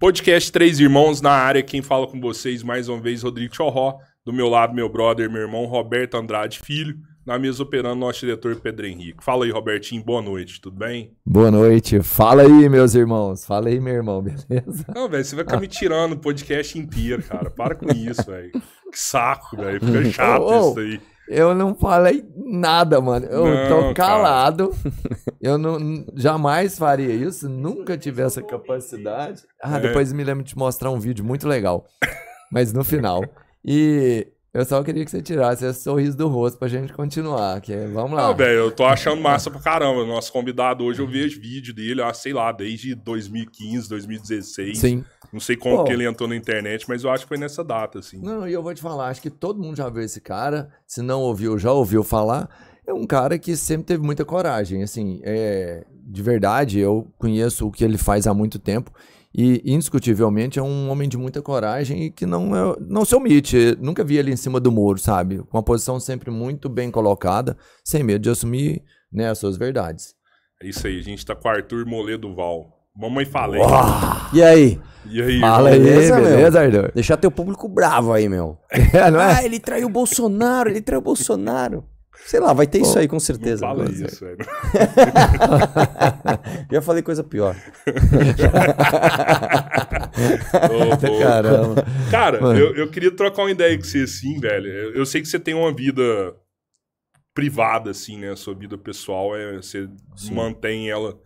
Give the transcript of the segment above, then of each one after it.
Podcast Três Irmãos na área. Quem fala com vocês mais uma vez, Rodrigo Chorró. Do meu lado, meu brother, meu irmão, Roberto Andrade Filho. Na mesa operando, nosso diretor Pedro Henrique. Fala aí, Robertinho, boa noite, tudo bem? Boa noite. Fala aí, meus irmãos. Fala aí, meu irmão, beleza? Não, velho, você vai ficar me tirando o podcast inteiro, cara. Para com isso, velho. Que saco, velho. Fica chato oh, isso aí. Eu não falei nada, mano. Eu não, tô calado. Eu não, jamais faria isso, nunca tive essa capacidade. Ah, é. depois me lembro de te mostrar um vídeo muito legal. Mas no final. E eu só queria que você tirasse esse sorriso do rosto pra gente continuar. Que é, vamos lá. Não, velho, eu tô achando massa pra caramba. Nosso convidado hoje, eu vejo vídeo dele, ah, sei lá, desde 2015, 2016. Sim. Não sei como Pô. que ele entrou na internet, mas eu acho que foi nessa data, assim. Não, e eu vou te falar, acho que todo mundo já viu esse cara. Se não ouviu, já ouviu falar é um cara que sempre teve muita coragem. Assim, é, de verdade, eu conheço o que ele faz há muito tempo e, indiscutivelmente, é um homem de muita coragem e que não, é, não se omite. Eu nunca vi ele em cima do muro, sabe? Com uma posição sempre muito bem colocada, sem medo de assumir né, as suas verdades. É isso aí, a gente tá com o Arthur Moledo Val. Mamãe falei. E aí? E aí? Fala aí, beleza, Arthur? Deixar teu público bravo aí, meu. é, é? Ah, ele traiu o Bolsonaro, ele traiu o Bolsonaro. Sei lá, vai ter Pô, isso aí com certeza. Não fala é. isso, velho. Já falei coisa pior. oh. Caramba. Cara, eu, eu, queria trocar uma ideia com você, assim, velho. Eu, eu, sei que você tem uma vida privada, assim, né? Sua vida pessoal, é, você Sim. mantém ela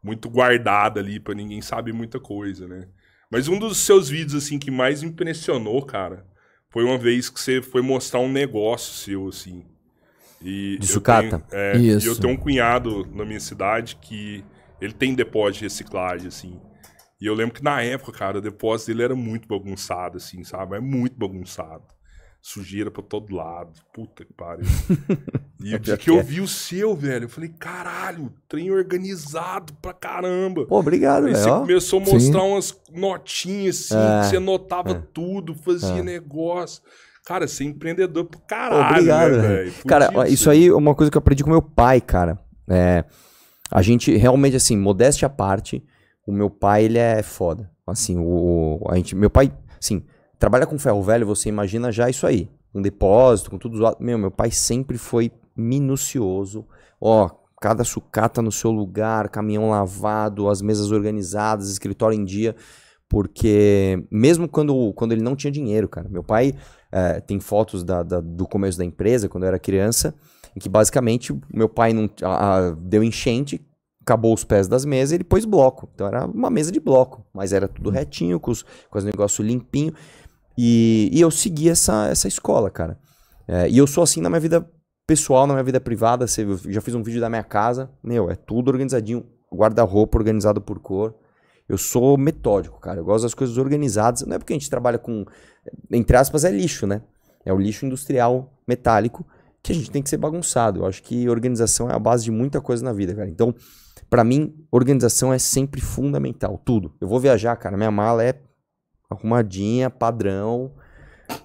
muito guardada ali, pra ninguém saber muita coisa, né? Mas um dos seus vídeos, assim, que mais impressionou, cara, foi uma vez que você foi mostrar um negócio seu, assim. E de sucata. Tenho, é, Isso. E eu é, tenho um cunhado na minha cidade que ele tem depósito de reciclagem, assim. E eu lembro que na época, cara, o depósito dele era muito bagunçado, assim, sabe? É muito bagunçado. Sujeira pra todo lado. Puta que pariu. E é o dia que eu é. vi o seu, velho, eu falei, caralho, trem organizado pra caramba. Pô, obrigado, velho. Você começou a mostrar Sim. umas notinhas, assim, é, que você anotava é. tudo, fazia é. negócio. Cara, ser é empreendedor pro caralho. Né, Obrigado. Né, Cara, isso aí é uma coisa que eu aprendi com meu pai, cara. É, a gente realmente, assim, modéstia à parte, o meu pai, ele é foda. Assim, o, a gente, meu pai, assim, trabalha com ferro velho, você imagina já isso aí. Um depósito, com tudo zoado. Meu, meu pai sempre foi minucioso. Ó, cada sucata no seu lugar, caminhão lavado, as mesas organizadas, escritório em dia. Porque mesmo quando, quando ele não tinha dinheiro, cara, meu pai é, tem fotos da, da, do começo da empresa, quando eu era criança, em que basicamente meu pai não, a, a, deu enchente, acabou os pés das mesas e ele pôs bloco. Então era uma mesa de bloco, mas era tudo uhum. retinho, com os, com os negócios limpinho. E, e eu segui essa, essa escola, cara. É, e eu sou assim na minha vida pessoal, na minha vida privada. Você, já fiz um vídeo da minha casa. Meu, é tudo organizadinho. Guarda-roupa organizado por cor. Eu sou metódico, cara. Eu gosto das coisas organizadas. Não é porque a gente trabalha com, entre aspas, é lixo, né? É o lixo industrial metálico que a gente tem que ser bagunçado. Eu acho que organização é a base de muita coisa na vida, cara. Então, para mim, organização é sempre fundamental. Tudo. Eu vou viajar, cara. Minha mala é arrumadinha, padrão.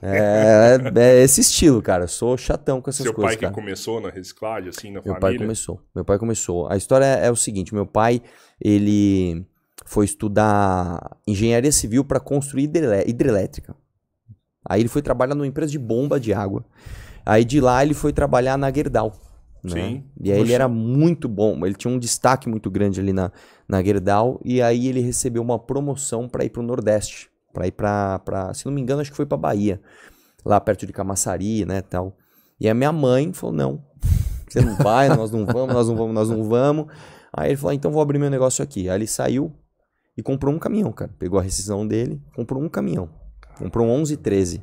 É, é, é esse estilo, cara. Eu sou chatão com essas Seu coisas. Seu pai cara. que começou na reciclagem, assim, na meu família? Meu pai começou. Meu pai começou. A história é, é, o seguinte: meu pai, ele foi estudar engenharia civil para construir hidrelétrica. Aí ele foi trabalhar numa empresa de bomba de água. Aí de lá ele foi trabalhar na Gerdau. Né? Sim. E aí ele era muito bom, ele tinha um destaque muito grande ali na, na Gerdau. E aí ele recebeu uma promoção para ir para o Nordeste. Para ir para, se não me engano, acho que foi para Bahia. Lá perto de Camaçari, né, tal. E a minha mãe falou, não, você não vai, nós não vamos, nós não vamos, nós não vamos. Aí ele falou, ah, então vou abrir meu negócio aqui. Aí ele saiu, e comprou um caminhão, cara. Pegou a rescisão dele, comprou um caminhão. Comprou um 1113.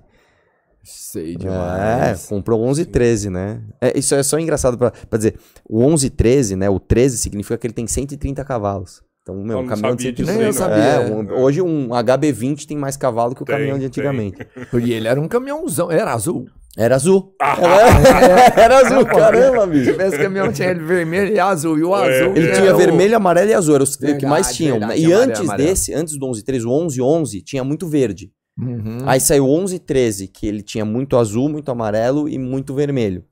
Sei é, demais. É, comprou 1113, né? É, isso é só engraçado para dizer. O 1113, né? O 13 significa que ele tem 130 cavalos. Então, meu, um caminhão de 130 disso, sabia. É, é, um, é. hoje um HB20 tem mais cavalo que o tem, caminhão de antigamente. Tem. E ele era um caminhãozão, era azul. Era azul. Ah, era ah, ah, ah, azul, ah, caramba, bicho. Esse caminhão tinha ele vermelho e azul. E o é. azul. Ele é tinha vermelho, amarelo e azul. Era os verdade, que mais tinham. Verdade, né? e amarelo, antes amarelo. desse, antes do 11 13, o 11 11 tinha muito verde. Uhum. Aí saiu o 11 13, que ele tinha muito azul, muito amarelo e muito vermelho.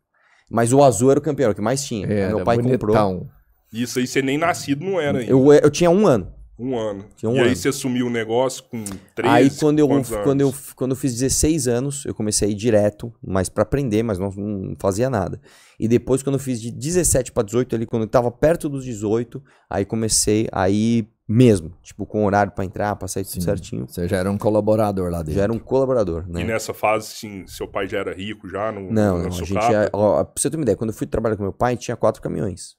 Mas o azul era o campeão, era o que mais tinha. É, meu pai bonitão. comprou. Isso aí, você nem nascido não era ainda. Eu, eu tinha um ano. Um ano. Um e ano. aí você assumiu o negócio com 13, Aí quando eu, anos? quando, eu, quando eu fiz 16 anos, eu comecei a ir direto, mas para aprender, mas não, não, fazia nada. E depois quando eu fiz de 17 para 18, ali quando eu tava perto dos 18, aí comecei aí mesmo, tipo com horário para entrar, pra sair tudo sim. certinho. Você já era um colaborador lá dentro. Já era um colaborador, né? E nessa fase, sim, seu pai já era rico já no Não, no não a gente, é, ó, pra você ter uma ideia, quando eu fui trabalhar com meu pai, tinha quatro caminhões.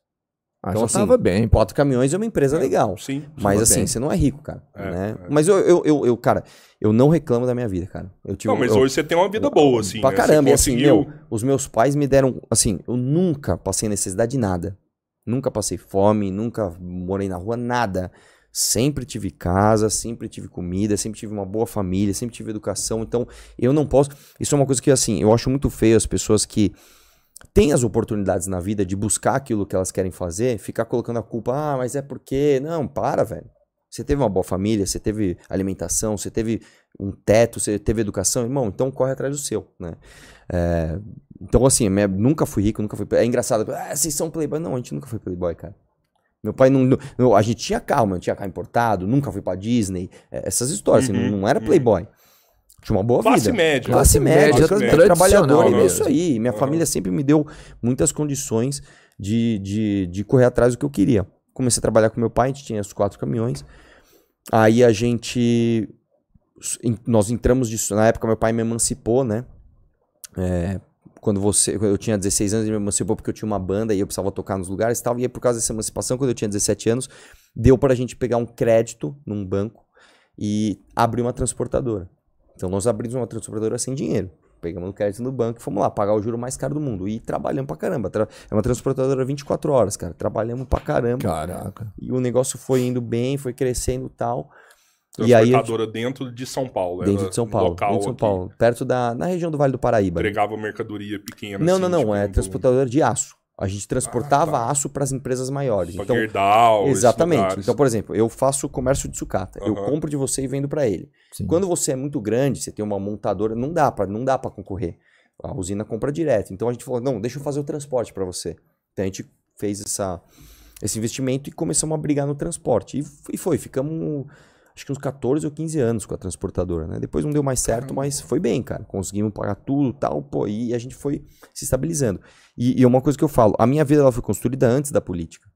Então, acho então, assim, tava bem. Porta Caminhões é uma empresa é, legal. Sim. Mas assim, bem. você não é rico, cara. É, né? É. Mas eu, eu, eu, eu, cara, eu não reclamo da minha vida, cara. Eu não, mas eu, hoje você tem uma vida eu, boa, assim. Pra né? caramba. Assim, conseguiu... Assim, meu, os meus pais me deram, assim, eu nunca passei necessidade de nada. Nunca passei fome, nunca morei na rua, nada. Sempre tive casa, sempre tive comida, sempre tive uma boa família, sempre tive educação. Então, eu não posso. Isso é uma coisa que, assim, eu acho muito feio as pessoas que têm as oportunidades na vida de buscar aquilo que elas querem fazer, ficar colocando a culpa, ah, mas é porque. Não, para, velho. Você teve uma boa família, você teve alimentação, você teve um teto, você teve educação, irmão, então corre atrás do seu, né? É, então, assim, minha, nunca fui rico, nunca fui. É engraçado, ah, vocês são playboy. Não, a gente nunca foi playboy, cara. Meu pai não. não a gente tinha carro, mas tinha carro importado, nunca fui pra Disney. Eh, essas histórias, assim, uhum, assim, não, não era é. playboy. Uhum tinha uma boa classe vida. Média. Classe, média. Classe média, trabalhador. é isso aí. Minha uhum. família sempre me deu muitas condições de, de, de correr atrás do que eu queria. Comecei a trabalhar com meu pai, a gente tinha os quatro caminhões. Aí a gente. Nós entramos disso. Na época, meu pai me emancipou, né? É, quando você, eu tinha 16 anos, ele me emancipou porque eu tinha uma banda e eu precisava tocar nos lugares e tal. E aí, por causa dessa emancipação, quando eu tinha 17 anos, deu para a gente pegar um crédito num banco e abrir uma transportadora. Então nós abrimos uma transportadora sem dinheiro. Pegamos o crédito no banco e fomos lá pagar o juro mais caro do mundo. E trabalhamos pra caramba. É uma transportadora 24 horas, cara. Trabalhamos pra caramba. Caraca. E o negócio foi indo bem, foi crescendo e tal. E aí dentro de São Paulo. Dentro de São Paulo. Local dentro de São Paulo. Aqui. Perto da... Na região do Vale do Paraíba. Entregava mercadoria pequena. Não, assim, não, não. Tipo é transportadora de aço. A gente transportava ah, tá. aço para as empresas maiores. então, Gerdau, exatamente. Então, por exemplo, eu faço comércio de sucata. Uhum. Eu compro de você e vendo para ele. Sim. Quando você é muito grande, você tem uma montadora, não dá para, não dá para concorrer. A usina compra direto. Então a gente falou, não, deixa eu fazer o transporte para você. Então a gente fez essa, esse investimento e começamos a brigar no transporte. E, e foi, ficamos acho que uns 14 ou 15 anos com a transportadora, né? Depois não deu mais certo, mas foi bem, cara. Conseguimos pagar tudo tal, pô, e a gente foi se estabilizando. E, e é uma coisa que eu falo, a minha vida ela foi construída antes da política.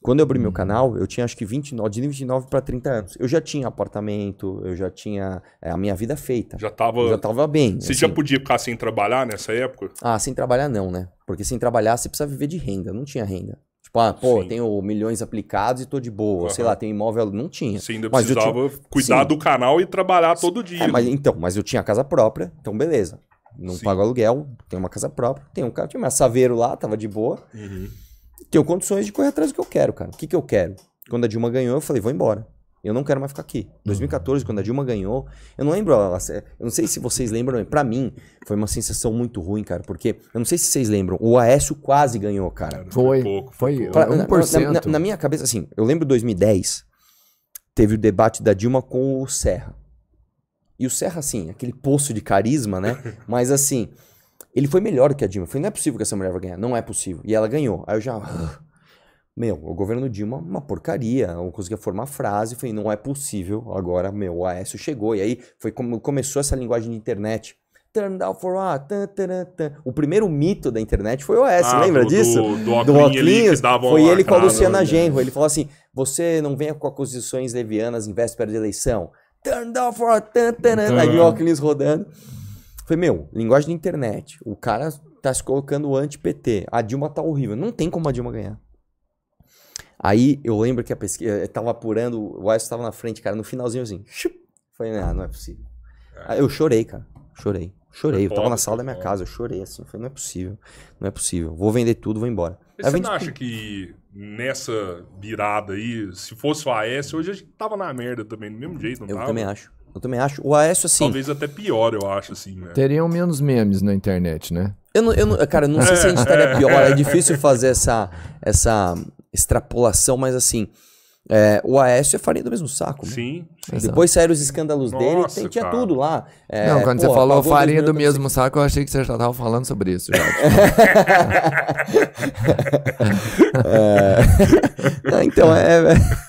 Quando eu abri uhum. meu hum. canal, eu tinha acho que 29, de 29 para 30 anos. Eu já tinha apartamento, eu já tinha é, a minha vida feita. Já tava, já tava bem. Você assim. já podia ficar sem trabalhar nessa época? Ah, sem trabalhar não, né? Porque sem trabalhar você precisa viver de renda, não tinha renda. Tipo, ah, pô, Sim. tenho milhões aplicados e tô de boa. Uhum. Sei lá, tem imóvel. Não tinha. Sim, ainda mas precisava eu tinha... cuidar Sim. do canal e trabalhar todo dia. É, mas, então, mas eu tinha casa própria, então beleza. Não Sim. pago aluguel, tenho uma casa própria, tenho um carro, tinha minha saveiro lá, tava de boa. Uhum. Tenho condições de correr atrás do que eu quero, cara. O que, que eu quero? Quando a Dilma ganhou, eu falei, vou embora. Eu não quero mais ficar aqui. 2014, uhum. quando a Dilma ganhou, eu não lembro, ela, eh, eu não sei se vocês lembram, para mim foi uma sensação muito ruim, cara, porque eu não sei se vocês lembram, o Aécio quase ganhou, cara. Foi, foi, Um por Na, na, na, minha cabeça, assim, eu lembro 2010, teve o debate da Dilma com o Serra. E o Serra, assim, aquele poço de carisma, né? Mas assim, ele foi melhor que a Dilma. Eu falei, não é possível que essa mulher vai ganhar, não é possível. E ela ganhou. Aí eu já meu, o governo Dilma, uma porcaria, não conseguia formar frase, falei, não é possível, agora, meu, o Aécio chegou, e aí foi como começou essa linguagem de internet, turn down for what? Tan, tan, tan. O primeiro mito da internet foi o S, ah, lembra do, disso? Do, do, foi ele com a Luciana né? Genro. Ele falou assim: você não venha com acusações levianas em véspera de eleição. Turn down for what? Tan, tan, tan. Aí o uhum. Oclinhos rodando. Foi, meu, linguagem de internet. O cara tá se colocando anti-PT. A Dilma tá horrível. Não tem como a Dilma ganhar. Aí eu lembro que a pesquisa estava eh, apurando, o Aes estava na frente, cara, no finalzinho assim. Shup, ah, não é possível. É. Aí eu chorei, cara. Chorei. Chorei. eu tava na sala da minha casa, eu chorei assim. Falei, não é possível. Não é possível. Vou vender tudo, vou embora. Aí você não acha que nessa virada aí, se fosse o Aes hoje a gente tava na merda também, do mesmo jeito, não eu tava? Eu também acho. Eu também acho. O Aécio, assim. Talvez até pior, eu acho, assim, né? Teriam menos memes na internet, né? Eu não, eu não, cara, não sei se a gente estaria é. pior. É difícil fazer essa, essa extrapolação, mas assim. É, o Aécio é farinha do mesmo saco. Né? Sim. Exato. Depois saíram os escândalos Nossa, dele, sentia tinha cara. tudo lá. É, não, quando pô, você falou farinha do mesmo assim. saco, eu achei que você já estava falando sobre isso. Já, é... não, então, é... é...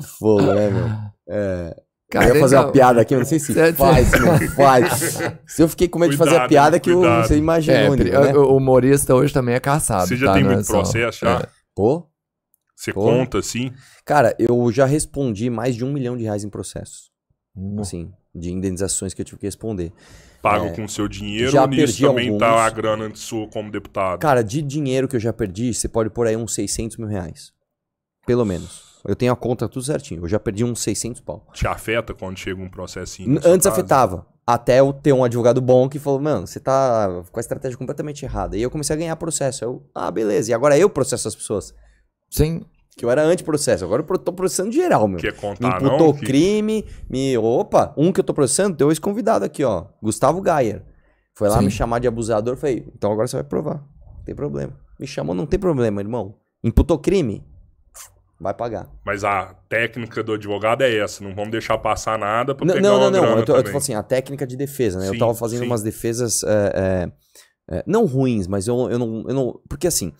é fogo, né, meu? É... Cara, eu ia fazer uma piada aqui, eu não sei se certo. É faz, não faz. Se eu fiquei com medo cuidado, de fazer a piada que você imaginou. É, né? O humorista hoje também é caçado. Você já tá, tem muito pra você achar? É. Pô? Você Pô. conta, assim? Cara, eu já respondi mais de um milhão de reais em processos. Hum. Assim, de indenizações que eu tive que responder. Pago é, com seu dinheiro já ou também tá alguns. tá a grana de sua como deputado? Cara, de dinheiro que eu já perdi, você pode pôr aí uns 600 mil reais. Pelo menos. Eu tenho a conta tudo certinho. Eu já perdi uns 600 pau. Te afeta quando chega um assim? Antes casa? afetava. Até eu ter um advogado bom que falou, mano, você tá com a estratégia completamente errada. E eu comecei a ganhar processo. Eu, ah, beleza. E agora eu processo as pessoas. Sim. Que eu era anti-processo. Agora eu tô processando geral, meu. Que contar, me imputou não, crime, me... Opa, um que eu tô processando, Teu ex convidado aqui, ó. Gustavo Gayer. Foi lá Sim. me chamar de abusador. Falei, então agora você vai provar. Não tem problema. Me chamou, não tem problema, irmão. Imputou crime? vai pagar. Mas a técnica do advogado é essa, não vamos deixar passar nada para pegar não, não, uma não, grana eu tô, eu tô, assim, a técnica de defesa, né? Sim, eu tava fazendo sim. umas defesas é, é, é, não ruins, mas eu, eu, não, eu não... Porque assim,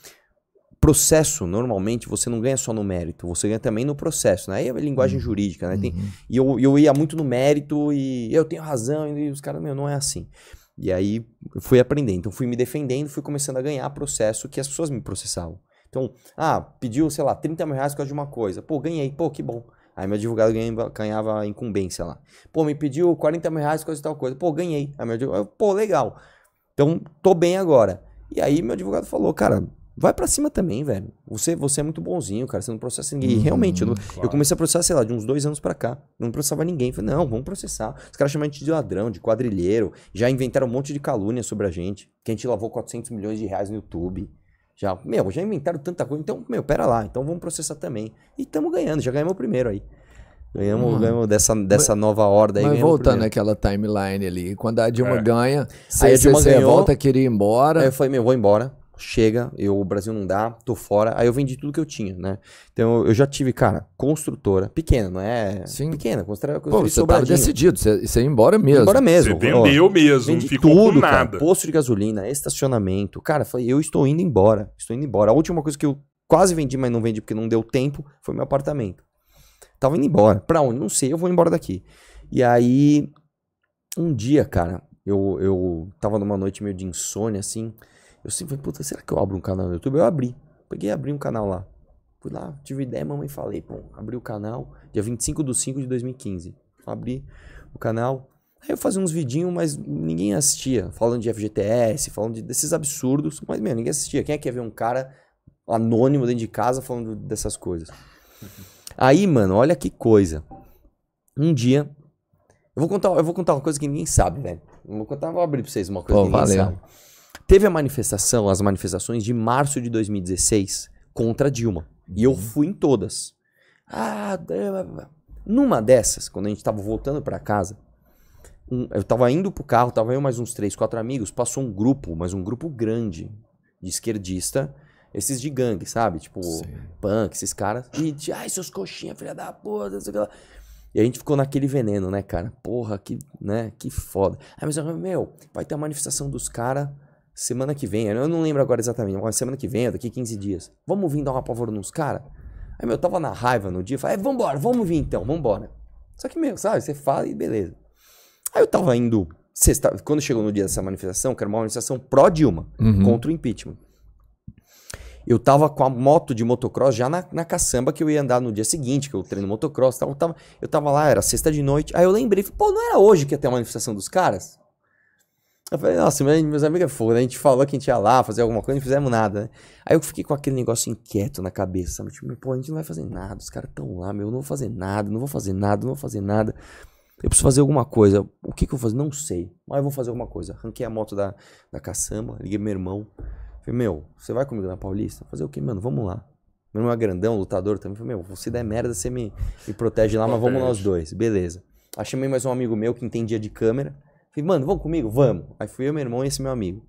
processo, normalmente, você não ganha só no mérito, você ganha também no processo, né? Aí é linguagem uhum. jurídica, né? Tem, uhum. E eu, eu ia muito no mérito e eu tenho razão, e os caras, meu, não é assim. E aí eu fui aprendendo, então fui me defendendo, fui começando a ganhar processo que as pessoas me processavam. Então, ah, pediu, sei lá, 30 mil reais por causa de uma coisa. Pô, ganhei, pô, que bom. Aí meu advogado ganhava, ganhava incumbência lá. Pô, me pediu 40 mil reais por causa de tal coisa. Pô, ganhei. Aí meu advogado, pô, legal. Então, tô bem agora. E aí meu advogado falou, cara, vai para cima também, velho. Você, você é muito bonzinho, cara. Você não processa ninguém. Hum, realmente, eu, claro. eu, comecei a processar, sei lá, de uns dois anos para cá. Não processava ninguém. Falei, não, vamos processar. Os caras chamam a gente de ladrão, de quadrilheiro. Já inventaram um monte de calúnia sobre a gente. Que a gente lavou 400 milhões de reais no YouTube. Já, meu, já inventaram tanta coisa. Então, meu, pera lá. Então vamos processar também. E estamos ganhando, já ganhamos o primeiro aí. Ganhamos, ganhamos dessa, dessa mas, nova ordem. Mas voltando àquela timeline ali, quando a Dilma é. ganha, aí a Dilma ganhou, volta a querer ir embora. Aí é, eu falei, meu, vou embora chega, eu, o Brasil não dá, tô fora. Aí eu vendi tudo que eu tinha, né? Então eu já tive, cara, construtora, pequena, não é? Sim. Pequena, construtora. Pô, você tava decidido, você, você ia embora mesmo. Embora mesmo. Você vendeu mesmo, vendi ficou tudo, nada. Cara, posto de gasolina, estacionamento. Cara, falei, eu estou indo embora, estou indo embora. A última coisa que eu quase vendi, mas não vendi porque não deu tempo, foi meu apartamento. Tava indo embora. Pra onde? Não sei, eu vou embora daqui. E aí, um dia, cara, eu, eu tava numa noite meio de insônia, assim. Eu sempre falei, puta, será que eu abro um canal no YouTube? Eu abri. Peguei e abri um canal lá. Fui lá, tive ideia, mamãe falei, pô, abri o canal dia 25 de 5 de 2015. Abri o canal. Aí eu fazia uns vidinhos, mas ninguém assistia. Falando de FGTS, falando de, desses absurdos. Mas, meu, ninguém assistia. Quem é que quer ver um cara anônimo dentro de casa falando dessas coisas? Aí, mano, olha que coisa. Um dia. Eu vou contar, eu vou contar uma coisa que ninguém sabe, velho. Né? vou contar, vou abrir pra vocês uma coisa que ninguém valeu. sabe. Teve a manifestação, as manifestações de março de 2016 contra Dilma. E eu uhum. fui em todas. Ah, numa dessas, quando a gente estava voltando para casa, um, eu estava indo pro carro, tava eu mais uns três, quatro amigos, passou um grupo, mas um grupo grande de esquerdista, esses de gangue, sabe? Tipo, Sim. punk, esses caras. E de, ai, seus coxinha, filha da puta, sei lá. E a gente ficou naquele veneno, né, cara? Porra, que, né, que foda. Aí, ah, mas, meu, vai ter a manifestação dos caras semana que vem, eu não lembro agora exatamente, mas semana que vem, daqui 15 dias, vamos vir dar uma pavor nos caras? Aí, meu, eu tava na raiva no dia, falei, é, vambora, vamos vir então, vambora. Só que, meu, sabe, você fala e beleza. Aí eu tava indo, sexta, quando chegou no dia dessa manifestação, que era uma manifestação pró-Dilma, uhum. contra o impeachment. Eu tava com a moto de motocross já na, na caçamba que eu ia andar no dia seguinte, que eu treino motocross e tal. Eu tava, eu tava lá, era sexta de noite. Aí eu lembrei, pô, não era hoje que ia ter a manifestação dos caras? Eu falei, nossa, meus amigos é foda. Né? A gente falou que a gente ia lá fazer alguma coisa e não fizemos nada, né? Aí eu fiquei com aquele negócio inquieto na cabeça, Tipo, pô, a gente não vai fazer nada, os caras estão lá, meu, eu não vou fazer nada, não vou fazer nada, não vou fazer nada. Eu preciso fazer alguma coisa. O que, que eu vou fazer? Não sei. Mas eu vou fazer alguma coisa. Arranquei a moto da, da caçamba, liguei meu irmão. Falei, meu, você vai comigo na Paulista? Fazer o quê, mano? Vamos lá. Meu irmão é grandão, lutador também. Falei, meu, se der merda, você me, me protege lá, mas vamos nós dois. Beleza. Aí chamei mais um amigo meu que entendia de câmera. Falei, mano, vamos comigo? Vamos. Aí fui eu, meu irmão e esse meu amigo.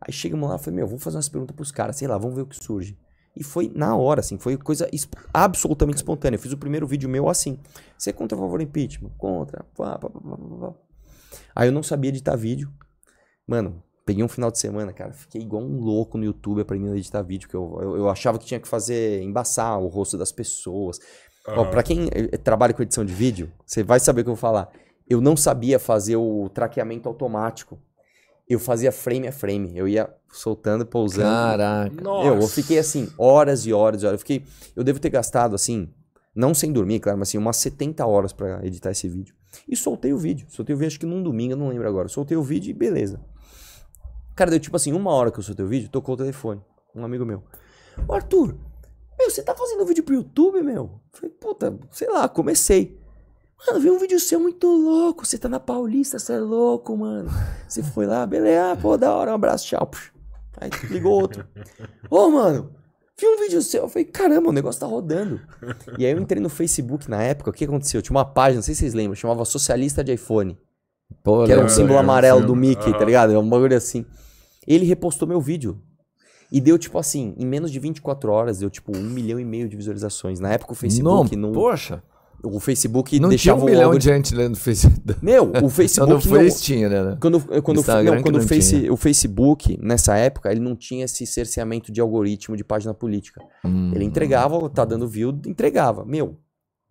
Aí chegamos lá, falei, meu, vou fazer umas perguntas pros caras, sei lá, vamos ver o que surge. E foi na hora, assim, foi coisa esp absolutamente espontânea. Eu fiz o primeiro vídeo meu assim. Você é contra o favor do impeachment? Contra. Pá, pá, pá, pá, Aí eu não sabia editar vídeo. Mano, peguei um final de semana, cara, fiquei igual um louco no YouTube aprendendo a editar vídeo, que eu, eu, eu achava que tinha que fazer, embaçar o rosto das pessoas. Uhum. Ó, pra quem eh, trabalha com edição de vídeo, você vai saber o que eu vou falar eu não sabia fazer o traqueamento automático. Eu fazia frame a frame. Eu ia soltando, pousando. Caraca. Nossa. Eu, eu fiquei assim, horas e horas e horas. Eu, fiquei, eu devo ter gastado, assim, não sem dormir, claro, mas assim, umas 70 horas para editar esse vídeo. E soltei o vídeo. Soltei o vídeo, acho que num domingo, eu não lembro agora. Soltei o vídeo e beleza. Cara, deu tipo assim, uma hora que eu soltei o vídeo, tocou o telefone. Um amigo meu. Arthur, meu, você tá fazendo vídeo pro YouTube, meu? Eu falei, puta, sei lá, comecei. Mano, vi um vídeo seu muito louco. Você tá na Paulista, você é louco, mano. Você foi lá, beleza, ah, pô, da hora, um abraço, tchau. Aí ligou outro. Ô, oh, mano, vi um vídeo seu. Eu falei, caramba, o negócio tá rodando. E aí eu entrei no Facebook na época, o que aconteceu? Tinha uma página, não sei se vocês lembram, chamava Socialista de iPhone. Pô, que era um símbolo amarelo do Mickey, tá ligado? É um bagulho assim. Ele repostou meu vídeo. E deu, tipo assim, em menos de 24 horas, deu tipo um milhão e meio de visualizações. Na época o Facebook não. não... Poxa! O Facebook não deixava tinha um milhão o de gente lendo Facebook. Meu, o Facebook quando não, Face tinha, né? Quando quando não, quando o, face, tinha. o Facebook nessa época, ele não tinha esse cerceamento de algoritmo de página política. Hum, ele entregava, hum. tá dando view, entregava. Meu,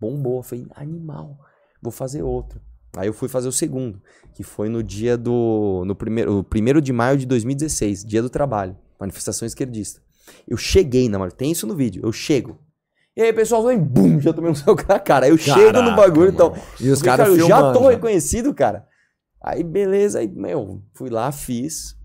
bombou, foi animal. Vou fazer outro. Aí eu fui fazer o segundo, que foi no dia do no primeiro, o primeiro de maio de 2016, dia do trabalho, manifestação esquerdista. Eu cheguei na tem isso no vídeo. Eu chego, e aí, pessoal, vem, bum, já tomei um soco na cara. Aí eu Caraca, chego no bagulho, então, mano. então. E os caras cara, já tô já. Né? reconhecido, cara. Aí, beleza, aí, meu, fui lá, fiz.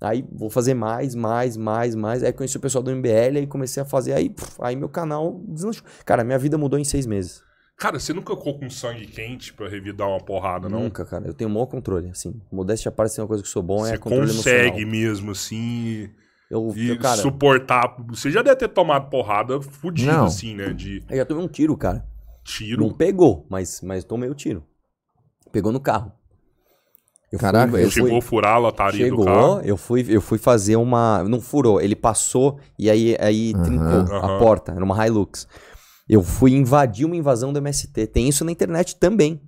Aí vou fazer mais, mais, mais, mais. Aí conheci o pessoal do MBL, aí comecei a fazer. Aí, puf, aí meu canal deslanchou. Cara, minha vida mudou em seis meses. Cara, você nunca ficou com sangue quente pra revidar uma porrada, não? Nunca, cara. Eu tenho o maior controle, assim. Modéstia aparece uma coisa que sou bom, você é controle consegue consegue mesmo, assim... Eu, e cara, suportar. Você já deve ter tomado porrada fudido, não. assim, né? De... Eu já tomei um tiro, cara. Tiro? Não pegou, mas, mas tomei o tiro. Pegou no carro. Eu Caraca, fui, eu chegou fui, a furar a lataria chegou, do carro? Eu fui, eu fui fazer uma... Não furou, ele passou e aí, aí uhum. trincou uhum. a porta. Era uma Hilux. Eu fui invadir uma invasão do MST. Tem isso na internet também.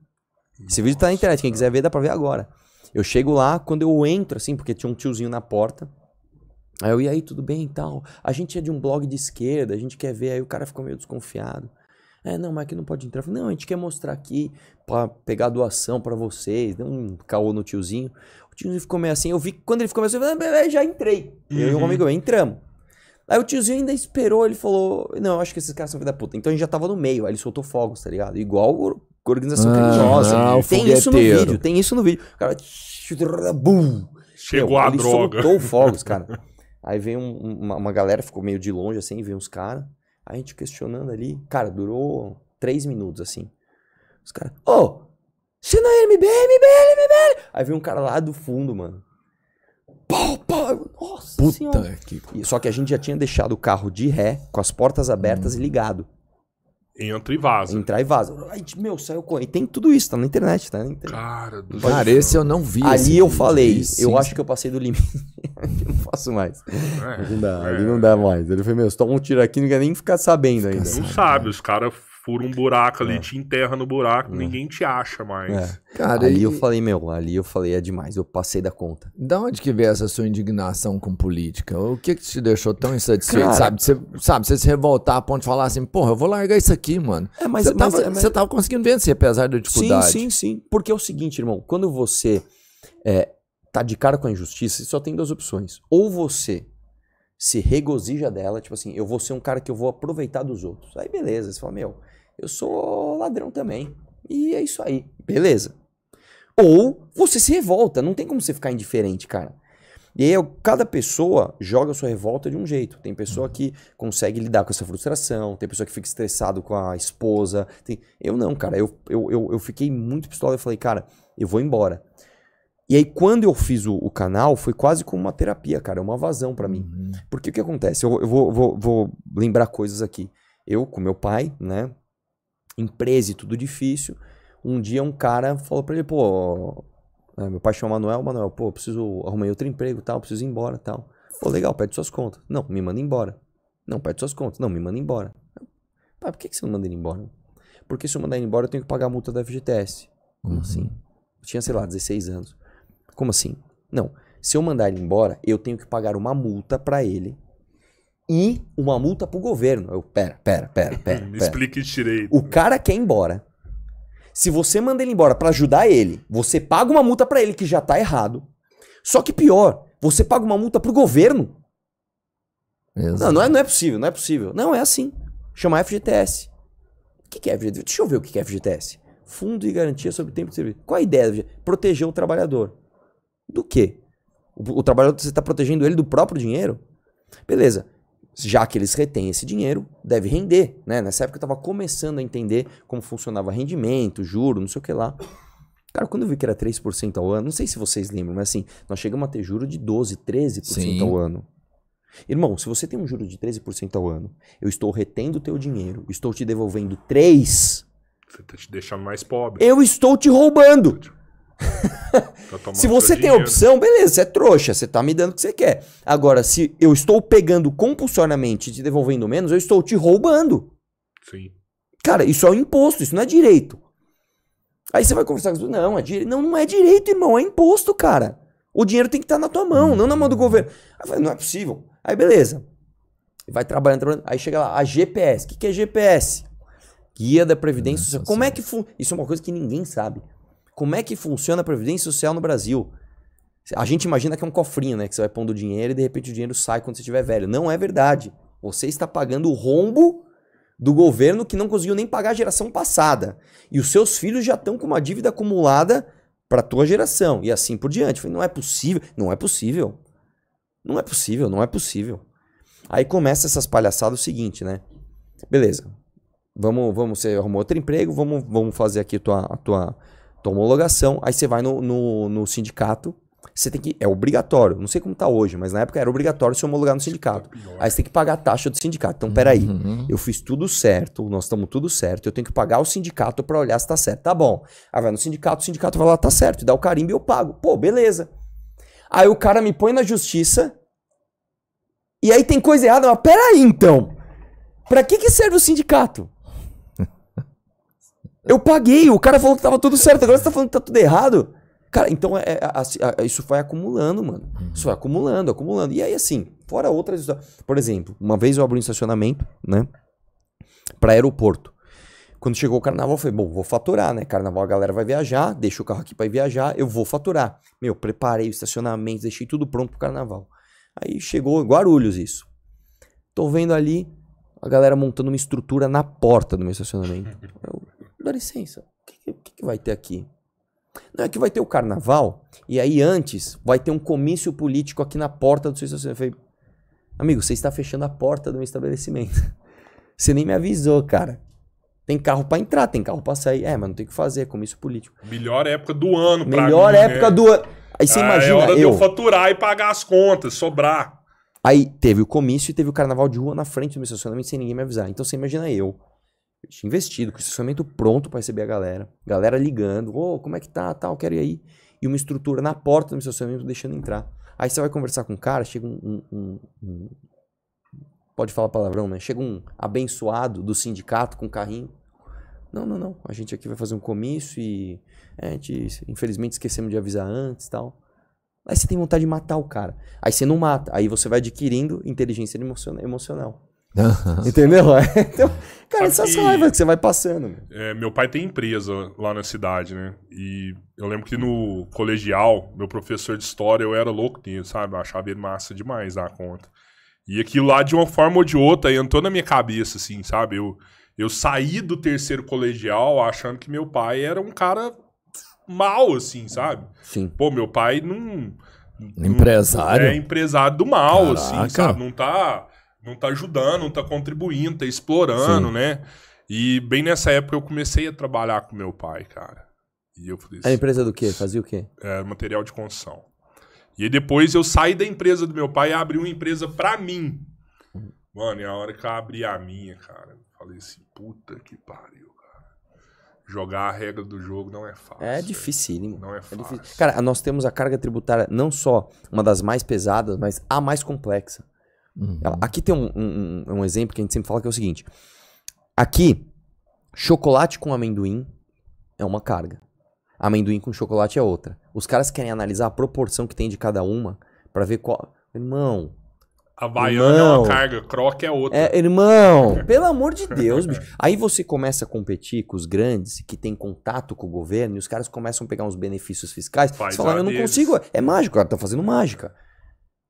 Nossa. Esse vídeo tá na internet. Quem quiser ver, dá pra ver agora. Eu chego lá, quando eu entro, assim, porque tinha um tiozinho na porta... Aí eu, e aí, tudo bem e tal? A gente é de um blog de esquerda, a gente quer ver, aí o cara ficou meio desconfiado. É, não, mas aqui não pode entrar. Falei, não, a gente quer mostrar aqui para pegar doação para vocês. Deu um caô no tiozinho. O tiozinho ficou meio assim. Eu vi que quando ele ficou meio assim, eu falei, já entrei. Uhum. Eu e o amigo entramos. Aí o tiozinho ainda esperou, ele falou: Não, acho que esses caras são vida puta. Então a gente já tava no meio, aí ele soltou fogos, tá ligado? Igual organização ah, criminosa. Ah, tem isso no vídeo, tem isso no vídeo. O cara. Bum! Chegou meu, a ele droga. Soltou fogos, cara. Aí vem um, uma, uma, galera, ficou meio de longe assim, vem uns caras. A gente questionando ali. Cara, durou três minutos assim. Os caras, ô, oh, você não é MBL, MBL, MBL. Aí vem um cara lá do fundo, mano. Pau, pau. Nossa Puta senhora. Que... Só que a gente já tinha deixado o carro de ré, com as portas abertas hum. e ligado. Entra e vaza. Entra e vaza. Ai, meu, saiu correndo. E tem tudo isso, tá na internet, tá? Na internet. Cara, do Cara, esse eu não vi. Ali eu falei, eu sim, acho sim. que eu passei do limite. eu não faço mais. É, não dá, é, ali não dá mais. Ele foi meu, se toma um tiro aqui, não quer nem ficar sabendo ainda. Não sabe, os caras fura um buraco ali, é. te enterra no buraco, é. ninguém te acha mais. É. Cara, ali e... eu falei, meu, ali eu falei, é demais, eu passei da conta. Da onde que veio essa sua indignação com política? O que que te deixou tão insatisfeito, Cara... sabe? Você, sabe, você se revoltar a ponto de falar assim, porra, eu vou largar isso aqui, mano. É, mas você, é, mas, tava, é, mas... você tava conseguindo vencer, apesar da dificuldade. Sim, sim, sim. Porque é o seguinte, irmão, quando você é, tá de cara com a injustiça, só tem duas opções. Ou você se regozija dela, tipo assim, eu vou ser um cara que eu vou aproveitar dos outros. Aí beleza, você fala, meu, eu sou ladrão também. E é isso aí, beleza. Ou você se revolta, não tem como você ficar indiferente, cara. E aí, cada pessoa joga a sua revolta de um jeito. Tem pessoa que consegue lidar com essa frustração, tem pessoa que fica estressado com a esposa. Tem... Eu não, cara. Eu, eu, eu, eu fiquei muito pistola. Eu falei, cara, eu vou embora. E aí, quando eu fiz o, o canal, foi quase como uma terapia, cara. é Uma vazão para mim. Uhum. Porque o que acontece? Eu, eu vou, vou, vou lembrar coisas aqui. Eu, com meu pai, né? empresa e tudo difícil. Um dia um cara falou para ele, pô, é, meu pai chama Manuel, Manuel, pô, preciso arrumar outro emprego, tal, preciso ir embora, tal. Pô, legal, pede suas contas. Não, me manda embora. Não, pede suas contas. Não, me manda embora. Pai, por que, que você não manda ele embora? Porque se eu mandar ele embora, eu tenho que pagar a multa da FGTS. Como uhum. assim? Eu tinha, sei lá, 16 anos. Como assim? Não, se eu mandar ele embora, eu tenho que pagar uma multa para ele e uma multa pro governo. Eu, pera, pera, pera, pera. Me pera. explique direito. O cara quer ir embora. Se você manda ele embora para ajudar ele, você paga uma multa para ele que já tá errado. Só que pior, você paga uma multa pro governo. Não, não é, não é possível, não é possível. Não, é assim. Chama FGTS. O que, que é FGTS? Deixa eu ver o que, que é FGTS. Fundo de garantia sobre tempo de serviço. Qual a ideia? Proteger o trabalhador. Do quê? O, o trabalhador, você está protegendo ele do próprio dinheiro? Beleza já que eles retêm esse dinheiro, deve render. Né? Nessa época eu estava começando a entender como funcionava rendimento, juro, não sei o que lá. Cara, quando eu vi que era 3% ao ano, não sei se vocês lembram, mas assim, nós chegamos a ter juro de 12%, 13% Sim. ao ano. Irmão, se você tem um juro de 13% ao ano, eu estou retendo o teu dinheiro, estou te devolvendo 3%. Você tá te deixando mais pobre. Eu estou te roubando. se você tem dinheiro. opção, beleza, você é trouxa, você tá me dando o que você quer. Agora, se eu estou pegando compulsoriamente e te devolvendo menos, eu estou te roubando. Sim. Cara, isso é um imposto, isso não é direito. Aí você vai conversar com você, não, é direito. Não, não é direito, irmão, é imposto, cara. O dinheiro tem que estar tá na tua mão, hum. não na mão do governo. Aí fala, não é possível. Aí beleza. Vai trabalhando, trabalhando. Aí chega lá, a GPS. O que, que é GPS? Guia da Previdência Social. Como é que. Isso é uma coisa que ninguém sabe. Como é que funciona a Previdência Social no Brasil? A gente imagina que é um cofrinho, né? Que você vai pondo dinheiro e de repente o dinheiro sai quando você estiver velho. Não é verdade. Você está pagando o rombo do governo que não conseguiu nem pagar a geração passada. E os seus filhos já estão com uma dívida acumulada para a tua geração. E assim por diante. Falei, não é possível. Não é possível. Não é possível, não é possível. Aí começa essas palhaçadas o seguinte, né? Beleza. Vamos, vamos, você arrumou outro emprego, vamos, vamos fazer aqui a tua, a tua tua homologação, aí você vai no, no, no sindicato, você tem que. É obrigatório. Não sei como tá hoje, mas na época era obrigatório se homologar no sindicato. Aí você tem que pagar a taxa do sindicato. Então, peraí, uhum. eu fiz tudo certo, nós estamos tudo certo, eu tenho que pagar o sindicato para olhar se tá certo. Tá bom. Aí vai no sindicato, o sindicato vai lá, tá certo, dá o carimbo e eu pago. Pô, beleza. Aí o cara me põe na justiça. E aí tem coisa errada, mas peraí então. Pra que, que serve o sindicato? Eu paguei, o cara falou que tava tudo certo, agora você tá falando que tá tudo errado. Cara, então é, é, é, isso vai acumulando, mano. Uhum. Isso vai acumulando, acumulando. E aí, assim, fora outras. Por exemplo, uma vez eu abri um estacionamento, né? Pra aeroporto. Quando chegou o carnaval, eu falei, bom, vou faturar, né? Carnaval a galera vai viajar, deixa o carro aqui para ir viajar, eu vou faturar. Meu, preparei o estacionamento, deixei tudo pronto pro carnaval. Aí chegou Guarulhos isso. Tô vendo ali a galera montando uma estrutura na porta do meu estacionamento. Dá licença, o que, que, que vai ter aqui? Não é que vai ter o carnaval e aí antes vai ter um comício político aqui na porta do seu estabelecimento. Amigo, você está fechando a porta do meu estabelecimento. Você nem me avisou, cara. Tem carro para entrar, tem carro para sair. É, mas não tem o que fazer, é comício político. Melhor época do ano pra Melhor mim, época né? do ano. Aí você ah, imagina é hora eu... de eu faturar e pagar as contas, sobrar. Aí teve o comício e teve o carnaval de rua na frente do meu estacionamento sem ninguém me avisar. Então você imagina eu, investido, com o estacionamento pronto para receber a galera. Galera ligando, ô, oh, como é que tá, tal, quero ir aí. E uma estrutura na porta do estacionamento deixando entrar. Aí você vai conversar com o um cara, chega um, um, um, Pode falar palavrão, né? Chega um abençoado do sindicato com um carrinho. Não, não, não. A gente aqui vai fazer um comício e. É, a gente, infelizmente, esquecemos de avisar antes tal. Aí você tem vontade de matar o cara. Aí você não mata. Aí você vai adquirindo inteligência emocional. Entendeu? então, cara, essas que... raivas que você vai passando. Meu. É, meu pai tem empresa lá na cidade, né? E eu lembro que no colegial, meu professor de história, eu era louco nisso, sabe? Eu achava ele massa demais da conta. E aquilo lá, de uma forma ou de outra, entrou na minha cabeça, assim, sabe? Eu, eu saí do terceiro colegial achando que meu pai era um cara mal, assim, sabe? Sim. Pô, meu pai não. não empresário. É empresário do mal, assim, Caraca. assim, sabe? Não tá não tá ajudando, não tá contribuindo, tá explorando, Sim. né? E bem nessa época eu comecei a trabalhar com meu pai, cara. E eu falei assim, A empresa do quê? Fazia o quê? É, material de construção. E aí depois eu saí da empresa do meu pai e abri uma empresa pra mim. Mano, e a hora que eu abri a minha, cara, eu falei assim, puta que pariu, cara. Jogar a regra do jogo não é fácil. É dificílimo. Não é, é fácil. É cara, nós temos a carga tributária não só uma das mais pesadas, mas a mais complexa. Uhum. Aqui tem um, um, um exemplo que a gente sempre fala que é o seguinte: aqui, chocolate com amendoim é uma carga, amendoim com chocolate é outra. Os caras querem analisar a proporção que tem de cada uma para ver qual. Irmão, a baiana é uma carga, croque é outra. É, irmão, pelo amor de Deus, bicho. Aí você começa a competir com os grandes que tem contato com o governo e os caras começam a pegar uns benefícios fiscais. Faz você fala, eu não deles. consigo. É mágico, cara, tá fazendo mágica.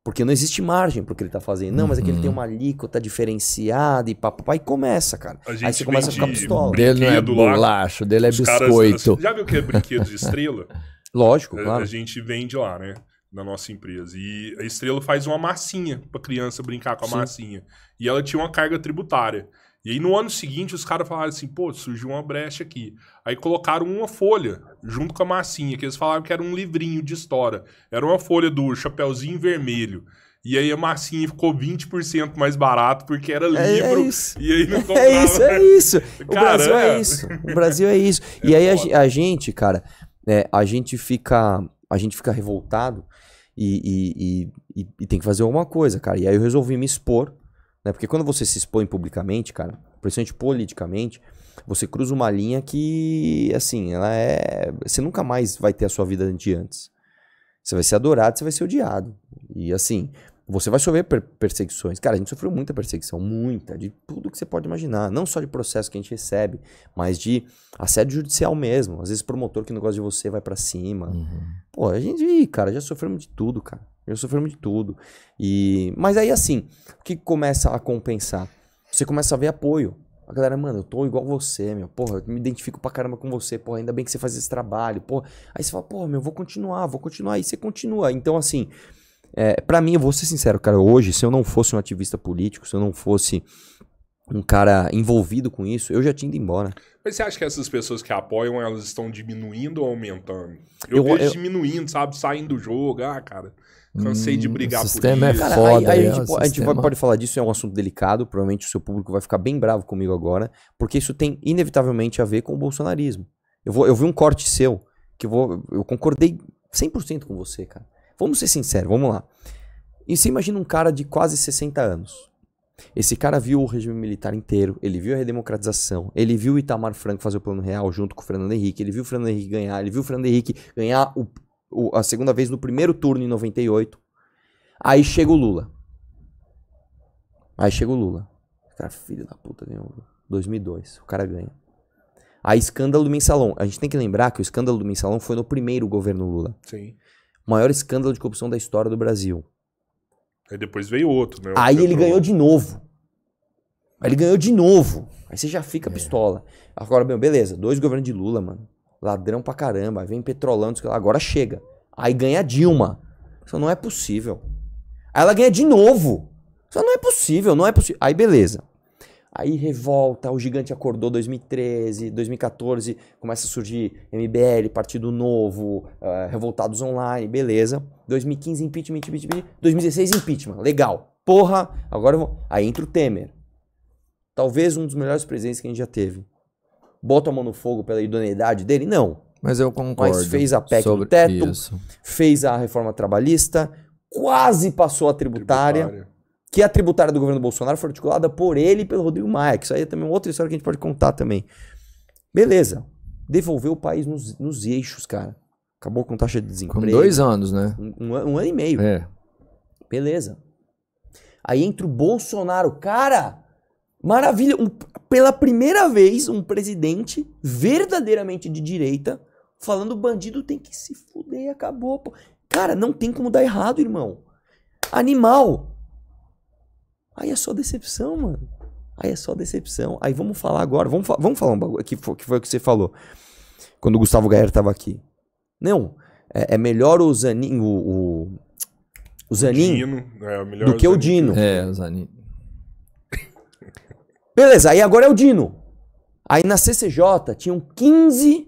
Porque não existe margem para o que ele está fazendo. Não, mas é que ele tem uhum. uma alíquota diferenciada e papapá. E começa, cara. Aí você começa a ficar pistola. Dele não é bolacha, dele é biscoito. Caras, assim, já viu que é brinquedo de estrela? Lógico, a, A gente vende lá, né? Na nossa empresa. E a estrela faz uma massinha pra criança brincar com a Sim. massinha. E ela tinha uma carga tributária. E aí no ano seguinte os caras falaram assim, pô, surgiu uma brecha aqui. Aí colocaram uma folha junto com a massinha, que eles falavam que era um livrinho de história. Era uma folha do Chapeuzinho Vermelho. E aí a massinha ficou 20% mais barato porque era livro. É, é isso. E aí não é comprava. É isso, é, é isso. O Brasil é isso. O Brasil é isso. É e aí a, gente, cara, é, a gente fica. A gente fica revoltado e, e, e, e, tem que fazer alguma coisa, cara. E aí eu resolvi me expor, né? Porque quando você se expõe publicamente, cara, principalmente politicamente, você cruza uma linha que, assim, ela é. Você nunca mais vai ter a sua vida de antes. Você vai ser adorado, você vai ser odiado. E assim, você vai sofrer perseguições. Cara, a gente sofreu muita perseguição, muita, de tudo que você pode imaginar. Não só de processo que a gente recebe, mas de assédio judicial mesmo. Às vezes, promotor que não gosta de você vai para cima. Uhum. Pô, a gente, cara, já sofremos de tudo, cara. Já sofremos de tudo. E... Mas aí, assim, o que começa a compensar? Você começa a ver apoio. A galera, mano, eu tô igual você, meu. Porra, eu me identifico pra caramba com você. Porra, ainda bem que você faz esse trabalho. Porra. Aí você fala, porra, meu, vou continuar, vou continuar. aí você continua. Então, assim, é, para mim, eu vou ser sincero, cara. Hoje, se eu não fosse um ativista político, se eu não fosse um cara envolvido com isso, eu já tinha ido embora. Mas você acha que essas pessoas que apoiam, elas estão diminuindo ou aumentando? Eu, eu vejo eu... diminuindo, sabe? Saindo do jogo, ah, cara. Cansei de hum, brigar hum, o sistema por é isso. É foda, aí, aí é, a gente, pode, a gente vai, pode falar disso, é um assunto delicado, provavelmente o seu público vai ficar bem bravo comigo agora, porque isso tem inevitavelmente a ver com o bolsonarismo. Eu, vou, eu vi um corte seu, que eu, vou, eu concordei 100% com você, cara. Vamos ser sinceros, vamos lá. E você imagina um cara de quase 60 anos. Esse cara viu o regime militar inteiro, ele viu a redemocratização, ele viu o Itamar Franco fazer o Plano Real junto com o Fernando Henrique, ele viu o Fernando Henrique ganhar, ele viu o Fernando Henrique ganhar o a segunda vez no primeiro turno em 98. Aí chega o Lula. Aí chega o Lula. Cara, filho da puta, ganhou. 2002, o cara ganha. Aí escândalo do mensalão. A gente tem que lembrar que o escândalo do mensalão foi no primeiro governo Lula. Sim. maior escândalo de corrupção da história do Brasil. Aí depois veio outro, né? Aí ele ganhou de novo. Aí ele ganhou de novo. Aí você já fica é. pistola. Agora, meu, beleza, dois governos de Lula, mano ladrão pra caramba, vem petrolando, agora chega. Aí ganha Dilma. Isso não é possível. Aí ela ganha de novo. Isso não é possível, não é possível. Aí beleza. Aí revolta, o gigante acordou 2013, 2014, começa a surgir MBL, Partido Novo, uh, Revoltados Online, beleza. 2015, impeachment, impeachment, 2016, impeachment, legal. Porra, agora eu vou... Aí entra o Temer. Talvez um dos melhores presidentes que a gente já teve bota a mão no fogo pela idoneidade dele, não. Mas eu concordo. Mas fez a PEC sobre do teto, isso. fez a reforma trabalhista, quase passou a tributária, tributária, que é a tributária do governo Bolsonaro foi articulada por ele e pelo Rodrigo Maia, que isso aí é também outra história que a gente pode contar também. Beleza, devolveu o país nos, nos eixos, cara. Acabou com taxa de desemprego. Com dois anos, né? Um, um, um ano e meio. É. Beleza. Aí entra o Bolsonaro. Cara, maravilha. Um, pela primeira vez, um presidente verdadeiramente de direita falando bandido tem que se fuder, acabou. Pô. Cara, não tem como dar errado, irmão. Animal. Aí é só decepção, mano. Aí é só decepção. Aí vamos falar agora, vamos, fa vamos falar um bagulho que foi, que foi o que você falou quando o Gustavo Gaer estava aqui. Não, é, é, melhor o Zanin, o, o, o Zanin Dino, é, do que o Dino. É, o Zanin. Beleza, aí agora é o Dino. Aí na CCJ tinham 15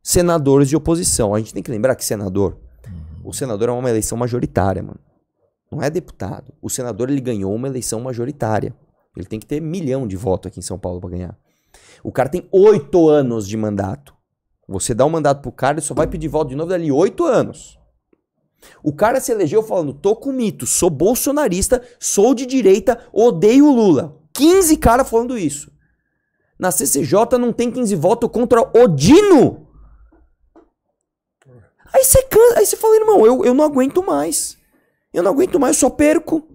senadores de oposição. A gente tem que lembrar que senador, o senador é uma eleição majoritária, mano. Não é deputado. O senador ele ganhou uma eleição majoritária. Ele tem que ter milhão de votos aqui em São Paulo para ganhar. O cara tem oito anos de mandato. Você dá um mandato pro cara, ele só vai pedir voto de novo dali oito anos. O cara se elegeu falando: tô com mito, sou bolsonarista, sou de direita, odeio o Lula. 15 caras falando isso. Na CCJ não tem 15 votos contra Odino. Aí você cansa, aí você fala, irmão, eu, eu não aguento mais. Eu não aguento mais, eu só perco.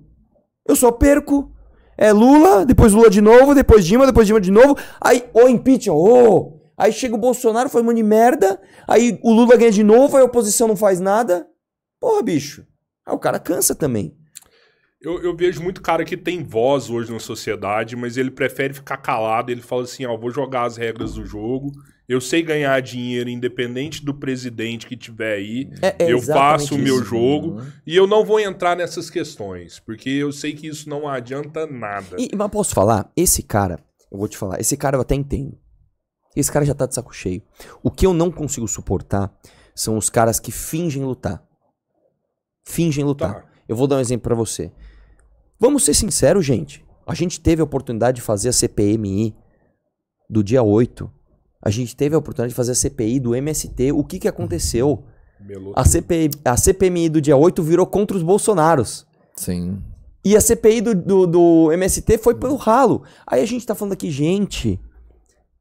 Eu só perco. É Lula, depois Lula de novo, depois Dima, depois Dima de novo. Aí, ô oh, impeachment, ô. Oh. Aí chega o Bolsonaro, faz um monte de merda. Aí o Lula ganha de novo, aí a oposição não faz nada. Porra, bicho. Aí o cara cansa também. Eu, eu, vejo muito cara que tem voz hoje na sociedade, mas ele prefere ficar calado. Ele fala assim: ó, vou jogar as regras do jogo. Eu sei ganhar dinheiro independente do presidente que tiver aí. É, é eu faço o meu isso, jogo mano. Uhum. e eu não vou entrar nessas questões, porque eu sei que isso não adianta nada. E, mas posso falar? Esse cara, eu vou te falar, esse cara eu até entendo. Esse cara já tá de saco cheio. O que eu não consigo suportar são os caras que fingem lutar. Fingem lutar. Tá. Eu vou dar um exemplo para você. Vamos ser sinceros, gente. A gente teve a oportunidade de fazer a CPMI do dia 8. A gente teve a oportunidade de fazer a CPI do MST. O que, que aconteceu? A, CPI, a CPMI do dia 8 virou contra os Bolsonaros. Sim. E a CPI do, do, do MST foi pelo ralo. Aí a gente tá falando aqui, gente,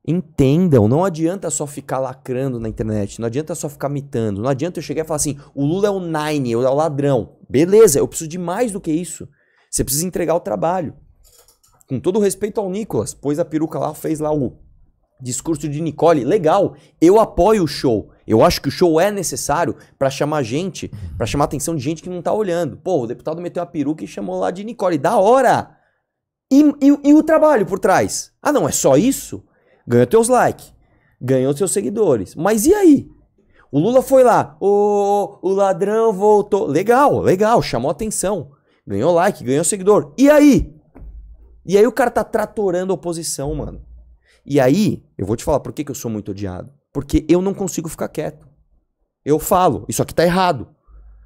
entendam, não adianta só ficar lacrando na internet, não adianta só ficar mitando, não adianta eu chegar e falar assim, o Lula é o nine, é o ladrão. Beleza, eu preciso de mais do que isso. Você precisa entregar o trabalho. Com todo respeito ao Nicolas, pôs a peruca lá, fez lá o discurso de Nicole, legal, eu apoio o show. Eu acho que o show é necessário para chamar gente, para chamar atenção de gente que não tá olhando. Pô, o deputado meteu a peruca e chamou lá de Nicole, da hora! E, e, e o trabalho por trás? Ah, não, é só isso? Ganhou teus likes, ganhou seus seguidores. Mas e aí? O Lula foi lá, o ladrão voltou. Legal, legal, chamou atenção. Ganhou like, ganhou seguidor. E aí? E aí o cara tá tratorando a oposição, mano. E aí, eu vou te falar por que, que eu sou muito odiado. Porque eu não consigo ficar quieto. Eu falo, isso aqui tá errado.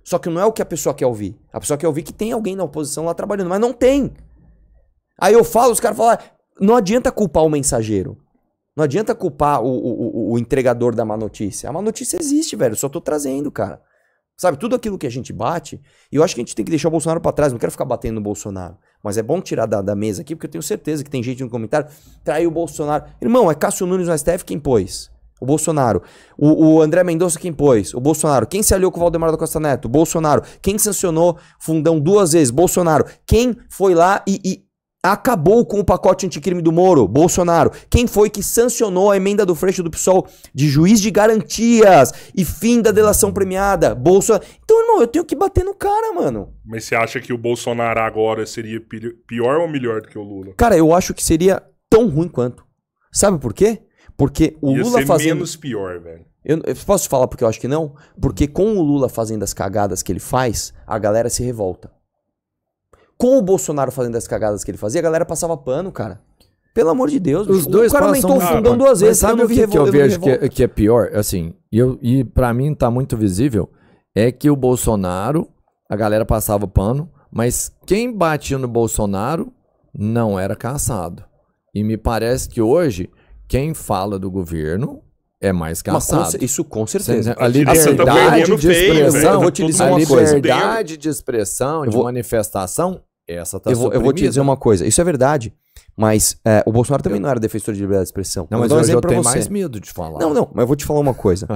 Só que não é o que a pessoa quer ouvir. A pessoa quer ouvir que tem alguém na oposição lá trabalhando, mas não tem. Aí eu falo, os caras falam, ah, não adianta culpar o mensageiro. Não adianta culpar o, o, o, o entregador da má notícia. A má notícia existe, velho. Eu só tô trazendo, cara. Sabe, tudo aquilo que a gente bate, e eu acho que a gente tem que deixar o Bolsonaro para trás, não quero ficar batendo no Bolsonaro. Mas é bom tirar da, da, mesa aqui, porque eu tenho certeza que tem gente no comentário, traiu o Bolsonaro. Irmão, é Cássio Nunes no STF quem pôs? O Bolsonaro. O, o André Mendonça quem pôs? O Bolsonaro. Quem se aliou com o Valdemar da Costa Neto? O Bolsonaro. Quem sancionou fundão duas vezes? Bolsonaro. Quem foi lá e, e acabou com o pacote anticrime do Moro, Bolsonaro. Quem foi que sancionou a emenda do Freixo do PSOL de juiz de garantias e fim da delação premiada, Bolsonaro. Então, irmão, eu tenho que bater no cara, mano. Mas você acha que o Bolsonaro agora seria pior ou melhor do que o Lula? Cara, eu acho que seria tão ruim quanto. Sabe por quê? Porque o Ia Lula ser fazendo menos pior, velho. Eu, eu posso falar porque eu acho que não? Porque com o Lula fazendo as cagadas que ele faz, a galera se revolta com o Bolsonaro fazendo as cagadas que ele fazia, a galera passava pano, cara. Pelo amor de Deus, os dois o cara aumentou o fundão duas vezes. Sabe o que, que, eu vejo que é, que é, pior? Assim, eu, e para mim tá muito visível, é que o Bolsonaro, a galera passava pano, mas quem batia no Bolsonaro não era caçado. E me parece que hoje, quem fala do governo é mais caçado. Com, isso com certeza. A tá liberdade de expressão, feio, a liberdade de expressão, de manifestação essa tá eu vou, eu vou te dizer uma coisa, isso é verdade. Mas é, o Bolsonaro também eu... não era defensor de liberdade de expressão. Não, eu mas um eu tenho você. mais medo de falar. Não, não, mas eu vou te falar uma coisa.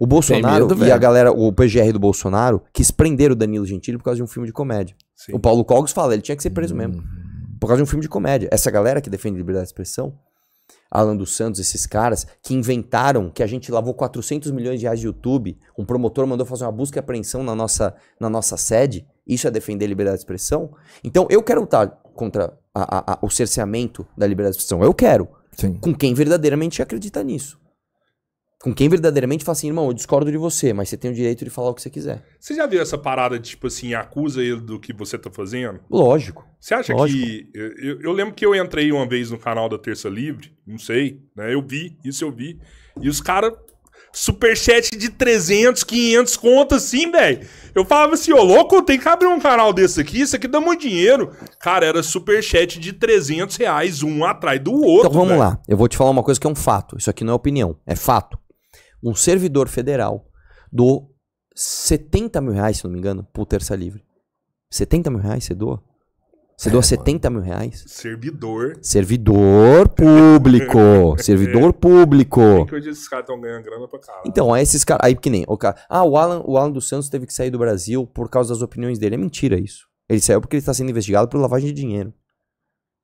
O Bolsonaro medo, e a galera, o PGR do Bolsonaro, quis prender o Danilo Gentili por causa de um filme de comédia. Sim. O Paulo Cogos fala, ele tinha que ser preso hum. mesmo. Uhum. Por causa de um filme de comédia. Essa galera que defende liberdade de expressão, Alan dos Santos, esses caras que inventaram que a gente lavou 400 milhões de reais de YouTube, um promotor mandou fazer uma busca e apreensão na nossa, na nossa sede, isso é defender a liberdade de expressão? Então, eu quero lutar contra a, a, a, o cerceamento da liberdade de expressão. Eu quero. Sim. Com quem verdadeiramente acredita nisso. Com quem verdadeiramente fala assim, irmão, eu discordo de você, mas você tem o direito de falar o que você quiser. Você já viu essa parada de, tipo assim, acusa ele do que você tá fazendo? Lógico. Você acha lógico. que. Eu, eu, lembro que eu entrei uma vez no canal da Terça Livre, não sei, né? Eu vi, isso eu vi. E os caras Superchat de 300, 500 contas, assim, velho. Eu falava assim, ô oh, louco, tem que abrir um canal desse aqui, isso aqui dá muito dinheiro. Cara, era superchat de 300 reais, um atrás do outro. Então vamos véio. lá, eu vou te falar uma coisa que é um fato, isso aqui não é opinião, é fato. Um servidor federal doou 70 mil reais, se não me engano, por terça livre. 70 mil reais você doa? Você é, doa 70 mano. mil reais? Servidor. Servidor público. É. servidor público. Por que hoje esses caras estão ganhando grana pra caralho? Então, aí esses caras. Aí que nem. O cara, ah, o Alan, o Alan dos Santos teve que sair do Brasil por causa das opiniões dele. É mentira isso. Ele saiu porque ele está sendo investigado por lavagem de dinheiro.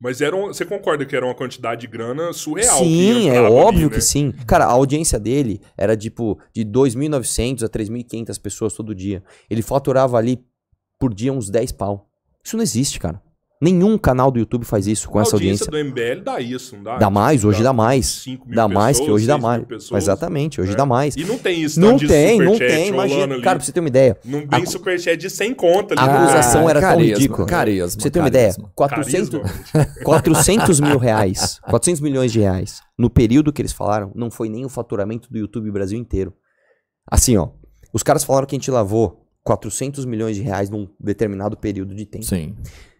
Mas era um, você concorda que era uma quantidade de grana surreal? Sim, é óbvio ali, né? que sim. Cara, a audiência dele era tipo de 2.900 a 3.500 pessoas todo dia. Ele faturava ali por dia uns 10 pau. Isso não existe, cara. Nenhum canal do YouTube faz isso com a essa audiência. do MBL dá isso, não dá? Dá mais, hoje dá, dá mais. 5 mil dá pessoas, mais que hoje dá mais. Pessoas, Exatamente, hoje né? dá mais. E não tem isso, não tem, não tem, imagina. Ali. Cara, pra você ter uma ideia. Não tem a... superchat de 100 conta ali. A acusação ah, era carisma, tão ridícula. Carisma, pra você ter uma ideia, 400, carisma, 400 mil reais, 400 milhões de reais, no período que eles falaram, não foi nem o faturamento do YouTube Brasil inteiro. Assim, ó, os caras falaram que a gente lavou 400 milhões de reais num determinado período de tempo. Sim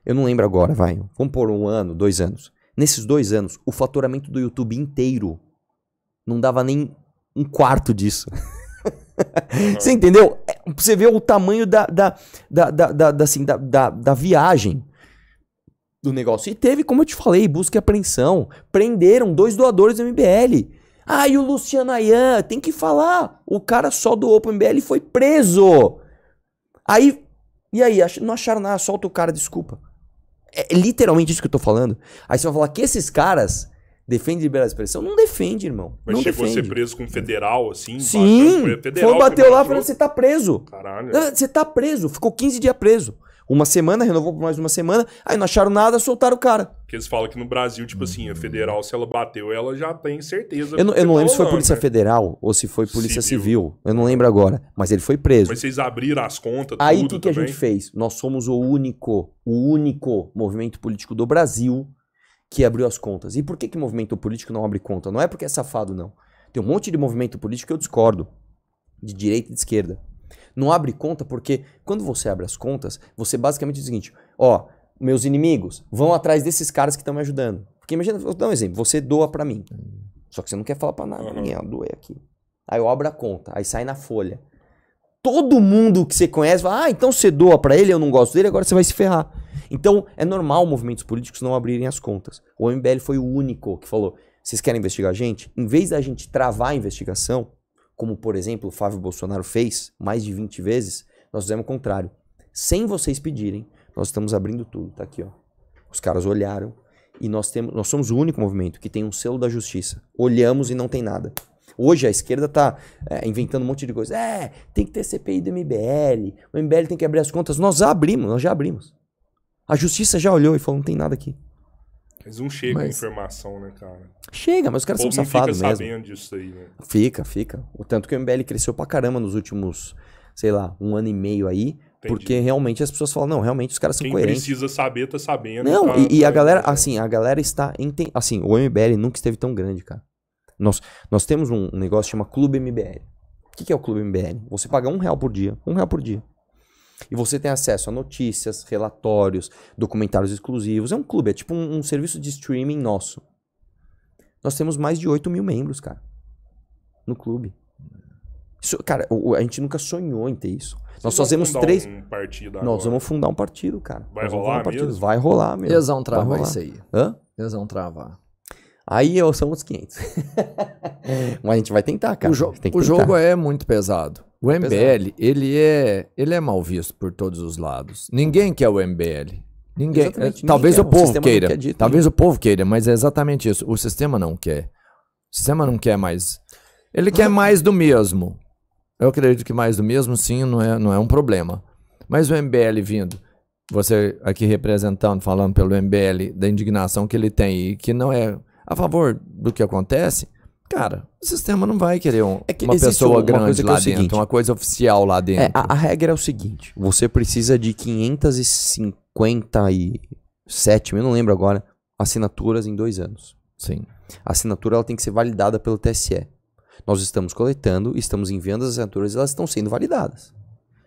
eu não lembro agora, vai, vamos por um ano, dois anos. Nesses dois anos, o faturamento do YouTube inteiro não dava nem um quarto disso. Você entendeu? É, você vê o tamanho da, da, da, da, da, assim, da, da, da viagem do negócio. E teve, como eu te falei, busca e apreensão. Prenderam dois doadores do MBL. Ah, e o Luciano Ayan, tem que falar. O cara só do pro MBL e foi preso. Aí, e aí, não acharam nada, solta o cara, desculpa. É, é literalmente isso que eu tô falando. Aí você vai falar que esses caras defendem liberdade de expressão? Não defende, irmão. Mas não chegou defende. a ser preso com federal, assim? Sim. foi federal foi bateu lá falou você tá preso. Caralho. Você tá preso. Ficou 15 dias preso uma semana, renovou por mais uma semana, aí não acharam nada, soltaram o cara. Porque eles falam que no Brasil, tipo assim, a federal, se ela bateu, ela já tem certeza. Eu não, eu não tá lembro se foi Polícia né? Federal ou se foi Polícia civil. civil. Eu não lembro agora. Mas ele foi preso. Mas vocês abriram as contas, Aí o que, que a gente fez? Nós somos o único, o único movimento político do Brasil que abriu as contas. E por que, que movimento político não abre conta? Não é porque é safado, não. Tem um monte de movimento político que eu discordo. De direita e de esquerda. Não abre conta porque quando você abre as contas, você basicamente diz o seguinte: ó, meus inimigos vão atrás desses caras que estão me ajudando. Porque imagina, vou dar um exemplo, você doa para mim. Uhum. Só que você não quer falar para nada, uhum. ninguém, ó, doei aqui. Aí eu abro a conta, aí sai na folha. Todo mundo que você conhece fala: "Ah, então você doa para ele, eu não gosto dele, agora você vai se ferrar". Então, é normal movimentos políticos não abrirem as contas. O MBL foi o único que falou: "Vocês querem investigar a gente? Em vez da gente travar a investigação, como por exemplo o Fábio Bolsonaro fez mais de 20 vezes, nós fizemos o contrário. Sem vocês pedirem, nós estamos abrindo tudo, tá aqui, ó. Os caras olharam e nós temos, nós somos o único movimento que tem um selo da justiça. Olhamos e não tem nada. Hoje a esquerda tá é, inventando um monte de coisa. É, tem que ter CPI do MBL, o MBL tem que abrir as contas. Nós abrimos, nós já abrimos. A justiça já olhou e falou: não tem nada aqui. Mas não chega mas... informação, né, cara? Chega, mas os caras são safados mesmo. sabendo disso aí, né? Fica, fica. O tanto que o MBL cresceu pra caramba nos últimos, sei lá, um ano e meio aí. Entendi. Porque realmente as pessoas falam, não, realmente os caras são Quem coerentes. Quem precisa saber, tá sabendo. Não, tá, e, e tá a galera, assim, a galera está... Ente... Assim, o MBL nunca esteve tão grande, cara. Nós, nós temos um negócio que chama Clube MBL. O que, que é o Clube MBL? Você paga um real por dia. Um real por dia. E você tem acesso a notícias, relatórios, documentários exclusivos. É um clube, é tipo um, um serviço de streaming nosso. Nós temos mais de 8 mil membros, cara, no clube. Isso, cara, a gente nunca sonhou em ter isso. Vocês nós fazemos três. Um partido agora. Nós vamos fundar um partido, cara. Vai nós rolar um mesmo? Vai rolar mesmo. Eles vão travar rolar. isso aí. Hã? Eles vão travar. Aí eu, são os 500. É. Mas a gente vai tentar, cara. O, jo o jogo é muito pesado. O MBL, tá ele é, ele é mal visto por todos os lados. Ninguém quer o MBL. Ninguém. É, talvez o povo o queira. dito, talvez né? o povo queira, mas é exatamente isso. O sistema não quer. O sistema não quer mais. Ele quer mais do mesmo. Eu acredito que mais do mesmo, sim, não é, não é um problema. Mas o MBL vindo, você aqui representando, falando pelo MBL, da indignação que ele tem e que não é a favor do que acontece, Cara, o sistema não vai querer um, é que uma pessoa uma grande é lá é seguinte, dentro, uma coisa oficial lá é, dentro. É, a, a, regra é o seguinte: você precisa de 557, eu não lembro agora, assinaturas em dois anos. Sim. A assinatura ela tem que ser validada pelo TSE. Nós estamos coletando, estamos enviando as assinaturas e elas estão sendo validadas.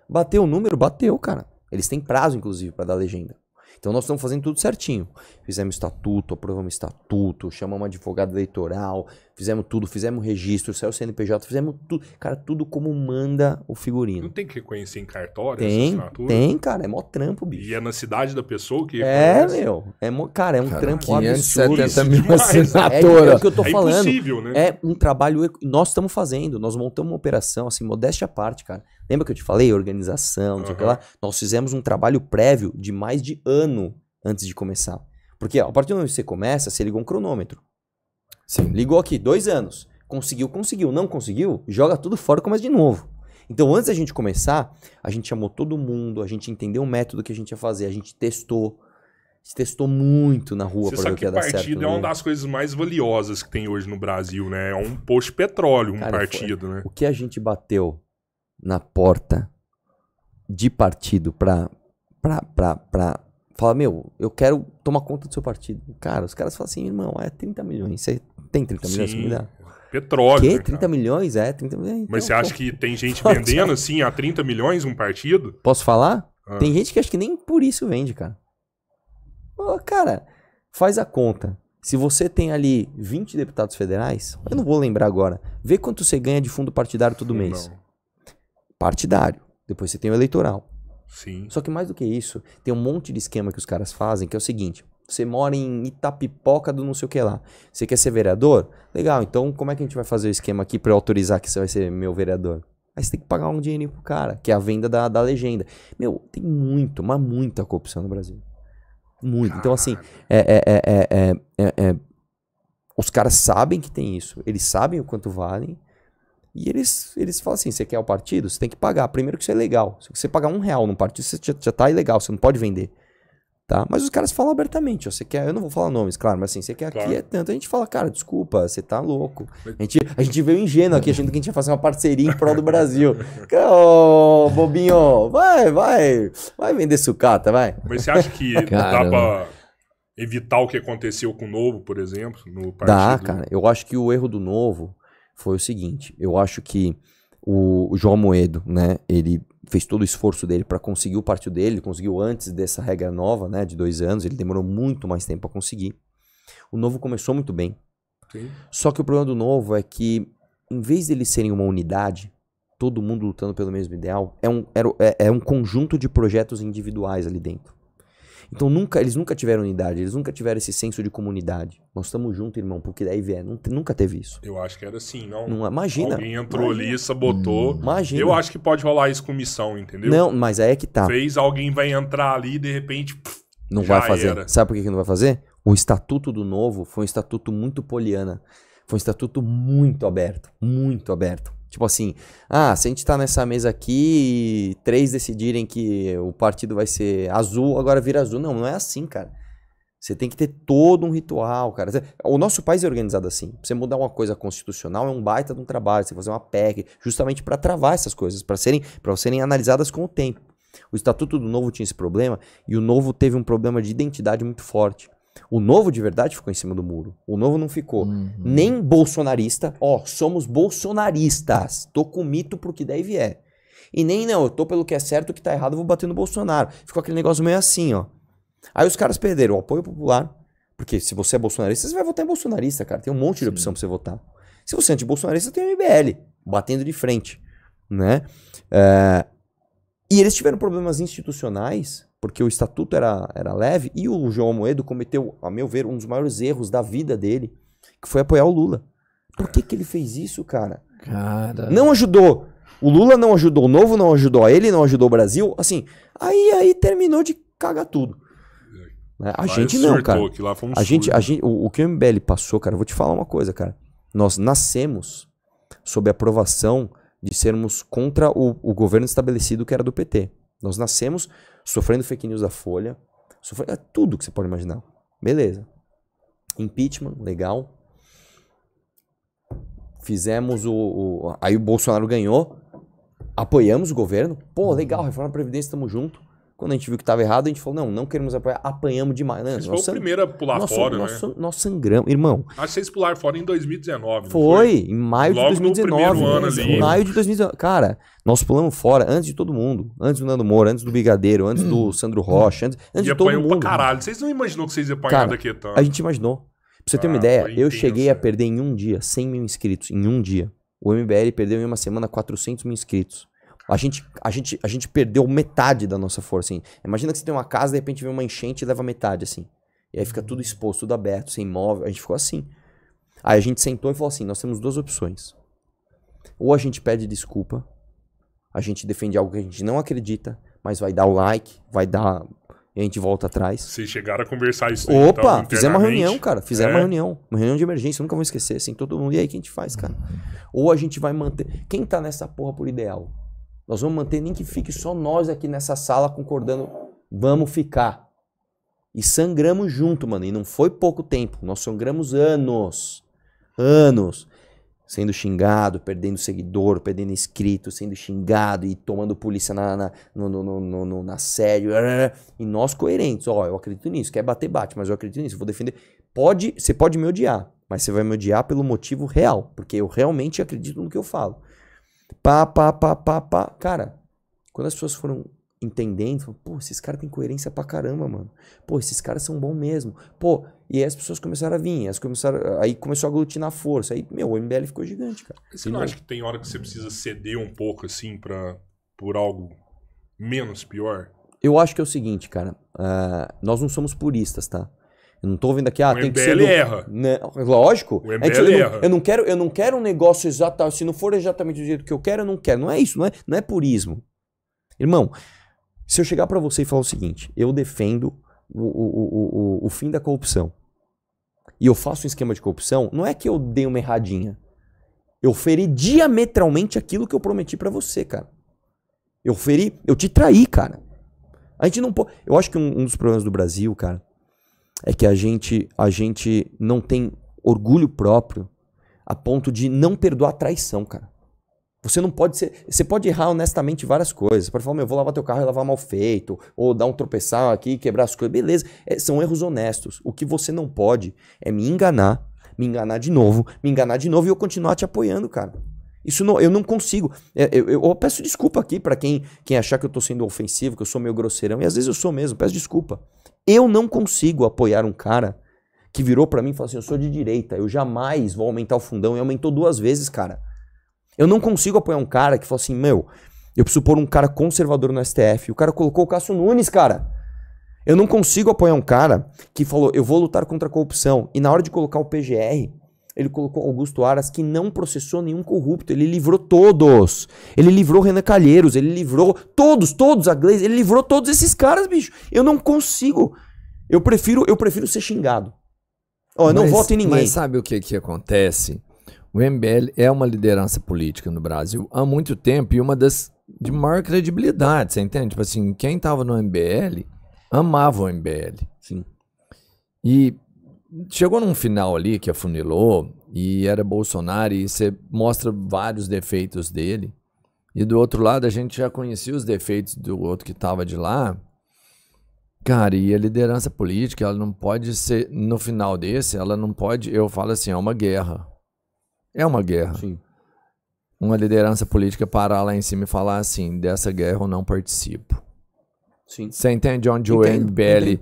Bateu o número? Bateu, cara. Eles têm prazo, inclusive, para dar legenda. Então nós estamos fazendo tudo certinho. Fizemos estatuto, aprovamos estatuto, chamamos advogado eleitoral, Fizemos tudo, fizemos registro, saiu o CNPJ, fizemos tudo. Cara, tudo como manda o figurino. Não tem que reconhecer em cartório tem, Tem, cara. É mó trampo, bicho. E é na cidade da pessoa que É, meu. É mo, cara, é um trampo absurdo. É, é, o que eu tô é falando. Impossível, né? É um trabalho... Nós estamos fazendo. Nós montamos uma operação, assim, modéstia à parte, cara. Lembra que eu te falei? Organização, não sei o que lá. Nós fizemos um trabalho prévio de mais de ano antes de começar. Porque ó, a partir do momento que você começa, você liga um cronômetro. Sim. Ligou aqui, dois anos. Conseguiu, conseguiu. Não conseguiu? Joga tudo fora e começa de novo. Então, antes da gente começar, a gente chamou todo mundo, a gente entendeu o método que a gente ia fazer, a gente testou. testou muito na rua para ver o que ia dar certo. partido é né? uma das coisas mais valiosas que tem hoje no Brasil, né? É um posto petróleo, um Cara, partido, foi... né? O que a gente bateu na porta de partido para Fala, meu, eu quero tomar conta do seu partido. Cara, os caras falam assim, irmão, é 30 milhões. Você tem 30 Sim. milhões pra me dar? Petróleo. Que? 30 né, cara. milhões? É, 30 milhões. É, então, Mas você acha que tem gente pode... vendendo, assim, a 30 milhões um partido? Posso falar? Ah. Tem gente que acha que nem por isso vende, cara. Pô, cara, faz a conta. Se você tem ali 20 deputados federais, eu não vou lembrar agora. Vê quanto você ganha de fundo partidário todo mês. Não. Partidário. Depois você tem o eleitoral. Sim. Só que mais do que isso, tem um monte de esquema que os caras fazem que é o seguinte: você mora em Itapipoca do não sei o que lá. Você quer ser vereador? Legal, então como é que a gente vai fazer o esquema aqui para autorizar que você vai ser meu vereador? Aí você tem que pagar um dinheirinho pro cara, que é a venda da, da legenda. Meu, tem muito, mas muita corrupção no Brasil. Muito. Então, assim, é, é, é, é, os caras sabem que tem isso, eles sabem o quanto valem, e eles, eles falam assim: você quer o partido? Você tem que pagar. Primeiro que isso é legal. Se você pagar um real num partido, você já, já tá ilegal, você não pode vender. Tá? Mas os caras falam abertamente, ó, você quer, eu não vou falar nomes, claro, mas assim, você quer claro. aqui é tanto, a gente fala, cara, desculpa, você tá louco. A gente, a gente veio ingênuo aqui, achando que a gente ia fazer uma parceria em prol do Brasil. Ô, oh, bobinho, vai, vai, vai vender sucata, vai. Mas você acha que dá pra evitar o que aconteceu com o Novo, por exemplo, no partido? Dá, cara, eu acho que o erro do Novo foi o seguinte: eu acho que o, João Moedo, né, ele fez todo o esforço dele para conseguir o partido dele, conseguiu antes dessa regra nova, né, de dois anos, ele demorou muito mais tempo para conseguir. O novo começou muito bem. Sim. Só que o problema do novo é que, em vez de ele serem uma unidade, todo mundo lutando pelo mesmo ideal, é um, é, é um conjunto de projetos individuais ali dentro. Então nunca, eles nunca tiveram unidade, eles nunca tiveram esse senso de comunidade. Nós estamos juntos, irmão, porque daí vier. Nunca teve isso. Eu acho que era assim, não. não imagina. Alguém entrou imagina. ali, sabotou. Hum, imagina. Eu acho que pode rolar isso com missão, entendeu? Não, mas aí é que tá. Fez, alguém vai entrar ali e de repente. Pff, não vai fazer. Era. Sabe por que não vai fazer? O estatuto do novo foi um estatuto muito poliana. Foi um estatuto muito aberto, muito aberto. Tipo assim, ah, se a gente tá nessa mesa aqui e três decidirem que o partido vai ser azul, agora vira azul. Não, não é assim, cara. Você tem que ter todo um ritual, cara. O nosso país é organizado assim. Você mudar uma coisa constitucional é um baita de um trabalho. Você fazer uma PEC, justamente para travar essas coisas, para serem, pra serem analisadas com o tempo. O Estatuto do Novo tinha esse problema e o Novo teve um problema de identidade muito forte. O novo de verdade ficou em cima do muro. O novo não ficou. Uhum. Nem bolsonarista. Ó, oh, somos bolsonaristas. Tô com mito pro que daí vier. É. E nem, não, eu tô pelo que é certo, o que tá errado, eu vou bater no Bolsonaro. Ficou aquele negócio meio assim, ó. Aí os caras perderam o apoio popular. Porque se você é bolsonarista, você vai votar em bolsonarista, cara. Tem um monte de Sim. opção pra você votar. Se você é anti-bolsonarista, tem o MBL batendo de frente, né? É... E eles tiveram problemas institucionais porque o estatuto era, era leve, e o João Moedo cometeu, a meu ver, um dos maiores erros da vida dele, que foi apoiar o Lula. Por que, que ele fez isso, cara? Cara. Não ajudou. O Lula não ajudou, o Novo não ajudou, a ele não ajudou o Brasil. Assim, aí, aí terminou de cagar tudo. É. A gente não, cara. Um a, gente, a gente, o, o que o MBL passou, cara, vou te falar uma coisa, cara. Nós nascemos sob a aprovação de sermos contra o, o governo estabelecido que era do PT. Nós nascemos sofrendo fake news da Folha, sofrendo é tudo que você pode imaginar. Beleza. Impeachment, legal. Fizemos o, o. Aí o Bolsonaro ganhou. Apoiamos o governo. Pô, legal, reforma da Previdência, estamos junto. Quando a gente viu que estava errado, a gente falou: não, não queremos apoiar, apanhamos demais. Né? Vocês nós foi o primeiro a pular fora, né? Nós, sangramos, irmão. Acho que vocês pularam fora em 2019. Foi, foi? em maio Logo de 2019. no primeiro ano ali. maio de 2019. Cara, nós pulamos fora antes de todo mundo. Antes do Nando Moura, antes do Brigadeiro, antes do hum. Sandro Rocha, antes, antes e de todo mundo. pra caralho. Vocês não imaginou que vocês iam apanhar daqui tanto? A gente imaginou. Pra você ter uma ah, ideia, eu intenso, cheguei a né? perder em um dia 100 mil inscritos, em um dia. O MBL perdeu em uma semana 400 mil inscritos. A gente, a, gente, a gente perdeu metade da nossa força. Assim. Imagina que você tem uma casa, de repente vem uma enchente e leva metade, assim. E aí fica tudo exposto, tudo aberto, sem móvel. A gente ficou assim. Aí a gente sentou e falou assim: nós temos duas opções. Ou a gente pede desculpa, a gente defende algo que a gente não acredita, mas vai dar o like, vai dar. E a gente volta atrás. Vocês chegaram a conversar isso Opa, então, fizemos uma reunião, cara. Fizemos é. uma reunião. Uma reunião de emergência, nunca vou esquecer. Assim, todo mundo. E aí, o que a gente faz, cara? Ou a gente vai manter. Quem tá nessa porra por ideal? Nós vamos manter nem que fique só nós aqui nessa sala concordando, vamos ficar. E sangramos junto, mano, e não foi pouco tempo, nós sangramos anos. Anos sendo xingado, perdendo seguidor, perdendo inscrito, sendo xingado e tomando polícia na, na, no, no, no, no, na série. E nós coerentes, ó, oh, eu acredito nisso, quer bater, bate, mas eu acredito nisso, vou defender. Pode, você pode me odiar, mas você vai me odiar pelo motivo real, porque eu realmente acredito no que eu falo. Pá, pá, pá, pá, pá. Cara, quando as pessoas foram entendendo, falam, pô, esses caras têm coerência pra caramba, mano. Pô, esses caras são bons mesmo. Pô, e aí as pessoas começaram a vir, as começaram, aí começou a aglutinar força. Aí, meu, o MBL ficou gigante, cara. Você não acha que tem hora que você precisa ceder um pouco, assim, pra, por algo menos pior? Eu acho que é o seguinte, cara. Uh, nós não somos puristas, tá? Eu não tô vendo aqui, ah, o tem MBL que ser. Do... erra. Né? Lógico. O é MBL gente, eu erra. Não, eu, não quero, eu não quero um negócio exato. Se não for exatamente do jeito que eu quero, eu não quero. Não é isso, não é, não é purismo. Irmão, se eu chegar para você e falar o seguinte, eu defendo o, o, o, o, o fim da corrupção. E eu faço um esquema de corrupção, não é que eu dei uma erradinha. Eu feri diametralmente aquilo que eu prometi para você, cara. Eu feri, eu te traí, cara. A gente não pode. Eu acho que um, um dos problemas do Brasil, cara, é que a gente, a gente não tem orgulho próprio a ponto de não perdoar traição, cara. Você não pode ser. Você pode errar honestamente várias coisas. Você pode falar, meu, eu vou lavar teu carro e lavar mal feito, ou dar um tropeçar aqui, quebrar as coisas. Beleza. É, são erros honestos. O que você não pode é me enganar, me enganar de novo, me enganar de novo e eu continuar te apoiando, cara. Isso não, eu não consigo. É, eu, eu, eu peço desculpa aqui para quem, quem achar que eu tô sendo ofensivo, que eu sou meio grosseirão. E às vezes eu sou mesmo, peço desculpa. Eu não consigo apoiar um cara que virou para mim e falou assim: eu sou de direita, eu jamais vou aumentar o fundão. E aumentou duas vezes, cara. Eu não consigo apoiar um cara que falou assim: meu, eu preciso pôr um cara conservador no STF. O cara colocou o Cássio Nunes, cara. Eu não consigo apoiar um cara que falou: eu vou lutar contra a corrupção. E na hora de colocar o PGR, ele colocou Augusto Aras, que não processou nenhum corrupto. Ele livrou todos. Ele livrou Renan Calheiros, ele livrou todos, todos a Glaze. Ele livrou todos esses caras, bicho. Eu não consigo. Eu prefiro, eu prefiro ser xingado. oh, eu mas, não voto em ninguém. Mas sabe o que, que acontece? O MBL é uma liderança política no Brasil há muito tempo e uma das de maior credibilidade, você entende? Tipo assim, quem tava no MBL amava o MBL. Sim. E chegou num final ali que afunilou e era Bolsonaro e você mostra vários defeitos dele. E do outro lado a gente já conhecia os defeitos do outro que estava de lá. Cara, e a liderança política, ela não pode ser no final desse, ela não pode, eu falo assim, é uma guerra. É uma guerra. Sim. Uma liderança política parar lá em cima e falar assim, dessa guerra eu não participo. Sim. Você entende onde entendo, o MBL entendo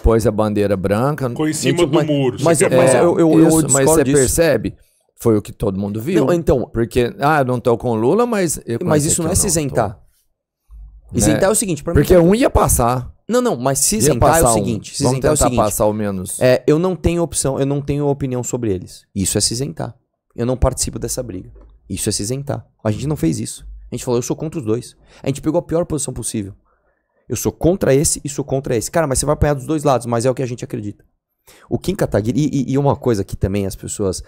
pôs a bandeira branca. com em cima tipo, do mas, muro. Mas, é, mas eu, eu, isso, eu mas você disso. percebe? Foi o que todo mundo viu. Não, então, porque, ah, eu não tô com Lula, mas. mas isso não é se isentar. Isentar né? é o né? seguinte, pra Porque mim, tá um ia passar. Não, não, mas se isentar é o seguinte. Um. Se isentar é o seguinte. passar ao menos. É, eu não tenho opção, eu não tenho opinião sobre eles. Isso é se isentar. Eu não participo dessa briga. Isso é se isentar. A gente não fez isso. A gente falou, eu sou contra os dois. A gente pegou a pior posição possível. Eu sou contra esse e sou contra esse. Cara, mas você vai apanhar dos dois lados, mas é o que a gente acredita. O Kim Kataguiri, e, e uma coisa que também as pessoas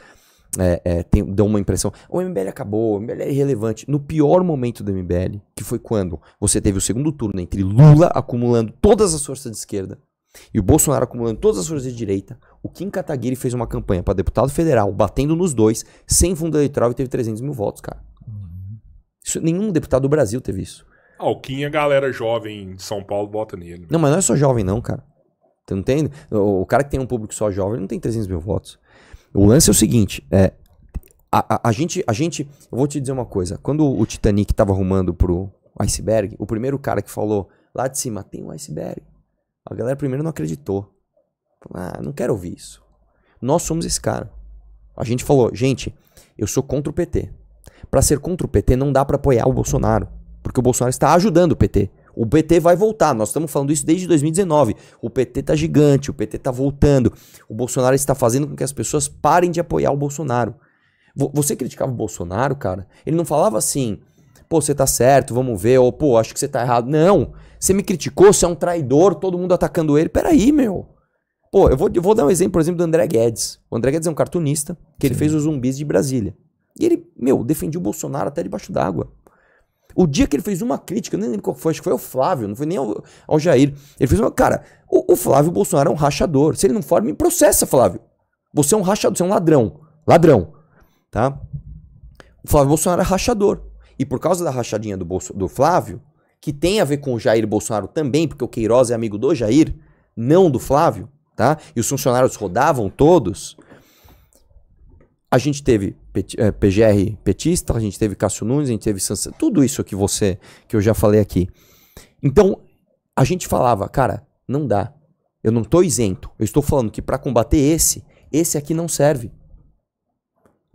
é, é, tem, dão uma impressão, o MBL acabou, o MBL é irrelevante. No pior momento do MBL, que foi quando você teve o segundo turno entre Lula acumulando todas as forças de esquerda e o Bolsonaro acumulando todas as forças de direita, o Kim Kataguiri fez uma campanha para deputado federal, batendo nos dois, sem fundo eleitoral e teve 300 mil votos, cara. Uhum. Isso, nenhum deputado do Brasil teve isso. Ah, galera jovem de São Paulo bota nele. Mano. Não, né? mas não é só jovem, não, cara. Tu não tem, o cara que tem um público só jovem não tem 300 mil votos. O lance é o seguinte: é, a, a, a gente, a gente. Eu vou te dizer uma coisa. Quando o Titanic tava arrumando pro iceberg, o primeiro cara que falou lá de cima tem um iceberg, a galera primeiro não acreditou. Falou, ah, não quero ouvir isso. Nós somos esse cara. A gente falou, gente, eu sou contra o PT. Para ser contra o PT não dá para apoiar o Bolsonaro. Porque o Bolsonaro está ajudando o PT. O PT vai voltar. Nós estamos falando isso desde 2019. O PT está gigante, o PT está voltando. O Bolsonaro está fazendo com que as pessoas parem de apoiar o Bolsonaro. Você criticava o Bolsonaro, cara? Ele não falava assim, pô, você tá certo, vamos ver, ou pô, acho que você tá errado. Não. Você me criticou, você é um traidor, todo mundo atacando ele. Peraí, meu. Pô, eu vou, eu vou dar um exemplo, por exemplo, do André Guedes. O André Guedes é um cartunista que Sim. ele fez os zumbis de Brasília. E ele, meu, defendia o Bolsonaro até debaixo d'água. O dia que ele fez uma crítica, nem lembro qual foi, acho que foi o Flávio, não foi nem ao, ao Jair. Ele fez uma. Cara, o, o, Flávio Bolsonaro é um rachador. Se ele não for, me processa, Flávio. Você é um rachador, você é um ladrão. Ladrão. Tá? O Flávio Bolsonaro é rachador. E por causa da rachadinha do, Bolso, do Flávio, que tem a ver com o Jair Bolsonaro também, porque o Queiroz é amigo do Jair, não do Flávio, tá? E os funcionários rodavam todos. A gente teve PGR eh, petista, a gente teve Cássio Nunes, a gente teve Sansa, tudo isso que você que eu já falei aqui. Então, a gente falava, cara, não dá. Eu não estou isento. Eu estou falando que para combater esse, esse aqui não serve.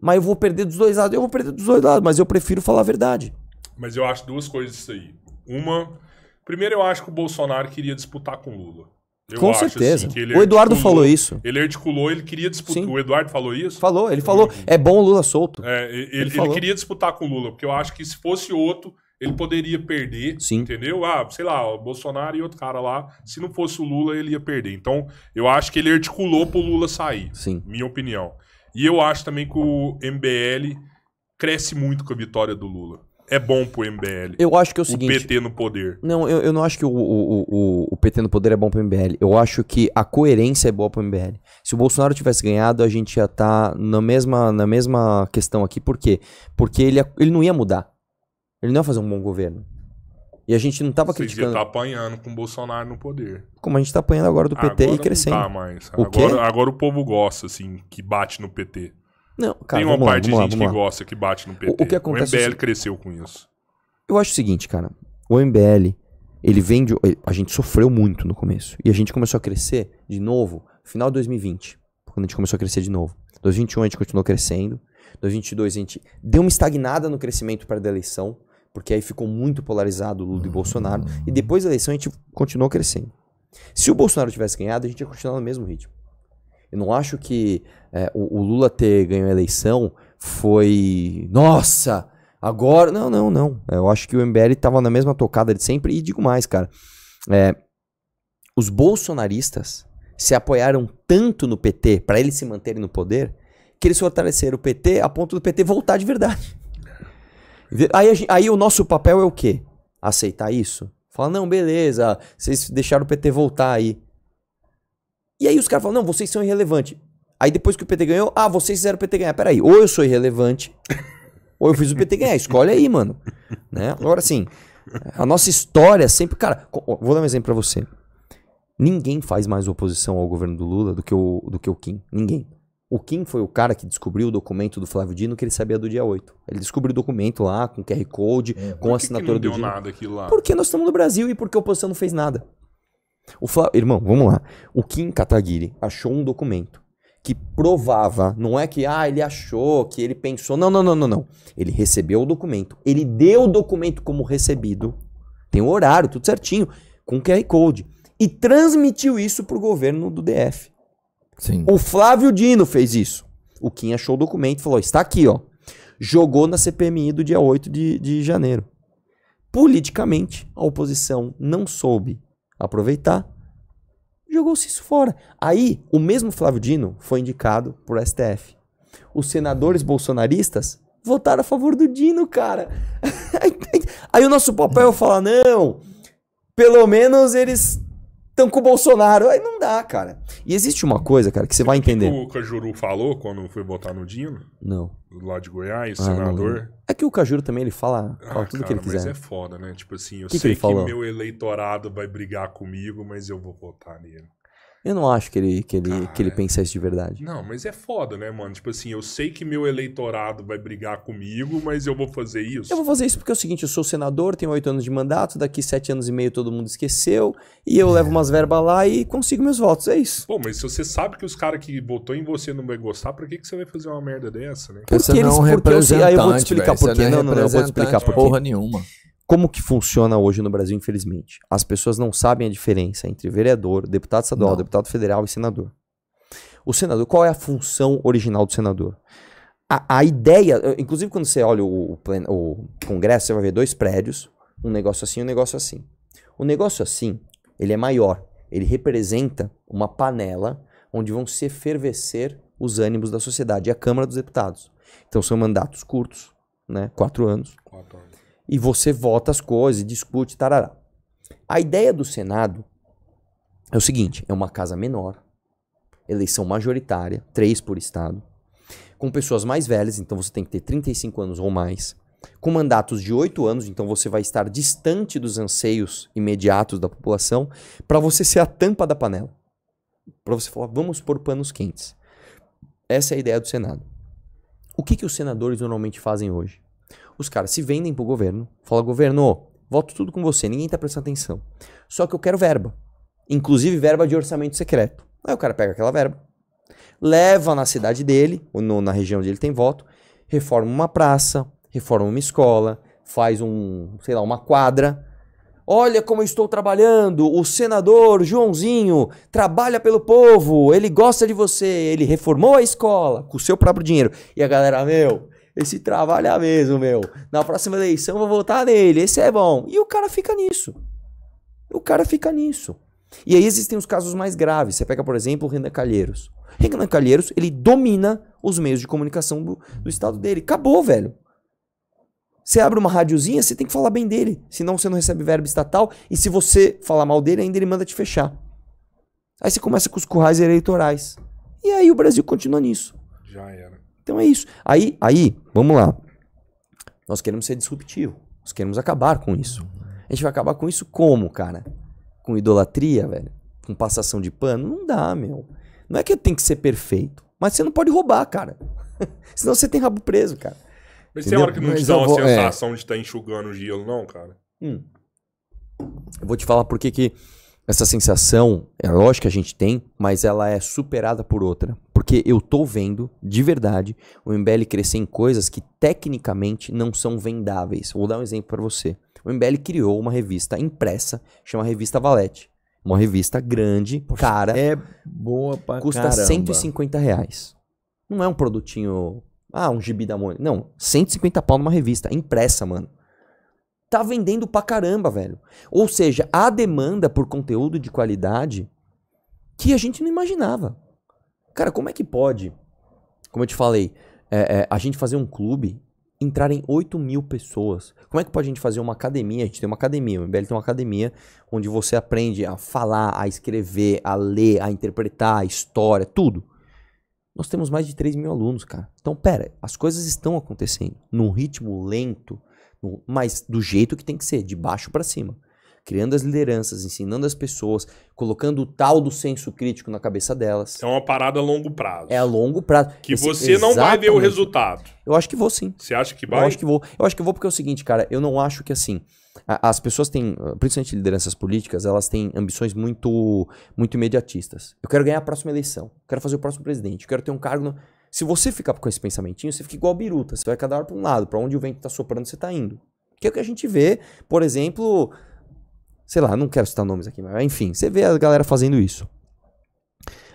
Mas eu vou perder dos dois lados. Eu vou perder dos dois lados, mas eu prefiro falar a verdade. Mas eu acho duas coisas isso aí. Uma, primeiro eu acho que o Bolsonaro queria disputar com o Lula. Eu Com acho, assim, certeza. Assim, o Eduardo falou isso. Ele articulou, ele queria disputar. Sim. O Eduardo falou isso? Falou, ele falou. É, bom o Lula solto. É, ele, ele, ele, queria disputar com o Lula, porque eu acho que se fosse outro, ele poderia perder. Sim. Entendeu? Ah, sei lá, o Bolsonaro e outro cara lá. Se não fosse o Lula, ele ia perder. Então, eu acho que ele articulou pro Lula sair. Sim. Minha opinião. E eu acho também que o MBL cresce muito com a vitória do Lula é bom pro MBL. Eu acho que é o seguinte. O PT no poder. Não, eu, eu não acho que o, o, o, o, PT no poder é bom pro MBL. Eu acho que a coerência é boa pro MBL. Se o Bolsonaro tivesse ganhado, a gente ia estar tá na, mesma, na mesma questão aqui. Por quê? Porque ele, ele não ia mudar. Ele não ia fazer um bom governo. E a gente não tava Vocês criticando. Você tá apanhando com o Bolsonaro no poder. Como a gente tá apanhando agora do PT agora e crescendo. Não tá mais. O agora, agora o povo gosta, assim, que bate no PT. Não, cara, Tem uma vamos parte lá, de gente lá, que gosta, que bate no PT. O, o que acontece? O MBL é cresceu com isso. Eu acho o seguinte, cara. O MBL, ele vem de. A gente sofreu muito no começo. E a gente começou a crescer de novo final de 2020. Quando a gente começou a crescer de novo. 2021 a gente continuou crescendo. 2022 a gente deu uma estagnada no crescimento perto da eleição. Porque aí ficou muito polarizado o Lula e o Bolsonaro. E depois da eleição a gente continuou crescendo. Se o Bolsonaro tivesse ganhado, a gente ia continuar no mesmo ritmo. Eu não acho que é, o, o, Lula ter ganho a eleição foi. Nossa! Agora. Não, não, não. Eu acho que o MBL estava na mesma tocada de sempre. E digo mais, cara. É, os bolsonaristas se apoiaram tanto no PT para eles se manterem no poder que eles fortaleceram o PT a ponto do PT voltar de verdade. Aí, aí o nosso papel é o quê? Aceitar isso? Falar, não, beleza, vocês deixaram o PT voltar aí. E aí os caras falam, não, vocês são irrelevantes. Aí depois que o PT ganhou, ah, vocês fizeram o PT ganhar. Peraí, ou eu sou irrelevante, ou eu fiz o PT ganhar. Escolhe aí, mano. Né? Agora sim, a nossa história é sempre. Cara, vou dar um exemplo pra você. Ninguém faz mais oposição ao governo do Lula do que o, do que o Kim. Ninguém. O Kim foi o cara que descobriu o documento do Flávio Dino que ele sabia do dia 8. Ele descobriu o documento lá, com QR Code, é, com a assinatura que não deu do Dino. nada aquilo lá? Porque nós estamos no Brasil e porque a oposição não fez nada. O Flávio, irmão, vamos lá. O Kim Kataguiri achou um documento que provava, não é que ah, ele achou, que ele pensou. Não, não, não, não, não. Ele recebeu o documento, ele deu o documento como recebido. Tem o horário, tudo certinho, com QR Code e transmitiu isso para o governo do DF. Sim. O Flávio Dino fez isso. O Kim achou o documento e falou: está aqui, ó. Jogou na CPMI do dia 8 de, de janeiro. Politicamente, a oposição não soube aproveitar, jogou-se isso fora. Aí, o mesmo Flávio Dino foi indicado por STF. Os senadores bolsonaristas votaram a favor do Dino, cara. Aí o nosso papel é falar: não, pelo menos eles estão com o Bolsonaro. Aí não dá, cara. E existe uma coisa, cara, que você vai entender. O que o Cajuru falou quando foi votar no Dino? Não. Lá de Goiás, ah, senador. É que o Cajuru também, ele fala, fala ah, tudo o que ele quiser. Mas é foda, né? Tipo assim, eu que sei que, que meu eleitorado vai brigar comigo, mas eu vou votar nele. Eu não acho que ele, que ele, que ele pensa isso de verdade. Não, mas é foda, né, mano? Tipo assim, eu sei que meu eleitorado vai brigar comigo, mas eu vou fazer isso. Eu vou fazer isso porque é o seguinte: eu sou senador, tenho oito anos de mandato, daqui sete anos e meio todo mundo esqueceu, e eu levo umas verbas lá e consigo meus votos. É isso. Pô, mas se você sabe que os caras que votou em você não vai gostar, por que, que você vai fazer uma merda dessa, né? Porque, porque eles. É porque eu sei, aí eu vou te explicar por quê. Não, é não, não, eu vou te explicar por Porra nenhuma. Como que funciona hoje no Brasil, infelizmente? As pessoas não sabem a diferença entre vereador, deputado estadual, não. deputado federal e senador. O senador, qual é a função original do senador? A, a ideia, inclusive quando você olha o, plen, o Congresso, você vai ver dois prédios, um negócio assim e um negócio assim. O negócio assim, ele é maior, ele representa uma panela onde vão se efervescer os ânimos da sociedade, e a Câmara dos Deputados. Então são mandatos curtos, né? Quatro anos. Quatro e você vota as coisas, discute, tarará. A ideia do Senado é o seguinte: é uma casa menor, eleição majoritária, três por estado, com pessoas mais velhas, então você tem que ter 35 anos ou mais, com mandatos de oito anos, então você vai estar distante dos anseios imediatos da população, para você ser a tampa da panela. Para você falar, vamos pôr panos quentes. Essa é a ideia do Senado. O que, que os senadores normalmente fazem hoje? Os caras se vendem pro governo, fala governo, voto tudo com você, ninguém tá prestando atenção. Só que eu quero verba. Inclusive verba de orçamento secreto. Aí o cara pega aquela verba, leva na cidade dele, ou no, na região onde ele tem voto, reforma uma praça, reforma uma escola, faz um, sei lá, uma quadra. Olha como eu estou trabalhando, o senador Joãozinho trabalha pelo povo, ele gosta de você, ele reformou a escola com o seu próprio dinheiro. E a galera, meu, esse trabalha mesmo, meu. Na próxima eleição vou votar nele. Esse é bom. E o cara fica nisso. O cara fica nisso. E aí existem os casos mais graves. Você pega, por exemplo, o Renan Calheiros. Renan Calheiros, ele domina os meios de comunicação do, do estado dele. Acabou, velho. Você abre uma radiozinha, você tem que falar bem dele. Senão você não recebe verbo estatal. E se você falar mal dele, ainda ele manda te fechar. Aí você começa com os currais eleitorais. E aí o Brasil continua nisso. Já era. Então é isso. Aí, aí, vamos lá. Nós queremos ser disruptivo. Nós queremos acabar com isso. A gente vai acabar com isso como, cara? Com idolatria, velho? Com passação de pano? Não dá, meu. Não é que tem que ser perfeito, mas você não pode roubar, cara. Senão você tem rabo preso, cara. Mas Entendeu? tem hora que não mas te dá uma vou, é. sensação é... de estar tá enxugando o gelo, não, cara? Hum. Eu vou te falar por que que essa sensação, é lógico que a gente tem, mas ela é superada por outra porque eu tô vendo, de verdade, o MBL crescer em coisas que tecnicamente não são vendáveis. Vou dar um exemplo para você. O MBL criou uma revista impressa, chama Revista Valete. Uma revista grande, Poxa, cara. É boa pra Custa caramba. 150 reais. Não é um produtinho. Ah, um gibi da Mônica. Não, 150 pau numa revista. Impressa, mano. Tá vendendo pra caramba, velho. Ou seja, há demanda por conteúdo de qualidade que a gente não imaginava. Cara, como é que pode, como eu te falei, é, é, a gente fazer um clube entrar em 8 mil pessoas. Como é que pode a gente fazer uma academia? A gente tem uma academia, o MBL tem uma academia onde você aprende a falar, a escrever, a ler, a interpretar, a história, tudo. Nós temos mais de 3 mil alunos, cara. Então, pera, as coisas estão acontecendo num ritmo lento, mas do jeito que tem que ser, de baixo para cima criando as lideranças, ensinando as pessoas, colocando o tal do senso crítico na cabeça delas. É uma parada a longo prazo. É a longo prazo. Que Esse, você não vai ver o resultado. Eu acho que vou sim. Você acha que vai? Eu acho que vou. Eu acho que vou porque é o seguinte, cara, eu não acho que assim, as pessoas têm, principalmente lideranças políticas, elas têm ambições muito muito imediatistas. Eu quero ganhar a próxima eleição, eu quero fazer o próximo presidente, eu quero ter um cargo no... Se você ficar com esse pensamentinho, você fica igual biruta, você vai cada hora para um lado, para onde o vento está soprando, você está indo. Que é o que a gente vê, por exemplo, Sei lá, não quero citar nomes aqui, mas enfim, você vê a galera fazendo isso.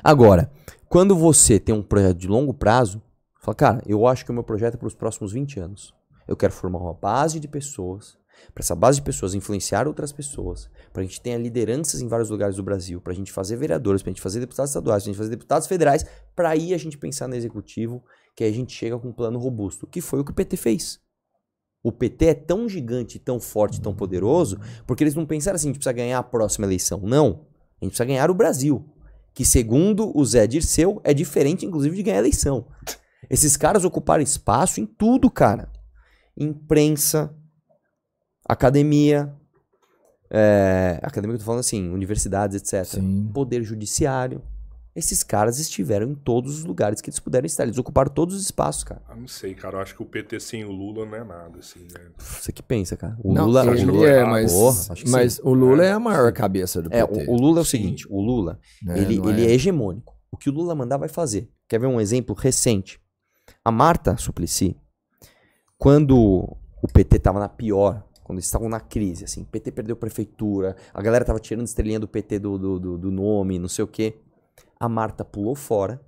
Agora, quando você tem um projeto de longo prazo, fala, cara, eu acho que o meu projeto é para os próximos 20 anos. Eu quero formar uma base de pessoas, para essa base de pessoas influenciar outras pessoas, para a gente ter lideranças em vários lugares do Brasil, para a gente fazer vereadores, para a gente fazer deputados estaduais, para a gente fazer deputados federais, para aí a gente pensar no executivo, que aí a gente chega com um plano robusto, que foi o que o PT fez. O PT é tão gigante, tão forte, tão poderoso, porque eles não pensaram assim, a gente precisa ganhar a próxima eleição. Não. A gente precisa ganhar o Brasil. Que, segundo o Zé Dirceu, é diferente, inclusive, de ganhar a eleição. Esses caras ocuparam espaço em tudo, cara. Imprensa, academia. É, academia que eu tô falando assim, universidades, etc. Sim. Poder judiciário. Esses caras estiveram em todos os lugares que eles puderam estar. Eles ocuparam todos os espaços, cara. Eu não sei, cara. Eu acho que o PT sem o Lula não é nada, assim, né? Você que pensa, cara. O não, Lula, sim, Lula é, mas, porra, mas o Lula é a é, maior sim. cabeça do PT. É, o, o Lula é o seguinte, o Lula, é, ele, ele é. é hegemônico. O que o Lula mandar vai fazer. Quer ver um exemplo recente? A Marta Suplicy, quando o PT estava na pior, quando eles estavam na crise, assim, o PT perdeu prefeitura, a galera tava tirando estrelinha do PT do, do, do, do nome, não sei o quê a Marta pulou fora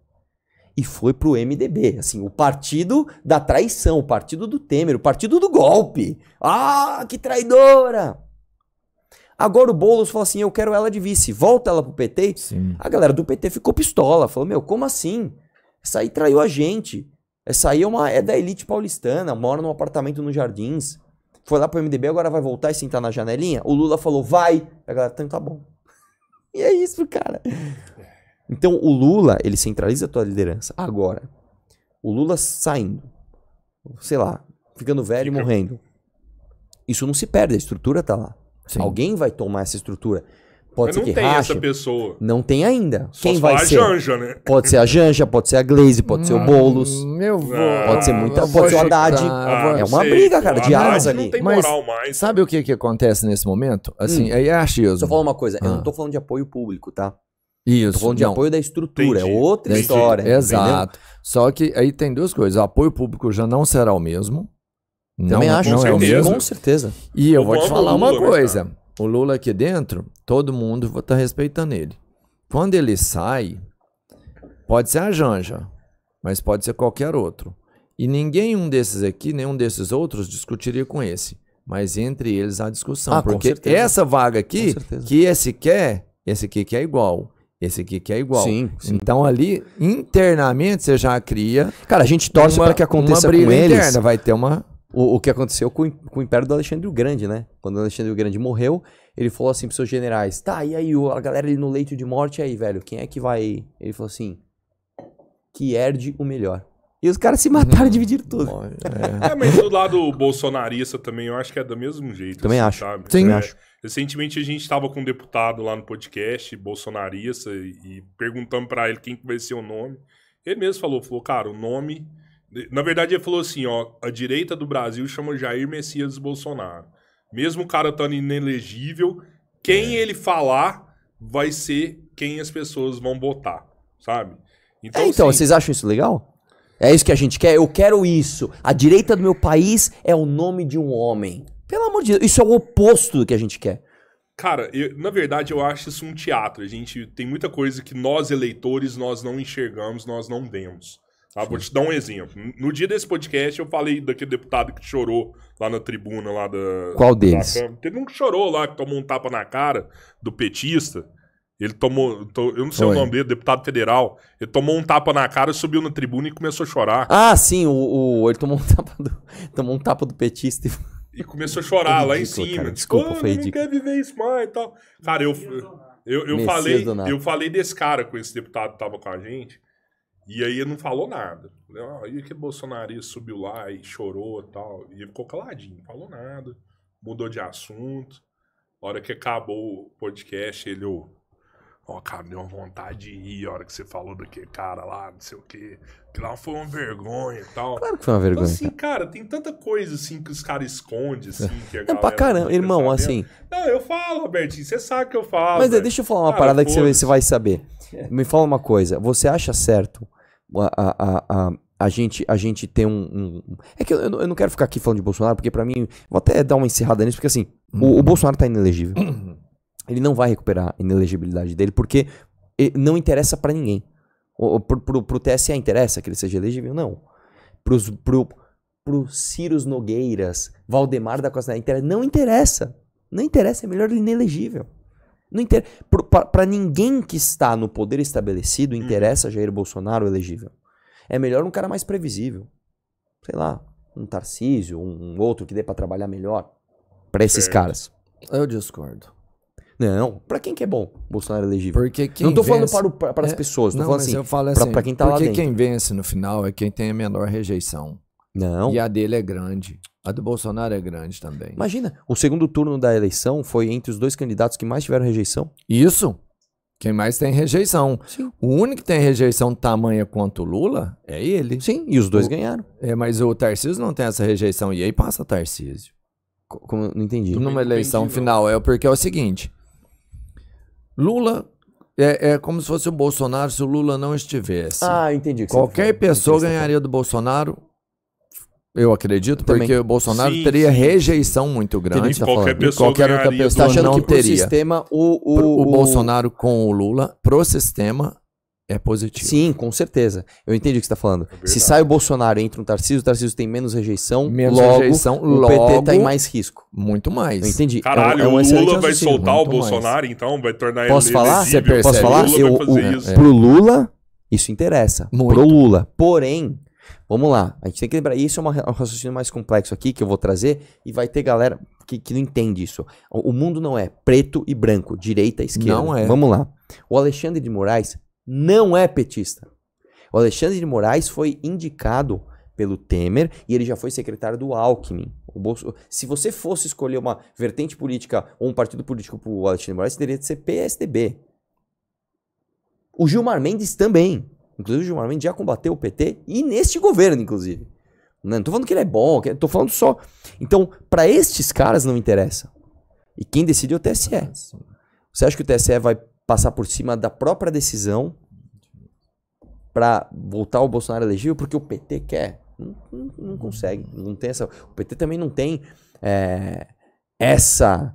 e foi pro MDB, assim, o partido da traição, o partido do Temer, o partido do golpe. Ah, que traidora! Agora o Boulos falou assim: eu quero ela de vice, volta ela pro PT. Sim. A galera do PT ficou pistola, falou: meu, como assim? Essa aí traiu a gente. Essa aí é, uma, é da elite paulistana, mora num apartamento nos jardins. Foi lá pro MDB, agora vai voltar e sentar na janelinha? O Lula falou: vai. A galera, então tá bom. E é isso, cara. Então o Lula, ele centraliza a tua liderança. Agora, o Lula saindo, sei lá, ficando velho Fica. e morrendo. Isso não se perde, a estrutura tá lá. Sim. Alguém vai tomar essa estrutura. Pode Mas ser não que tem essa pessoa. Não tem ainda. Só Quem vai a ser? Janja, né? Pode ser a Janja, pode ser a Glaze, pode ah, ser o hum, Boulos. Meu vô. Pode ser muita, pode ser o Haddad. Ah, é uma sei, briga, cara, de asas ali. Não tem moral Mas mais. Sabe o que que acontece nesse momento? Assim, hum. aí é eu. Só falar uma coisa, ah. eu não ah. tô falando de apoio público, tá? Isso. O falando de apoio da estrutura, é entendi. é outra entendi. história. Exato. Só que aí tem duas coisas. O apoio público já não será o mesmo. Também não, é, acho, não é o mesmo. Com certeza. E eu o vou te falar uma coisa. O Lula aqui dentro, todo mundo está respeitando ele. Quando ele sai, pode ser a Janja, mas pode ser qualquer outro. E ninguém um desses aqui, nenhum desses outros, discutiria com esse. Mas entre eles há discussão. Ah, porque essa vaga aqui, que esse quer, esse aqui quer igual. Esse aqui que é igual. Sim, sim. Então ali, internamente, você já cria. Cara, a gente torce para que aconteça uma com eles. Interna, vai ter uma. O, o que aconteceu com, com, o Império do Alexandre o Grande, né? Quando o Alexandre o Grande morreu, ele falou assim pros seus generais: tá, e aí a galera ali no leito de morte, aí, velho, quem é que vai. Ele falou assim: que herde o melhor. E os caras se mataram e dividiram tudo. É. é. mas do lado bolsonarista também, eu acho que é do mesmo jeito. Também assim, acho. Sabe? Sim, é, acho. Recentemente a gente estava com um deputado lá no podcast, bolsonarista, e, perguntando para ele quem que vai ser o nome. Ele mesmo falou, falou, cara, o nome... Na verdade, ele falou assim, ó, a direita do Brasil chama Jair Messias Bolsonaro. Mesmo o cara estando inelegível, quem é. ele falar vai ser quem as pessoas vão votar, sabe? Então, é, então assim, vocês acham isso legal? É isso que a gente quer? Eu quero isso. A direita do meu país é o nome de um homem. Pelo amor de Deus, isso é o oposto do que a gente quer. Cara, eu, na verdade eu acho isso um teatro. A gente tem muita coisa que nós eleitores nós não enxergamos, nós não vemos. Tá? Vou te dar um exemplo. No dia desse podcast eu falei daquele deputado que chorou lá na tribuna lá da Qual deles? Da, teve um que chorou lá que tomou um tapa na cara do petista. Ele tomou, to, eu não sei o nome dele, deputado federal. Ele tomou um tapa na cara, subiu na tribuna e começou a chorar. Ah, sim, o, o ele tomou um tapa do, tomou um tapa do petista. E e começou a chorar é ridículo, lá em cima. Cara, desculpa, oh, foi não quer viver isso mais e tal. Cara, eu, eu, eu, falei, eu falei desse cara com esse deputado que tava com a gente. E aí ele não falou nada. Aí ah, que aquele bolsonarista subiu lá e chorou e tal. E ele ficou caladinho, não falou nada. Mudou de assunto. A hora que acabou o podcast, ele, oh, Ó, cara, deu uma vontade de ir a hora que você falou do que cara lá, não sei o quê. Que lá foi uma vergonha e tal. Claro que foi uma então, vergonha. Então, assim, cara, tem tanta coisa assim que os caras escondem, assim, que a é pra caramba, irmão, assim. Não, eu falo, Robertinho, você sabe que eu falo. Mas é, velho. deixa eu falar uma cara, parada que você, você vai saber. Me fala uma coisa, você acha certo a, a, a, a gente, a gente ter um, um. É que eu, eu não quero ficar aqui falando de Bolsonaro, porque para mim. Vou até dar uma encerrada nisso, porque assim, o, o uhum. Bolsonaro tá inelegível. ele não vai recuperar a inelegibilidade dele, porque eh, não interessa para ninguém. O, pro, pro, pro, TSE interessa que ele seja elegível? Não. Pros, pro, pro Ciro Nogueiras, Valdemar da Costa interessa, não interessa. Não interessa, é melhor ele inelegível. Não inter... Para ninguém que está no poder estabelecido, interessa Jair Bolsonaro elegível. É melhor um cara mais previsível. Sei lá, um Tarcísio, um, um outro que dê para trabalhar melhor. Para esses certo. caras. Eu discordo. Não, pra quem que é bom Bolsonaro é elegível? Porque quem não tô vence... falando para, para as é, pessoas, não, tô falando assim, eu falo assim pra, pra quem tá lá Porque quem vence no final é quem tem a menor rejeição. Não. E a dele é grande. A do Bolsonaro é grande também. Imagina, o segundo turno da eleição foi entre os dois candidatos que mais tiveram rejeição. Isso. Quem mais tem rejeição. Sim. O único que tem rejeição tamanha quanto o Lula é ele. Sim, e os dois o... ganharam. É, mas o Tarcísio não tem essa rejeição. E aí passa Tarcísio. Como, não entendi. Numa entendi, eleição não. final. É porque é o seguinte: Lula é, é, como se fosse o Bolsonaro se o Lula não estivesse. Ah, entendi. Tá qualquer pessoa entendi, tá ganharia do Bolsonaro, eu acredito, porque o Bolsonaro sim, teria sim. rejeição muito grande. Tá qualquer, pessoa qualquer outra pessoa tá do... não que teria. Sistema, o, o, pro, o, o Bolsonaro com o Lula, pro sistema, é positivo. Sim, com certeza. Eu entendi o que você está falando. É Se sai o Bolsonaro entra um Tarcísio, o Tarcísio tem menos rejeição, menos logo, rejeição, o PT está em mais risco. Muito mais. Eu entendi. Caralho, é um, é um o Lula vai soltar muito o Bolsonaro, mais. então vai tornar Posso ele falar? Você percebe? Posso falar? Eu, o, é. Pro Lula, isso interessa. Muito. Pro Lula. Porém, vamos lá. A gente tem que lembrar, isso é uma, um raciocínio mais complexo aqui que eu vou trazer e vai ter galera que, que não entende isso. O, o mundo não é preto e branco, direita e esquerda. Não é. Vamos lá. O Alexandre de Moraes não é petista. O Alexandre de Moraes foi indicado pelo Temer e ele já foi secretário do Alckmin. Bolso... Se você fosse escolher uma vertente política ou um partido político para o Alexandre de Moraes, teria de ser PSDB. O Gilmar Mendes também. Inclusive, o Gilmar Mendes já combateu o PT e neste governo, inclusive. Né, não estou falando que ele é bom, estou é, falando só. Então, para estes caras não interessa. E quem decide é o TSE. Você acha que o TSE vai passar por cima da própria decisão para voltar o Bolsonaro elegível porque o PT quer. Não, não, não, consegue, não tem essa. O PT também não tem é, essa.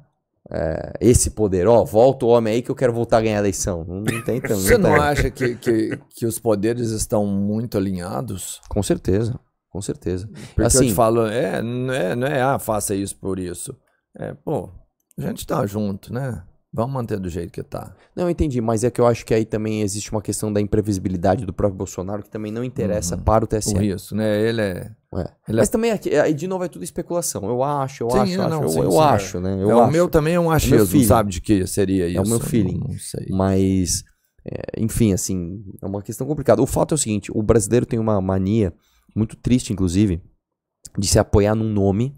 É, esse poder, ó, oh, volta o homem aí que eu quero voltar a ganhar a eleição. Não, não tem também. Você não acha que, que, que os poderes estão muito alinhados? Com certeza, com certeza. Porque assim, eu te assim, falo, é, não, é, não é, ah, faça isso por isso. É, pô, a gente tá junto, né? Vamos manter do jeito que tá. Não, entendi, mas é que eu acho que aí também existe uma questão da imprevisibilidade do próprio Bolsonaro que também não interessa uhum. para o TSE. Por isso, né? Ele é. é. Ele é- mas é... também, aí de novo, é tudo especulação. Eu acho, eu sim, acho, eu é, acho. Não, eu, sim, eu é. acho, é. né? Eu é, acho. O meu também é um achismo, sabe de que seria isso? É o meu feeling. Não sei. Mas, enfim, assim, é uma questão complicada. O fato é o seguinte: o brasileiro tem uma mania, muito triste, inclusive, de se apoiar num nome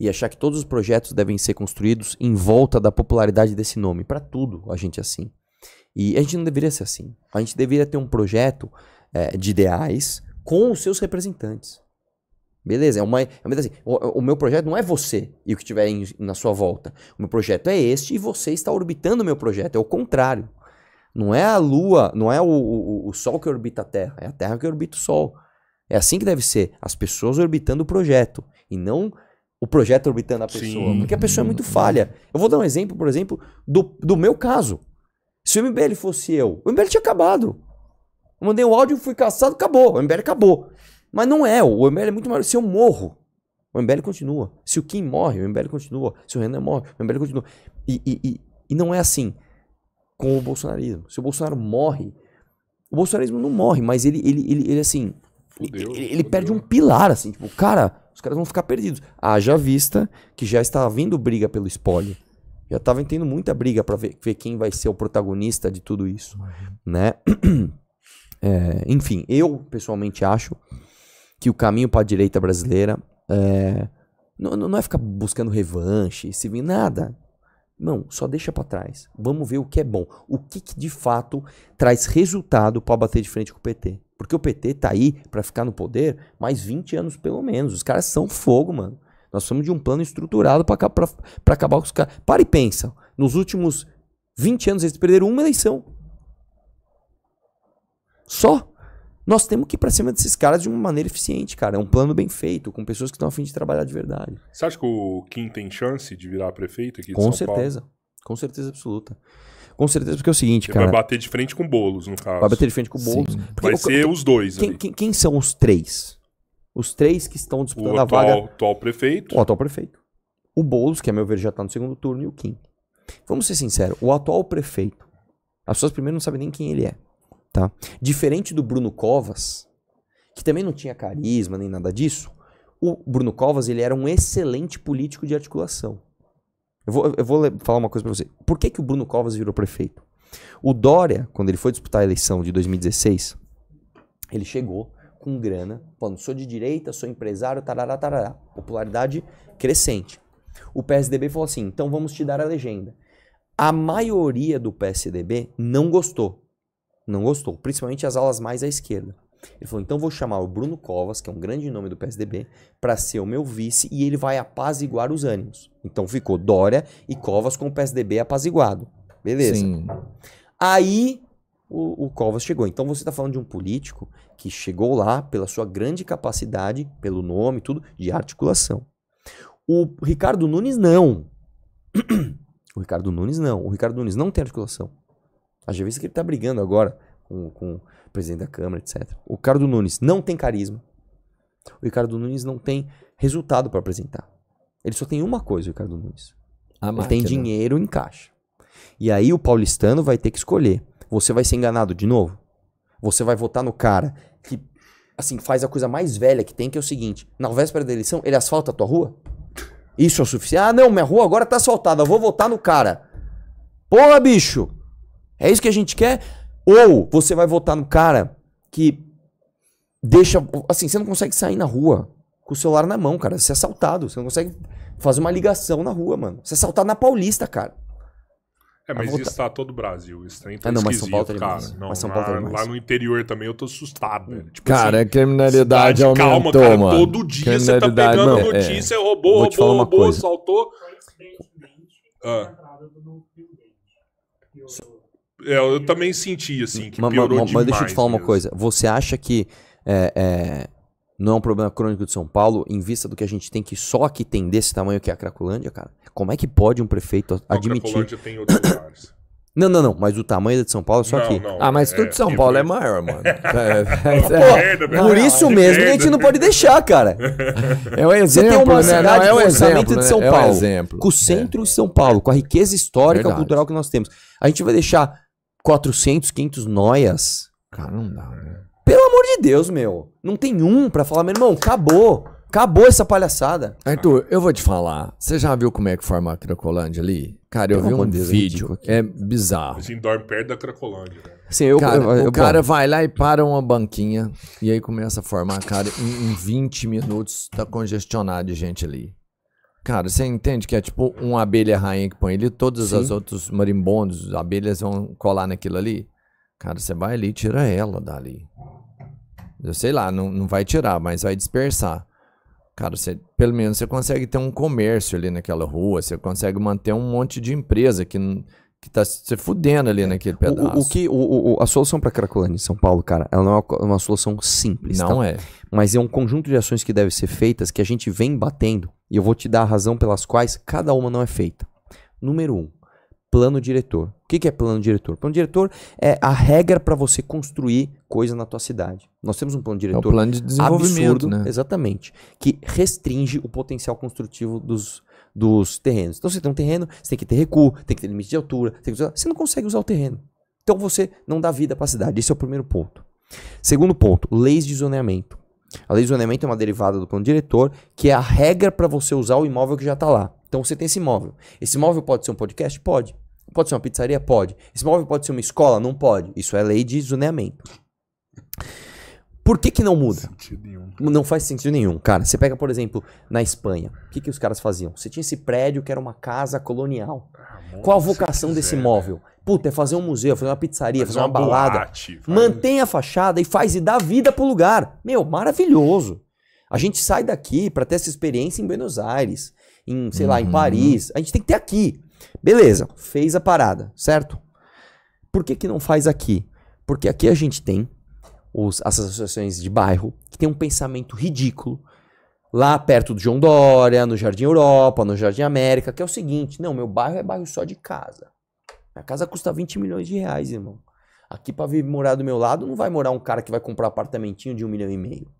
e achar que todos os projetos devem ser construídos em volta da popularidade desse nome. Para tudo a gente é assim. E a gente não deveria ser assim. A gente deveria ter um projeto é, de ideais com os seus representantes. Beleza, é uma, é uma assim, o, o, meu projeto não é você e o que tiver em, na sua volta. O meu projeto é este e você está orbitando o meu projeto. É o contrário. Não é a Lua, não é o, o, o Sol que orbita a Terra, é a Terra que orbita o Sol. É assim que deve ser, as pessoas orbitando o projeto e não o projeto orbitando a pessoa. Sim. Porque a pessoa é muito falha. Eu vou dar um exemplo, por exemplo, do, do meu caso. Se o MBL fosse eu, o MBL tinha acabado. Eu mandei o um áudio, fui caçado, acabou. O MBL acabou. Mas não é, o MBL é muito maior. Se eu morro, o MBL continua. Se o Kim morre, o MBL continua. Se o Renan morre, o MBL continua. E, e, e, e não é assim com o bolsonarismo. Se o Bolsonaro morre, o bolsonarismo não morre, mas ele, ele, ele, ele assim. Fudeu, ele, ele fudeu. perde um pilar, assim. Tipo, cara, os caras vão ficar perdidos. Haja vista que já está havendo briga pelo spoiler. Já estava tendo muita briga para ver, ver, quem vai ser o protagonista de tudo isso, né? É, enfim, eu pessoalmente acho que o caminho para a direita brasileira é, não, não é ficar buscando revanche, se vir nada. Não, só deixa para trás. Vamos ver o que é bom. O que, que de fato traz resultado para bater de frente com o PT. Porque o PT tá aí para ficar no poder mais 20 anos pelo menos. Os caras são fogo, mano. Nós somos de um plano estruturado para acabar com os caras. Para e pensa. Nos últimos 20 anos eles perderam uma eleição. Só. Nós temos que ir pra cima desses caras de uma maneira eficiente, cara. É um plano bem feito, com pessoas que estão afim de trabalhar de verdade. Você acha que o Kim tem chance de virar prefeito aqui de com São certeza. Paulo? Com certeza. Com certeza absoluta. Com certeza, porque é o seguinte, cara. Vai bater de frente com bolos, no caso. Vai bater de frente com bolos. vai o, ser os dois. Quem, quem, quem, são os três? Os três que estão disputando atual, a vaga. O atual prefeito. O atual prefeito. O Boulos, que a meu ver já está no segundo turno, e o Kim. Vamos ser sinceros, o atual prefeito, as pessoas primeiro não sabem nem quem ele é. tá? Diferente do Bruno Covas, que também não tinha carisma nem nada disso, o Bruno Covas ele era um excelente político de articulação. Eu vou, eu vou falar uma coisa para você. Por que, que o Bruno Covas virou prefeito? O Dória, quando ele foi disputar a eleição de 2016, ele chegou com grana, falando, sou de direita, sou empresário, tarará, tarará. Popularidade crescente. O PSDB falou assim, então vamos te dar a legenda. A maioria do PSDB não gostou. Não gostou, principalmente as alas mais à esquerda. Ele falou: então vou chamar o Bruno Covas, que é um grande nome do PSDB, para ser o meu vice e ele vai apaziguar os ânimos. Então ficou Dória e Covas com o PSDB apaziguado. Beleza. Sim. Aí o, o, Covas chegou. Então você está falando de um político que chegou lá pela sua grande capacidade, pelo nome, tudo, de articulação. O Ricardo Nunes não. o Ricardo Nunes não. O Ricardo Nunes não tem articulação. A gente vê que ele está brigando agora com, com o presidente da Câmara, etc. O Ricardo Nunes não tem carisma. O Ricardo Nunes não tem resultado para apresentar. Ele só tem uma coisa, o Ricardo Nunes. A ele tem dinheiro em caixa. E aí o paulistano vai ter que escolher. Você vai ser enganado de novo? Você vai votar no cara que assim faz a coisa mais velha que tem, que é o seguinte: na véspera da eleição, ele asfalta a tua rua? Isso é o suficiente? Ah, não, minha rua agora tá asfaltada, eu vou votar no cara. Porra, bicho! É isso que a gente quer? Ou você vai votar no cara que deixa. Assim, você não consegue sair na rua com o celular na mão, cara. Você é assaltado. Você não consegue fazer uma ligação na rua, mano. Você é assaltado na Paulista, cara. É, mas isso tá todo o Brasil. Isso tá ah, não, mas São Paulo tá cara. Não, mas São Paulo tá lá, lá no interior também eu tô assustado, velho. Tipo, cara, assim, a criminalidade cidade, aumentou, calma, cara, mano. Todo dia você tá pegando mano, é. notícia, é, é. roubou, roubou, roubou, assaltou Ah. É, eu também senti, assim, que mas, piorou mas, mas deixa eu te falar mesmo. uma coisa. Você acha que é, é, não é um problema crônico de São Paulo, em vista do que a gente tem que só aqui tem desse tamanho que é a Cracolândia, cara? Como é que pode um prefeito admitir... A Cracolândia tem outros lugares. Não, não, não, mas o tamanho é de São Paulo é só não, aqui. Não, ah, mas é, tudo de São é Paulo é maior, mano. é, Pô, por isso mesmo que a gente não pode deixar, cara. É um exemplo, Você tem uma né? cidade né? é um exemplo, de São Paulo, é um exemplo. com o centro de São Paulo, com a riqueza histórica e cultural que nós temos. A gente vai deixar 400, 500 noias. Cara, não dá, né? Pelo amor de Deus, meu. Não tem um pra falar, meu irmão, acabou. Acabou essa palhaçada. Arthur, eu vou te falar. Você já viu como é que forma a Cracolândia ali? Cara, eu vi um vídeo. É bizarro. A dorme perto da Cracolândia. Né? eu, cara, eu, eu, o cara bom. vai lá e para uma banquinha. E aí começa a formar, cara, em, em 20 minutos tá congestionado de gente ali cara, você entende que é tipo uma abelha rainha que põe ali, todas Sim. as outras marimbondos, abelhas vão colar naquilo ali? Cara, você vai ali e tira ela dali. Eu sei lá, não, não vai tirar, mas vai dispersar. Cara, você, pelo menos você consegue ter um comércio ali naquela rua, você consegue manter um monte de empresa que que tá se fudendo ali é. naquele pedaço. O, o que, o, o, a solução para Cracolândia em São Paulo, cara, ela não é uma solução simples. Não tá? é. Mas é um conjunto de ações que devem ser feitas que a gente vem batendo e eu vou te dar a razão pelas quais cada uma não é feita. Número um, plano diretor. O que, que é plano diretor? Plano diretor é a regra para você construir coisa na tua cidade. Nós temos um plano é diretor é um plano de desenvolvimento, absurdo, né? exatamente, que restringe o potencial construtivo dos dos terrenos. Então você tem um terreno, você tem que ter recuo, tem que ter limite de altura, que... você não consegue usar o terreno. Então você não dá vida para a cidade. Esse é o primeiro ponto. Segundo ponto, leis de zoneamento. A lei de zoneamento é uma derivada do plano diretor, que é a regra para você usar o imóvel que já está lá. Então você tem esse imóvel. Esse imóvel pode ser um podcast? Pode. Pode ser uma pizzaria? Pode. Esse imóvel pode ser uma escola? Não pode. Isso é lei de zoneamento. Por que, que não muda? Não faz sentido nenhum, cara. Você pega, por exemplo, na Espanha. O que, que os caras faziam? Você tinha esse prédio que era uma casa colonial. Ah, Qual a vocação desse imóvel? Puta, é fazer um museu, fazer uma pizzaria, fazer, fazer uma, uma, balada. Boate, faz... Mantém a fachada e faz e dá vida pro lugar. Meu, maravilhoso. A gente sai daqui para ter essa experiência em Buenos Aires, em, sei uhum. lá, em uhum. Paris. A gente tem que ter aqui. Beleza, fez a parada, certo? Por que, que não faz aqui? Porque aqui a gente tem os, as associações de bairro, que tem um pensamento ridículo, lá perto do João Dória, no Jardim Europa, no Jardim América, que é o seguinte: não, meu bairro é bairro só de casa. Minha casa custa 20 milhões de reais, irmão. Aqui para vir morar do meu lado não vai morar um cara que vai comprar apartamentinho de um milhão e meio.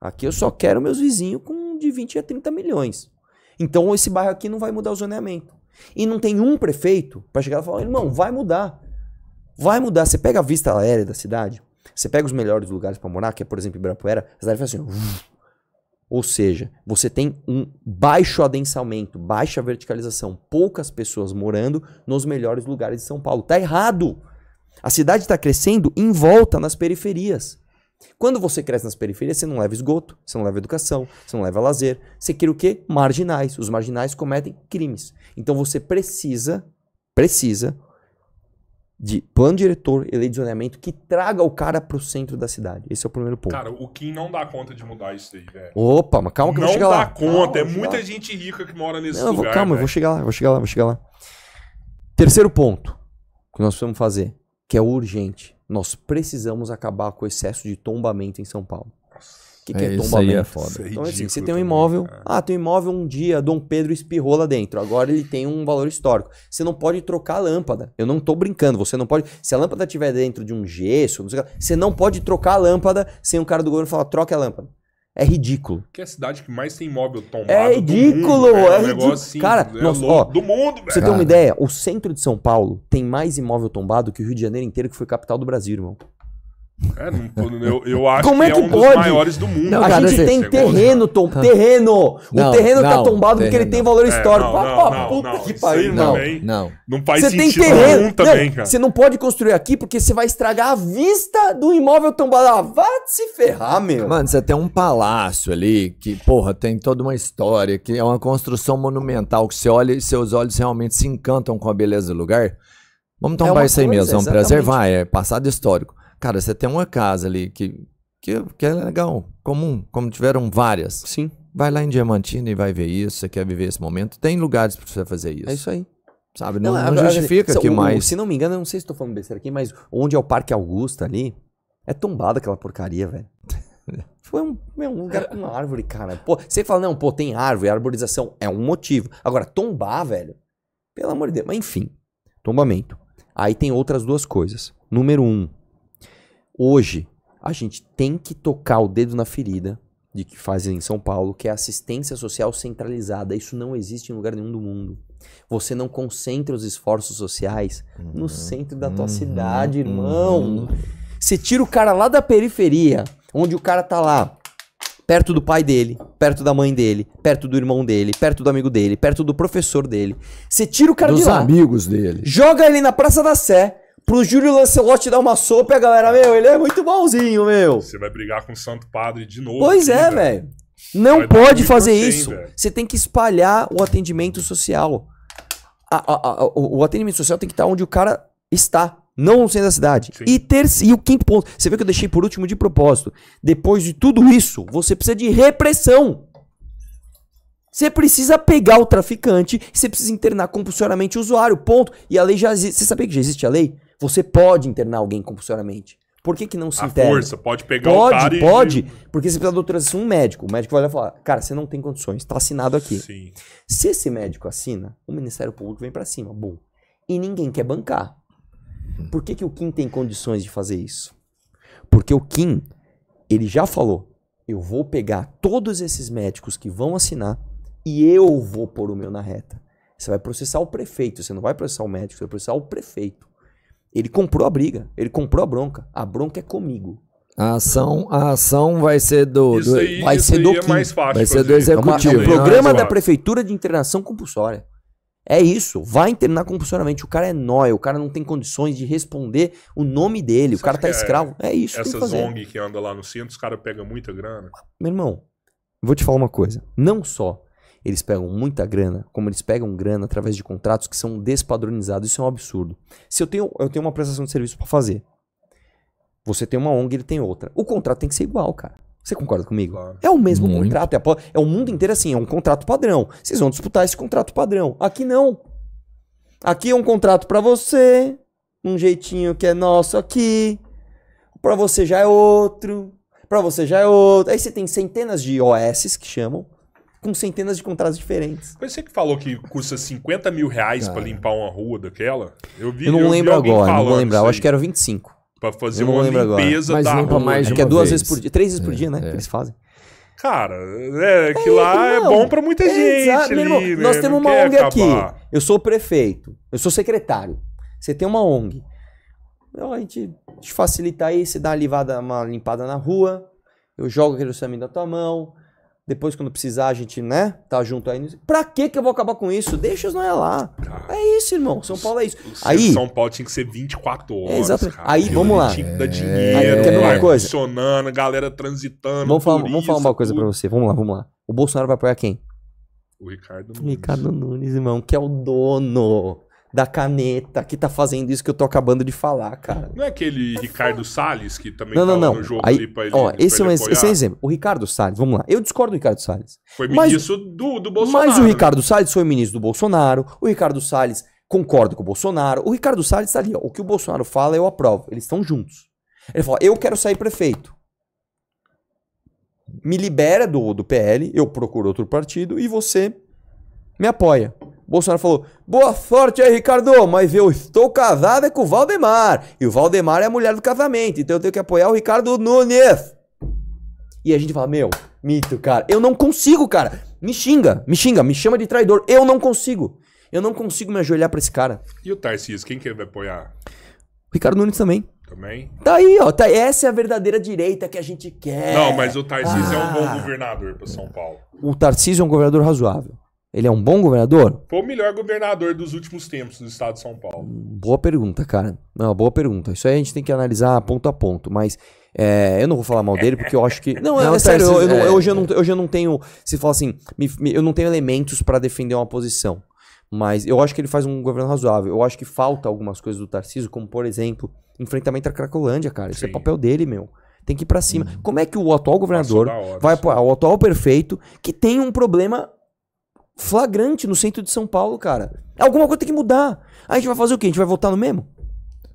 Aqui eu só quero meus vizinhos com de 20 a 30 milhões. Então esse bairro aqui não vai mudar o zoneamento. E não tem um prefeito para chegar e falar, irmão, vai mudar. Vai mudar. Você pega a vista aérea da cidade, você pega os melhores lugares para morar, que é, por exemplo, Ibirapuera, a cidade faz é assim. Uf. Ou seja, você tem um baixo adensamento, baixa verticalização, poucas pessoas morando nos melhores lugares de São Paulo. Tá errado! A cidade está crescendo em volta nas periferias. Quando você cresce nas periferias, você não leva esgoto, você não leva educação, você não leva lazer. Você quer o quê? Marginais. Os marginais cometem crimes. Então você precisa, precisa de plano diretor e lei de zoneamento que traga o cara pro centro da cidade. Esse é o primeiro ponto. Cara, o Kim não dá conta de mudar isso aí, velho. Opa, mas calma que não eu vou chegar lá. Não dá conta, calma, é muita lá. gente rica que mora nesse não, lugar. Vou, calma, véio. eu vou chegar lá, vou chegar lá, vou chegar lá. Terceiro ponto que nós precisamos fazer, que é urgente. Nós precisamos acabar com o excesso de tombamento em São Paulo. O que, que é, é tombamento? Aí é foda. Isso é então, assim, você tem um imóvel. Ah, tem um imóvel um dia, Dom Pedro espirrou lá dentro. Agora ele tem um valor histórico. Você não pode trocar a lâmpada. Eu não tô brincando. Você não pode. Se a lâmpada tiver dentro de um gesso, não sei o que, você não pode trocar a lâmpada sem um cara do governo falar, troque a lâmpada. É ridículo. Que é a cidade que mais tem imóvel tombado É ridículo! Mundo, é, é, um ridículo. Assim, cara, é nossa, ó, do mundo, velho. Pra você ter uma ideia, o centro de São Paulo tem mais imóvel tombado que o Rio de Janeiro inteiro, que foi capital do Brasil, irmão. É, eu, eu acho Como que é, é que é um pode? dos maiores do mundo. Não, a cara, gente tem terreno, Tom, não. terreno. Tá não, o terreno tá tombado terreno. porque ele tem valor é, histórico. É, não, ah, puta que pariu. Não, não. Não faz você tem terreno, também, cara. Você não pode construir aqui porque você vai estragar a vista do imóvel tombado. Ah, vá se ferrar, meu. Mano, você tem um palácio ali que, porra, tem toda uma história, que é uma construção monumental, que você olha e seus olhos realmente se encantam com a beleza do lugar. Vamos é tombar é isso aí mesmo, é um preservar. é passado histórico. Cara, você tem uma casa ali que, que, que é legal, comum, como tiveram várias. Sim. Vai lá em Diamantina e vai ver isso, você quer viver esse momento. Tem lugares para você fazer isso. É isso aí. Sabe? Não, não, não justifica que mais. Se não me engano, eu não sei se estou falando besteira aqui, mas onde é o Parque Augusta ali, é tombada aquela porcaria, velho. Foi um, um lugar com árvore, cara. Pô, você fala, não, pô, tem árvore, arborização. É um motivo. Agora, tombar, velho. Pelo amor de Deus. Mas enfim, tombamento. Aí tem outras duas coisas. Número um, Hoje, a gente tem que tocar o dedo na ferida de que fazem em São Paulo, que é assistência social centralizada. Isso não existe em lugar nenhum do mundo. Você não concentra os esforços sociais uhum. no centro da tua uhum. cidade, irmão. Uhum. Você tira o cara lá da periferia, onde o cara tá lá, perto do pai dele, perto da mãe dele, perto do irmão dele, perto do amigo dele, perto do professor dele. Você tira o cara Dos de lá. amigos dele. Joga ele na Praça da Sé pro Júlio Lancelotti dar uma sopa, a galera, meu, ele é muito bonzinho, meu. Você vai brigar com o Santo Padre de novo. Pois aqui, é, velho. Não vai pode fazer tem, isso. Véio. Você tem que espalhar o atendimento social. A, a, a, o, o, atendimento social tem que estar onde o cara está, não no centro da cidade. E, ter, e o quinto ponto, você vê que eu deixei por último de propósito. Depois de tudo isso, você precisa de repressão. Você precisa pegar o traficante, você precisa internar compulsoriamente o usuário, ponto. E a lei já existe. Você sabia que já existe a lei? Você pode internar alguém compulsoriamente. Por que, que não se a interna? força, pode pegar pode, o cara Pode, pode, porque você precisa da autorização de assim, um médico. O médico vai lá falar, cara, você não tem condições, está assinado aqui. Sim. Se esse médico assina, o Ministério Público vem para cima, bom. E ninguém quer bancar. Por que, que o Kim tem condições de fazer isso? Porque o Kim, ele já falou, eu vou pegar todos esses médicos que vão assinar e eu vou pôr o meu na reta. Você vai processar o prefeito, você não vai processar o médico, você vai processar o prefeito. Ele comprou a briga, ele comprou a bronca. A bronca é comigo. A ação, a ação vai ser do, do aí, vai ser do é mais fácil vai ser do executivo. É, é um programa da é prefeitura de internação compulsória. É isso, vai internar compulsoriamente. O cara é nóia, o cara não tem condições de responder o nome dele, Você o cara tá é escravo. É, é isso. Essa ONG que anda lá no centro, os caras pegam muita grana. Meu irmão, vou te falar uma coisa. Não só eles pegam muita grana, como eles pegam grana através de contratos que são despadronizados. Isso é um absurdo. Se eu tenho, eu tenho uma prestação de serviço para fazer, você tem uma ONG, ele tem outra. O contrato tem que ser igual, cara. Você concorda comigo? Claro. É o mesmo Muito. contrato. É, é o mundo inteiro assim, é um contrato padrão. Vocês vão disputar esse contrato padrão. Aqui não. Aqui é um contrato para você, um jeitinho que é nosso aqui. Para você já é outro. Para você já é outro. Aí você tem centenas de OS que chamam com centenas de contratos diferentes. Mas você que falou que custa 50 mil reais para limpar uma rua daquela? Eu vi Eu não eu lembro agora, não vou lembrar. Eu acho que era 25. Para fazer uma limpeza agora. da Mas rua. Mais é que é duas vez. vezes por dia, três vezes é, por dia, né? É. eles fazem. Cara, é, é que é, lá é não, é bom para muita gente. Ali, irmão, né? Nós temos uma ONG acabar. aqui. Eu sou prefeito, eu sou secretário. Você tem uma ONG. Então, a gente te facilita aí, você dá uma limpada, uma limpada na rua, eu jogo aquele orçamento da tua mão, depois, quando precisar, a gente, né? Tá junto aí. Pra que que eu vou acabar com isso? Deixa os é lá. É isso, irmão. São Paulo é isso. aí, São Paulo tinha que ser 24 horas. É, Exato. Cara. Aí, vamos lá. Da é. dinheiro, Aí, coisa? funcionando, galera transitando. Vamos falar, vamos falar uma coisa pra você. Vamos lá, vamos lá. O Bolsonaro vai apoiar quem? O Ricardo Nunes. Ricardo Nunes, irmão, que é o dono da caneta que tá fazendo isso que eu tô acabando de falar, cara. Não é aquele Ricardo Salles que também não, não, não. no jogo Aí, ali pra ele. Ó, esse, pra é um, esse é um exemplo. O Ricardo Salles, vamos lá. Eu discordo do Ricardo Salles. Foi ministro do, do Bolsonaro. Mas o né? Ricardo né? Salles foi ministro do Bolsonaro. O Ricardo Salles concorda com o Bolsonaro. O Ricardo Salles tá ali, ó. O que o Bolsonaro fala, eu aprovo. Eles estão juntos. Ele fala: eu quero sair prefeito. Me libera do, do PL, eu procuro outro partido e você me apoia. Bolsonaro falou: Boa sorte aí, Ricardo, mas eu estou casada com o Valdemar. E o Valdemar é a mulher do casamento, então eu tenho que apoiar o Ricardo Nunes. E a gente fala: Meu, mito, cara, eu não consigo, cara. Me xinga, me xinga, me chama de traidor. Eu não consigo. Eu não consigo me ajoelhar para esse cara. E o Tarcísio, quem que ele vai apoiar? O Ricardo Nunes também. Também. Tá aí, ó. Tá, essa é a verdadeira direita que a gente quer. Não, mas o Tarcísio ah. é um bom ah. governador para São Paulo. O Tarcísio é um governador razoável. Ele é um bom governador? Foi o melhor governador dos últimos tempos do estado de São Paulo. Boa pergunta, cara. Não, boa pergunta. Isso aí a gente tem que analisar ponto a ponto, mas é, eu não vou falar mal dele porque eu acho que. Não, não é, é sério, eu, eu, é, eu, hoje, eu não, hoje eu não tenho. Se fala assim, me, me, eu não tenho elementos para defender uma posição. Mas eu acho que ele faz um governo razoável. Eu acho que falta algumas coisas do Tarcísio, como por exemplo, enfrentamento à Cracolândia, cara. Isso é papel dele, meu tem que ir para cima. Uhum. Como é que o atual governador hora, vai para o atual prefeito que tem um problema flagrante no centro de São Paulo, cara. Alguma coisa tem que mudar. Aí a gente vai fazer o quê? A gente vai votar no mesmo?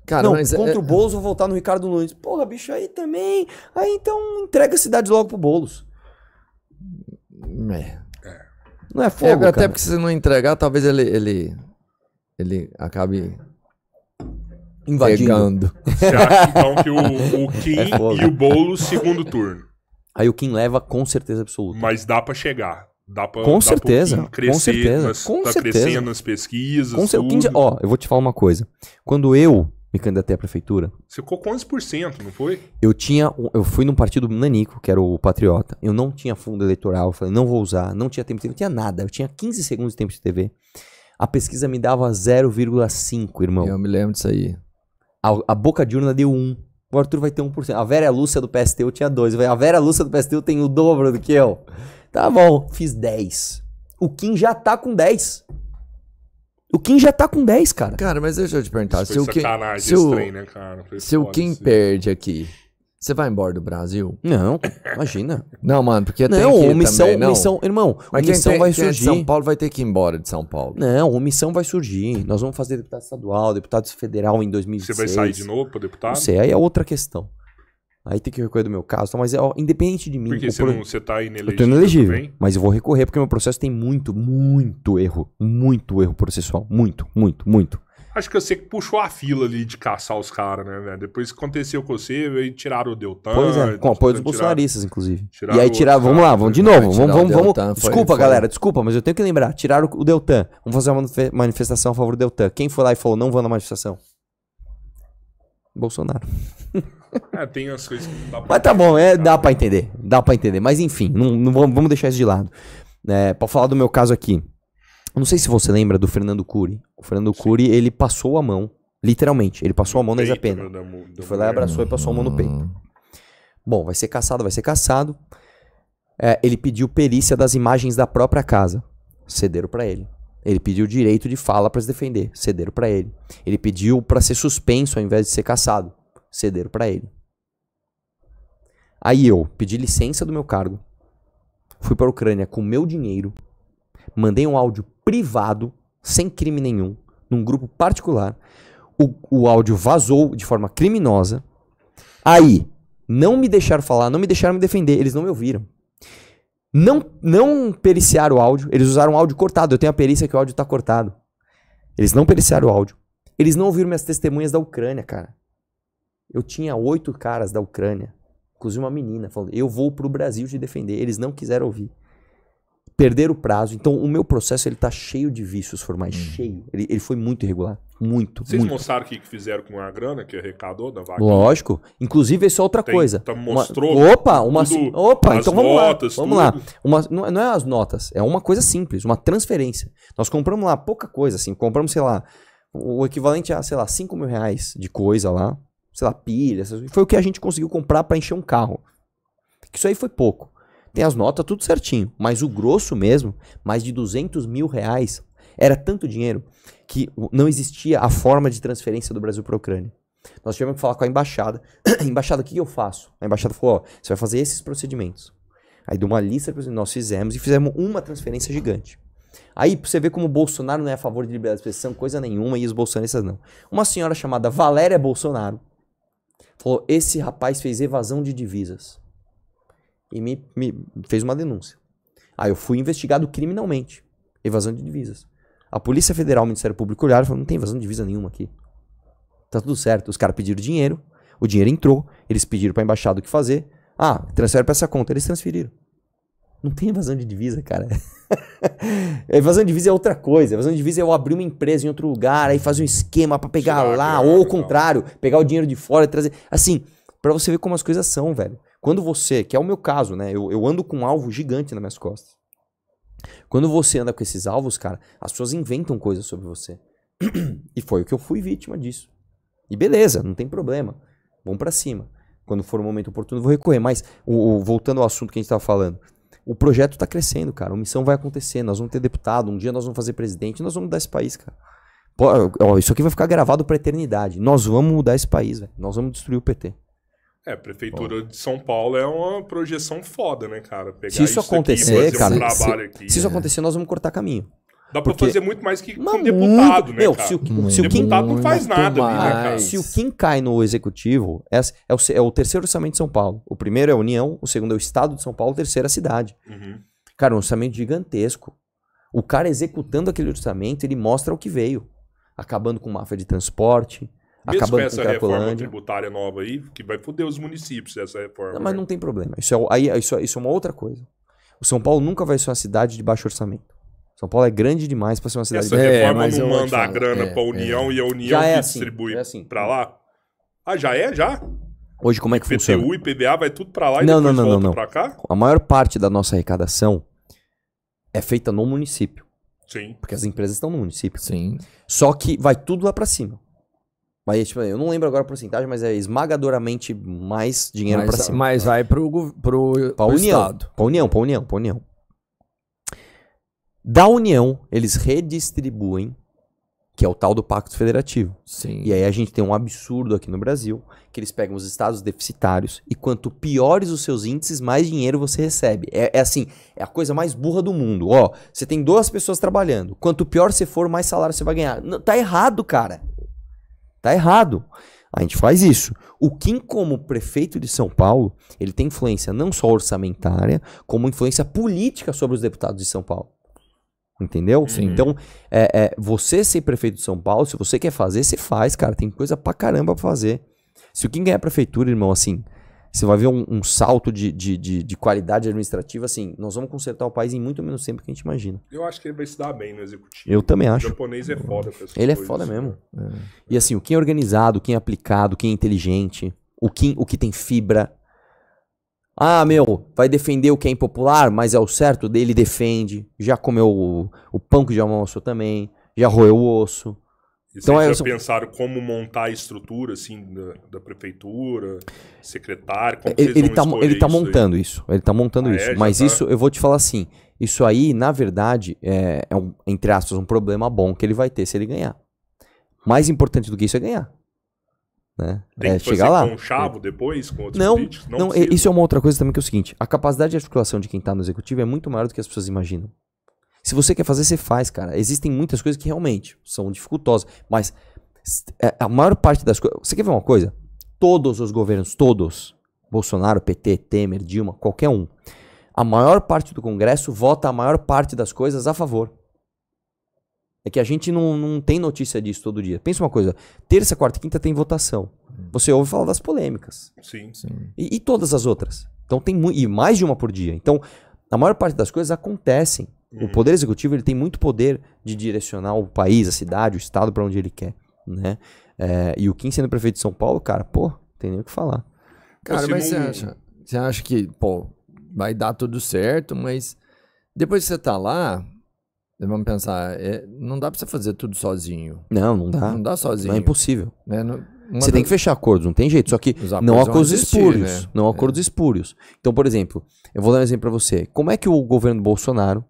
Cara, não, é- contra é... o Boulos vou votar no Ricardo Nunes. Porra, bicho, aí também. Aí então entrega a cidade logo pro Boulos. É. Não é fogo, é, Até cara. porque se não entregar, talvez ele, ele, ele acabe invadindo. Você acha então que o, o é Kim é e o Boulos segundo turno? Aí o Kim leva com certeza absoluta. Mas dá para chegar. Dá pra, com, dá certeza, crescer, tá com certeza, nas, com tá certeza. crescendo as pesquisas. Com tudo. ó, eu vou te falar uma coisa. Quando eu me candidatei à prefeitura. Você ficou com 11%, não foi? Eu tinha. Eu fui num partido nanico, que era o Patriota. Eu não tinha fundo eleitoral, falei, não vou usar, não tinha tempo de TV, não tinha nada. Eu tinha 15 segundos de tempo de TV. A pesquisa me dava 0,5, irmão. Eu me lembro disso aí. A, a boca de urna deu 1. O Arthur vai ter 1%. A Vera Lúcia do PSTU tinha 2. A Vera Lúcia do PSTU tem o dobro do que eu. Tá bom, fiz 10. O Kim já tá com 10. O Kim já tá com 10, cara. Cara, mas deixa eu te perguntar. Isso se o Kim, se o, trem, né, cara? Foi se o Kim assim. perde aqui, você vai embora do Brasil? Não, imagina. não, mano, porque não, tem que missão, também, não. missão, irmão, mas missão tem, vai é surgir. São Paulo vai ter que ir embora de São Paulo. Não, omissão vai surgir. Nós vamos fazer deputado estadual, deputado federal em 2016. Você vai sair de novo para deputado? Não sei, aí é outra questão. Aí tem que recorrer do meu caso, mas é ó, independente de mim. Porque você, pro... não, você tá inelegível. Eu tô inelegível, também? mas eu vou recorrer porque meu processo tem muito, muito erro. Muito erro processual. Muito, muito, muito. Acho que você que puxou a fila ali de caçar os caras, né, velho? Depois que aconteceu com você, aí tiraram o Deltan. Pois é, com apoio dos bolsonaristas, inclusive. E aí tiraram, vamos lá, vamos de novo, vamos, vamos, vamos. Desculpa, foi, galera, foi. desculpa, mas eu tenho que lembrar, tiraram o Deltan. Vamos fazer uma manifestação a favor do Deltan. Quem foi lá e falou, não vou na manifestação? Bolsonaro. É, tem as coisas que não dá pra Mas tá bom, é, dá né? pra entender. Dá pra entender. Mas enfim, não, não vamos, deixar isso de lado. É, pra falar do meu caso aqui. não sei se você lembra do Fernando Cury. O Fernando Sim. Cury, ele passou a mão, literalmente, ele passou a mão na Isapena. Né, ele foi lá e abraçou e passou a mão no peito. Bom, vai ser caçado, vai ser caçado. É, ele pediu perícia das imagens da própria casa. Cederam para ele. Ele pediu direito de fala para se defender. Cederam para ele. Ele pediu para ser suspenso ao invés de ser caçado cederam para ele. Aí eu pedi licença do meu cargo, fui para a Ucrânia com meu dinheiro, mandei um áudio privado, sem crime nenhum, num grupo particular. O, o áudio vazou de forma criminosa. Aí, não me deixaram falar, não me deixaram me defender, eles não me ouviram. Não, não periciaram o áudio, eles usaram áudio cortado. Eu tenho a perícia que o áudio está cortado. Eles não periciaram o áudio. Eles não ouviram minhas testemunhas da Ucrânia, cara. Eu tinha oito caras da Ucrânia, inclusive uma menina, falando: eu vou para o Brasil te defender. Eles não quiseram ouvir. Perderam o prazo. Então, o meu processo ele está cheio de vícios formais, hum. cheio. Ele, ele, foi muito irregular. Muito. Vocês muito. mostraram o que fizeram com a grana que arrecadou da vaga? Lógico. Inclusive, isso é outra Tem, coisa. Tá, mostrou. Uma, opa, uma. Opa, então vamos notas, lá. Vamos tudo. lá. Uma, não, é, não é as notas, é uma coisa simples, uma transferência. Nós compramos lá pouca coisa, assim. Compramos, sei lá, o equivalente a, sei lá, 5 mil reais de coisa lá, sei lá, pilhas. Foi o que a gente conseguiu comprar para encher um carro. Isso aí foi pouco. Tem as notas tudo certinho, mas o grosso mesmo, mais de 200 mil reais, era tanto dinheiro que não existia a forma de transferência do Brasil para a Ucrânia. Nós tivemos que falar com a embaixada. embaixada, o que eu faço? A embaixada falou: ó, você vai fazer esses procedimentos. Aí de uma lista nós fizemos e fizemos uma transferência gigante. Aí você vê como o Bolsonaro não é a favor de liberdade de expressão, coisa nenhuma, e os bolsonaristas não. Uma senhora chamada Valéria Bolsonaro Falou: esse rapaz fez evasão de divisas. E me, me fez uma denúncia. Aí eu fui investigado criminalmente. Evasão de divisas. A Polícia Federal, o Ministério Público olharam e falou: não tem evasão de divisa nenhuma aqui. Tá tudo certo. Os caras pediram dinheiro, o dinheiro entrou, eles pediram para a embaixada o que fazer. Ah, transfere para essa conta. Eles transferiram. Não tem evasão de divisa, cara. evasão de divisa é outra coisa. Evasão de divisa é eu abrir uma empresa em outro lugar, aí fazer um esquema para pegar Tirar, lá, ou ao contrário, pegar o dinheiro de fora e trazer. Assim, para você ver como as coisas são, velho. Quando você, que é o meu caso, né? Eu, eu ando com um alvo gigante nas minhas costas. Quando você anda com esses alvos, cara, as pessoas inventam coisas sobre você. e foi o que eu fui vítima disso. E beleza, não tem problema. Vamos para cima. Quando for o momento oportuno, eu vou recorrer. Mas, o, o, voltando ao assunto que a gente tava falando o projeto está crescendo, cara. A missão vai acontecer. Nós vamos ter deputado, um dia nós vamos fazer presidente, nós vamos mudar esse país, cara. Pô, ó, isso aqui vai ficar gravado para eternidade. Nós vamos mudar esse país, velho. Nós vamos destruir o PT. É, a prefeitura Pô. de São Paulo é uma projeção foda, né, cara? Pegar se isso, isso acontecer, aqui, cara, um se, aqui, se, isso né? acontecer, nós vamos cortar caminho. Dá porque... pra fazer muito mais que Mas um deputado, né, muito... né, Meu, cara? Se o, muito, se o Kim... deputado não faz nada ali, né, cara? Se o Kim cai no executivo, é, é, o, é, o, terceiro orçamento de São Paulo. O primeiro é a União, o segundo é o Estado de São Paulo, o terceiro é a cidade. Uhum. Cara, um orçamento gigantesco. O cara executando aquele orçamento, ele mostra o que veio. Acabando com máfia de transporte, mesmo acabando com essa com reforma tributária nova aí, que vai foder os municípios essa reforma. Não, mas né? não tem problema. Isso é, aí, isso, é, isso é uma outra coisa. O São Paulo nunca vai ser uma cidade de baixo orçamento. São Paulo é grande demais para ser uma cidade. Essa reforma é, é, não manda a grana é, para a União é. e a União é assim, distribui é assim. para lá? Ah, já é? Já? Hoje como é que IPTU, funciona? e PBA vai tudo para lá e não, depois não, não, não, para cá? A maior parte da nossa arrecadação é feita no município. Sim. Porque as empresas estão no município. Sim. Só que vai tudo lá para cima. Vai, tipo, eu não lembro agora a porcentagem, mas é esmagadoramente mais dinheiro para cima. Mas vai o Estado. para a União, Para a União, para União, União. Da União, eles redistribuem, que é o tal do Pacto Federativo. Sim. E aí a gente tem um absurdo aqui no Brasil, que eles pegam os estados deficitários e quanto piores os seus índices, mais dinheiro você recebe. É, é assim, é a coisa mais burra do mundo. Ó, você tem duas pessoas trabalhando. Quanto pior você for, mais salário você vai ganhar. Não, tá errado, cara. Tá errado. A gente faz isso. O Kim, como prefeito de São Paulo, ele tem influência não só orçamentária, como influência política sobre os deputados de São Paulo. Entendeu? Sim. Uhum. Então, é, é, você ser prefeito de São Paulo, se você quer fazer, você faz, cara. Tem coisa pra caramba pra fazer. Se o que ganhar é a prefeitura, irmão, assim, você vai ver um, um salto de, de, de, de, qualidade administrativa, assim, nós vamos consertar o país em muito menos tempo que a gente imagina. Eu acho que ele vai se dar bem no executivo. Eu também acho. O japonês é foda. Ele é foda mesmo. É. E assim, o quem é organizado, quem é aplicado, quem é inteligente, o quem, o que tem fibra, ah, meu, vai defender o que é impopular, mas é o certo dele, defende. Já comeu o, o pão que já almoçou também, já roeu o osso. E então, vocês é, já eu... pensaram como montar a estrutura, assim, da, da prefeitura, secretário, como ele, vocês ele tá, Ele tá isso montando aí? isso, ele tá montando ah, isso. É, mas tá... isso, eu vou te falar assim, isso aí, na verdade, é, é um, entre aspas, um problema bom que ele vai ter se ele ganhar. Mais importante do que isso é ganhar. Né? Tem é, que chegar lá. com chavo depois, com outros não, políticos? Não, não isso é uma outra coisa também que é o seguinte, a capacidade de articulação de quem está no executivo é muito maior do que as pessoas imaginam. Se você quer fazer, você faz, cara. Existem muitas coisas que realmente são dificultosas, mas é, a maior parte das coisas... Você quer ver uma coisa? Todos os governos, todos, Bolsonaro, PT, Temer, Dilma, qualquer um, a maior parte do Congresso vota a maior parte das coisas a favor. É que a gente não, não tem notícia disso todo dia. Pensa uma coisa: terça, quarta e quinta tem votação. Hum. Você ouve falar das polêmicas. Sim. Sim. E, e, todas as outras. Então tem e mais de uma por dia. Então, a maior parte das coisas acontecem. Uhum. O poder executivo ele tem muito poder de direcionar o país, a cidade, o estado para onde ele quer, né? É, e o Kim sendo prefeito de São Paulo, cara, pô, tem nem o que falar. Cara, mas você acha, você acha que, pô, vai dar tudo certo, mas depois que você tá lá, Vamos pensar, é, não dá pra você fazer tudo sozinho. Não, não dá. Não dá sozinho. Não é impossível. Né? Não, você tem que fechar acordos, não tem jeito. Só que não acordos existir, espúrios. Né? Não acordos é. espúrios. Então, por exemplo, eu vou dar um exemplo pra você. Como é que o governo Bolsonaro,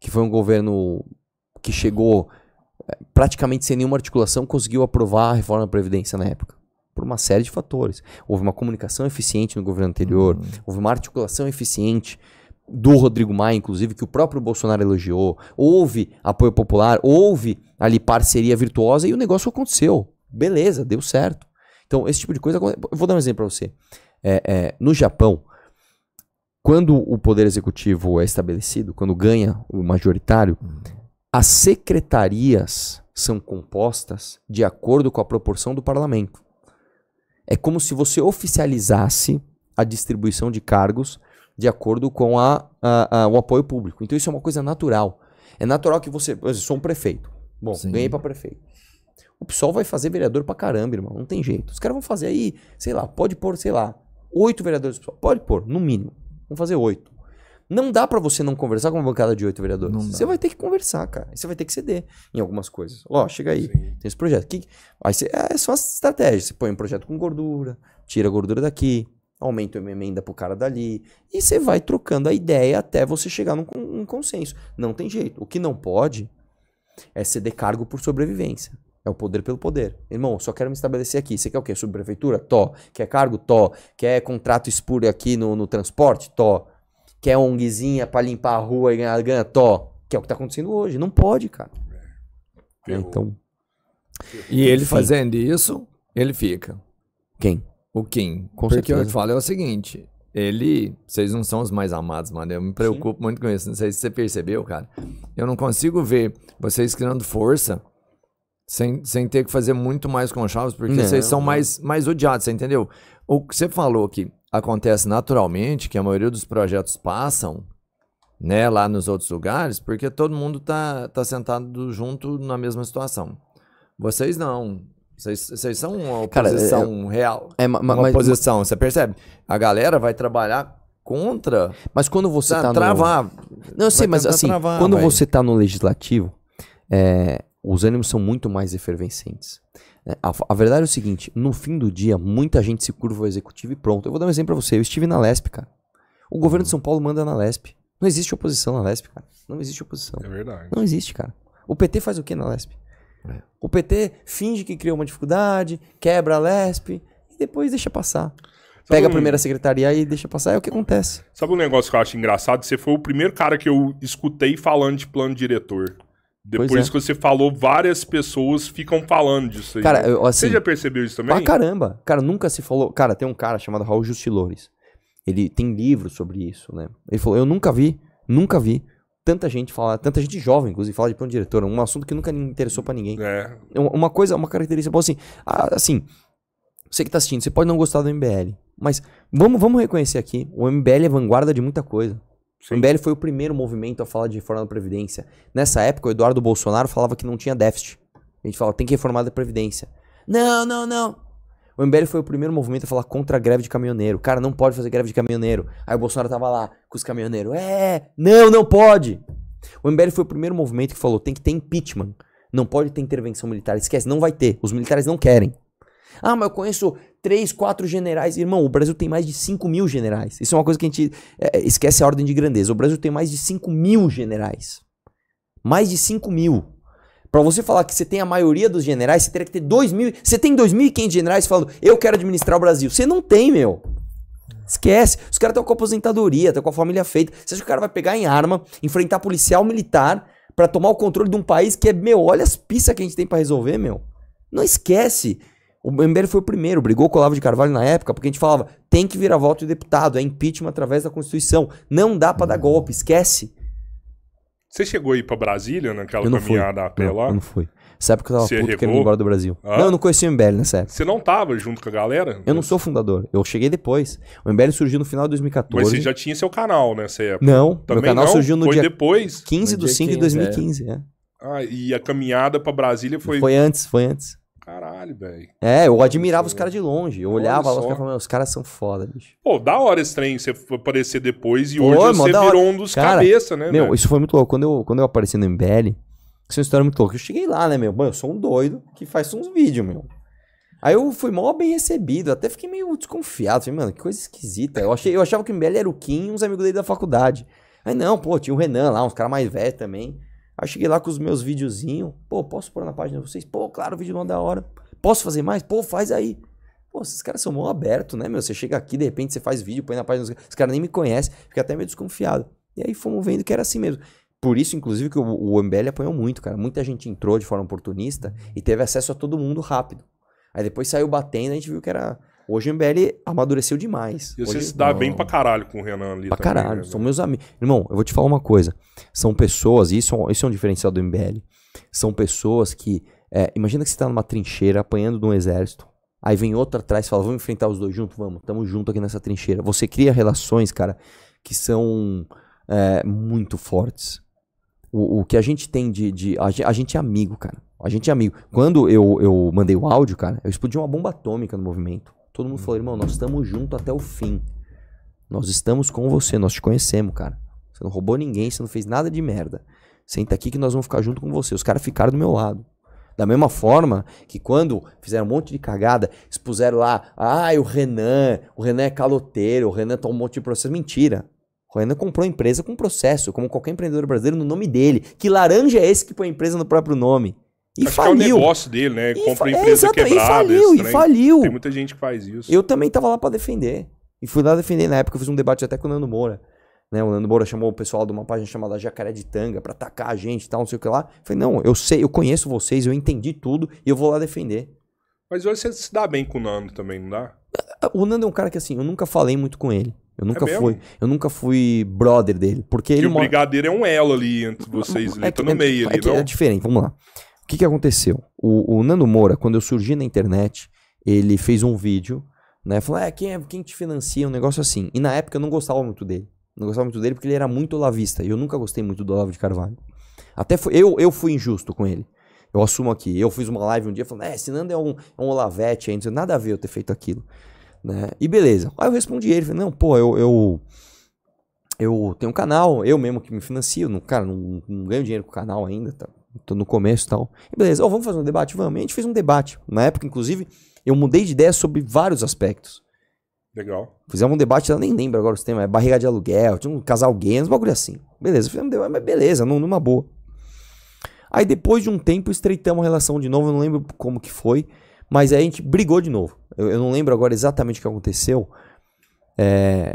que foi um governo que chegou eh, praticamente sem nenhuma articulação, conseguiu aprovar a reforma da Previdência na época? Por uma série de fatores. Houve uma comunicação eficiente no governo anterior, uhum. houve uma articulação eficiente do Rodrigo Maia, inclusive, que o próprio Bolsonaro elogiou. Houve apoio popular, houve ali parceria virtuosa e o negócio aconteceu. Beleza, deu certo. Então, esse tipo de coisa. Eu vou dar um exemplo para você. É, é, no Japão, quando o poder executivo é estabelecido, quando ganha o majoritário, as secretarias são compostas de acordo com a proporção do parlamento. É como se você oficializasse a distribuição de cargos de acordo com a, a, a, o apoio público. Então isso é uma coisa natural. É natural que você. Eu sou um prefeito. Bom, Sim. ganhei para prefeito. O PSOL vai fazer vereador pra caramba, irmão. Não tem jeito. Os caras vão fazer aí, sei lá, pode pôr, sei lá, oito vereadores do PSOL. Pode pôr, no mínimo. Vamos fazer oito. Não dá para você não conversar com uma bancada de oito vereadores. você vai ter que conversar, cara. Você vai ter que ceder em algumas coisas. Ó, chega aí, Sim. tem esse projeto. Que... Aí você... É só estratégia. Você põe um projeto com gordura, tira a gordura daqui, aumento a emenda pro cara dali. E você vai trocando a ideia até você chegar num, consenso. Não tem jeito. O que não pode é ceder cargo por sobrevivência. É o poder pelo poder. Irmão, só quero me estabelecer aqui. Você quer o quê? Subprefeitura? Tó. Quer cargo? Tó. Quer contrato espúrio aqui no, no transporte? Tó. Quer ONGzinha pra limpar a rua e ganhar ganha? Tó. Que é o que tá acontecendo hoje. Não pode, cara. Então. E ele fazendo isso, ele fica. Quem? O Kim. Com Porque certeza. o que eu falo é o seguinte: ele. Vocês não são os mais amados, mano. Eu me preocupo Sim. muito com isso. Não sei se você percebeu, cara. Eu não consigo ver vocês criando força sem, sem ter que fazer muito mais com o Chaves, porque não, vocês são mais, mais odiados, você entendeu? O que você falou que acontece naturalmente, que a maioria dos projetos passam, né, lá nos outros lugares, porque todo mundo tá, tá sentado junto na mesma situação. Vocês não. Vocês são uma oposição Cara, é, é real. É, uma mas, você percebe? A galera vai trabalhar contra. Mas quando você tá, travar. Tá no... Não, eu sei, mas assim, travar, quando você tá no legislativo, é, os ânimos são muito mais efervescentes. É, a, a, verdade é o seguinte: no fim do dia, muita gente se curva ao executivo e pronto. Eu vou dar um exemplo pra você. Eu estive na Lesp, cara. O governo de São Paulo manda na Lesp. Não existe oposição na Lesp, cara. Não existe oposição. É verdade. Não existe, cara. O PT faz o que na Lesp? O PT finge que cria uma dificuldade, quebra a LESP e depois deixa passar. Sabe Pega um... a primeira secretaria e deixa passar, é o que acontece. Sabe um negócio que eu acho engraçado? Você foi o primeiro cara que eu escutei falando de plano diretor. Depois é. que você falou, várias pessoas ficam falando disso aí. Cara, né? eu, assim, você já percebeu isso também? Pra caramba. Cara, nunca se falou. Cara, tem um cara chamado Raul Justilores. Ele tem livro sobre isso, né? Ele falou: Eu nunca vi, nunca vi tanta gente falar, tanta gente jovem, inclusive, falar de plano diretor, um assunto que nunca interessou para ninguém. É. é uma coisa, uma característica boa assim, assim, você que tá assistindo, você pode não gostar do MBL, mas vamos, vamos reconhecer aqui, o MBL é vanguarda de muita coisa. Sim. O MBL foi o primeiro movimento a falar de reforma da Previdência. Nessa época, o Eduardo Bolsonaro falava que não tinha déficit. A gente fala, tem que reformar da Previdência. Não, não, não. O MBL foi o primeiro movimento a falar contra a greve de caminhoneiro. Cara, não pode fazer greve de caminhoneiro. Aí o Bolsonaro tava lá com os caminhoneiros. É, não, não pode. O MBL foi o primeiro movimento que falou: tem que ter impeachment. Não pode ter intervenção militar. Esquece, não vai ter. Os militares não querem. Ah, mas eu conheço três, quatro generais. Irmão, o Brasil tem mais de 5 mil generais. Isso é uma coisa que a gente é, é, esquece a ordem de grandeza. O Brasil tem mais de 5 mil generais. Mais de 5 mil. Para você falar que você tem a maioria dos generais, você teria que ter 2 mil. Você tem 2.500 generais falando, eu quero administrar o Brasil. Você não tem, meu. Esquece. Os caras estão com a aposentadoria, estão com a família feita. Você acha que o cara vai pegar em arma, enfrentar policial militar para tomar o controle de um país que é, meu, olha as pistas que a gente tem para resolver, meu. Não esquece. O MBL foi o primeiro, brigou com o Olavo de Carvalho na época, porque a gente falava, tem que virar voto de deputado, é impeachment através da Constituição. Não dá para dar golpe, esquece. Você chegou aí pra Brasília naquela eu não caminhada fui. a pé não, lá? Eu não fui. Sabe porque eu tava Você puto querendo ir embora do Brasil. Ah? Não, eu não conheci o MBL nessa época. Você não tava junto com a galera? Eu não sou fundador. Eu cheguei depois. O MBL surgiu no final de 2014. Mas você já tinha seu canal nessa época. Não, Também meu canal não? surgiu no foi dia depois? 15 de 5 de 2015. É. É. Ah, e a caminhada pra Brasília foi... Foi antes, foi antes caralho, velho. É, eu admirava os caras de longe. Eu olhava lá, os caras os caras são foda, bicho. Pô, da hora esse trem você aparecer depois e Pô, hoje você virou um dos cara, cabeça, né? Meu, véio? isso foi muito louco. Quando eu, quando eu apareci no MBL, isso é uma história muito louca. Eu cheguei lá, né, meu? Mano, eu sou um doido que faz uns vídeos, meu. Aí eu fui mó bem recebido, até fiquei meio desconfiado. Falei, mano, que coisa esquisita. Eu, achei, eu achava que o MBL era o Kim e uns amigos dele da faculdade. Aí não, pô, tinha o Renan lá, uns caras mais velhos também. Aí eu cheguei lá com os meus videozinhos. Pô, posso pôr na página de vocês? Pô, claro, o vídeo não da hora. Posso fazer mais? Pô, faz aí. Pô, esses caras são mão aberto, né, meu? Você chega aqui, de repente você faz vídeo, põe na página dos caras. Os caras nem me conhecem, fica até meio desconfiado. E aí fomos vendo que era assim mesmo. Por isso, inclusive, que o, o MBL apanhou muito, cara. Muita gente entrou de forma oportunista e teve acesso a todo mundo rápido. Aí depois saiu batendo, a gente viu que era Hoje o MBL amadureceu demais. E Hoje, você se dá não, bem pra caralho com o Renan ali. Pra também, né, caralho, né? são meus amigos. Irmão, eu vou te falar uma coisa. São pessoas, e isso, é isso é um diferencial do MBL. São pessoas que. É, imagina que você tá numa trincheira apanhando de um exército. Aí vem outro atrás e fala: vamos enfrentar os dois juntos? Vamos, tamo junto aqui nessa trincheira. Você cria relações, cara, que são é, muito fortes. O, o, que a gente tem de. de a, a, gente é amigo, cara. A gente é amigo. Quando eu, eu mandei o áudio, cara, eu explodi uma bomba atômica no movimento. Todo mundo hum. falou, irmão, nós estamos junto até o fim. Nós estamos com você, nós te conhecemos, cara. Você não roubou ninguém, você não fez nada de merda. Senta aqui que nós vamos ficar junto com você. Os caras ficaram do meu lado. Da mesma forma que quando fizeram um monte de cagada, expuseram lá, ah, o Renan, o Renan é caloteiro, o Renan tá um monte de processo. Mentira. O Renan comprou a empresa com processo, como qualquer empreendedor brasileiro, no nome dele. Que laranja é esse que põe a empresa no próprio nome? E Acho faliu. Que é o negócio dele, né? E Compra fa... É, empresa é, quebrada. E faliu, e faliu. Tem muita gente que faz isso. Eu também tava lá para defender. E fui lá defender. Na época eu fiz um debate até com o Nando Moura. Né, o Nando Moura chamou o pessoal de uma página chamada Jacaré de Tanga para atacar a gente e tal, não sei o que lá. Eu falei, não, eu sei, eu conheço vocês, eu entendi tudo e eu vou lá defender. Mas hoje você se dá bem com o Nando também, não dá? O Nando é um cara que assim, eu nunca falei muito com ele. Eu nunca é fui, eu nunca fui brother dele, porque e ele o mora... brigadeiro é um elo ali entre vocês, ele é né? tá no é meio é, ali, é, não? É diferente, vamos lá. O que, que aconteceu? O, o, Nando Moura, quando eu surgi na internet, ele fez um vídeo, né? Falou é quem, é, quem te financia? Um negócio assim. E na época eu não gostava muito dele. Não gostava muito dele porque ele era muito olavista. E eu nunca gostei muito do Olavo de Carvalho. Até eu, eu fui injusto com ele. Eu assumo aqui. Eu fiz uma live um dia falando, é, esse Nando é um, é um olavete ainda. Nada a ver eu ter feito aquilo. Né? E beleza. Aí eu respondi ele. Falei, não, pô, eu, eu eu tenho um canal, eu mesmo que me financio, não, cara, não, não ganho dinheiro com o canal ainda, tá, no começo e tal. E beleza, oh, vamos fazer um debate? Vamos. E a gente fez um debate. Na época, inclusive, eu mudei de ideia sobre vários aspectos. Legal. Fizemos um debate, eu nem lembro agora o tema, é barriga de aluguel, tinha um casal gay, uns bagulho assim. Beleza, fizemos um debate, mas beleza, numa boa. Aí depois de um tempo estreitamos a relação de novo, eu não lembro como que foi, mas aí a gente brigou de novo. Eu, eu não lembro agora exatamente o que aconteceu. É...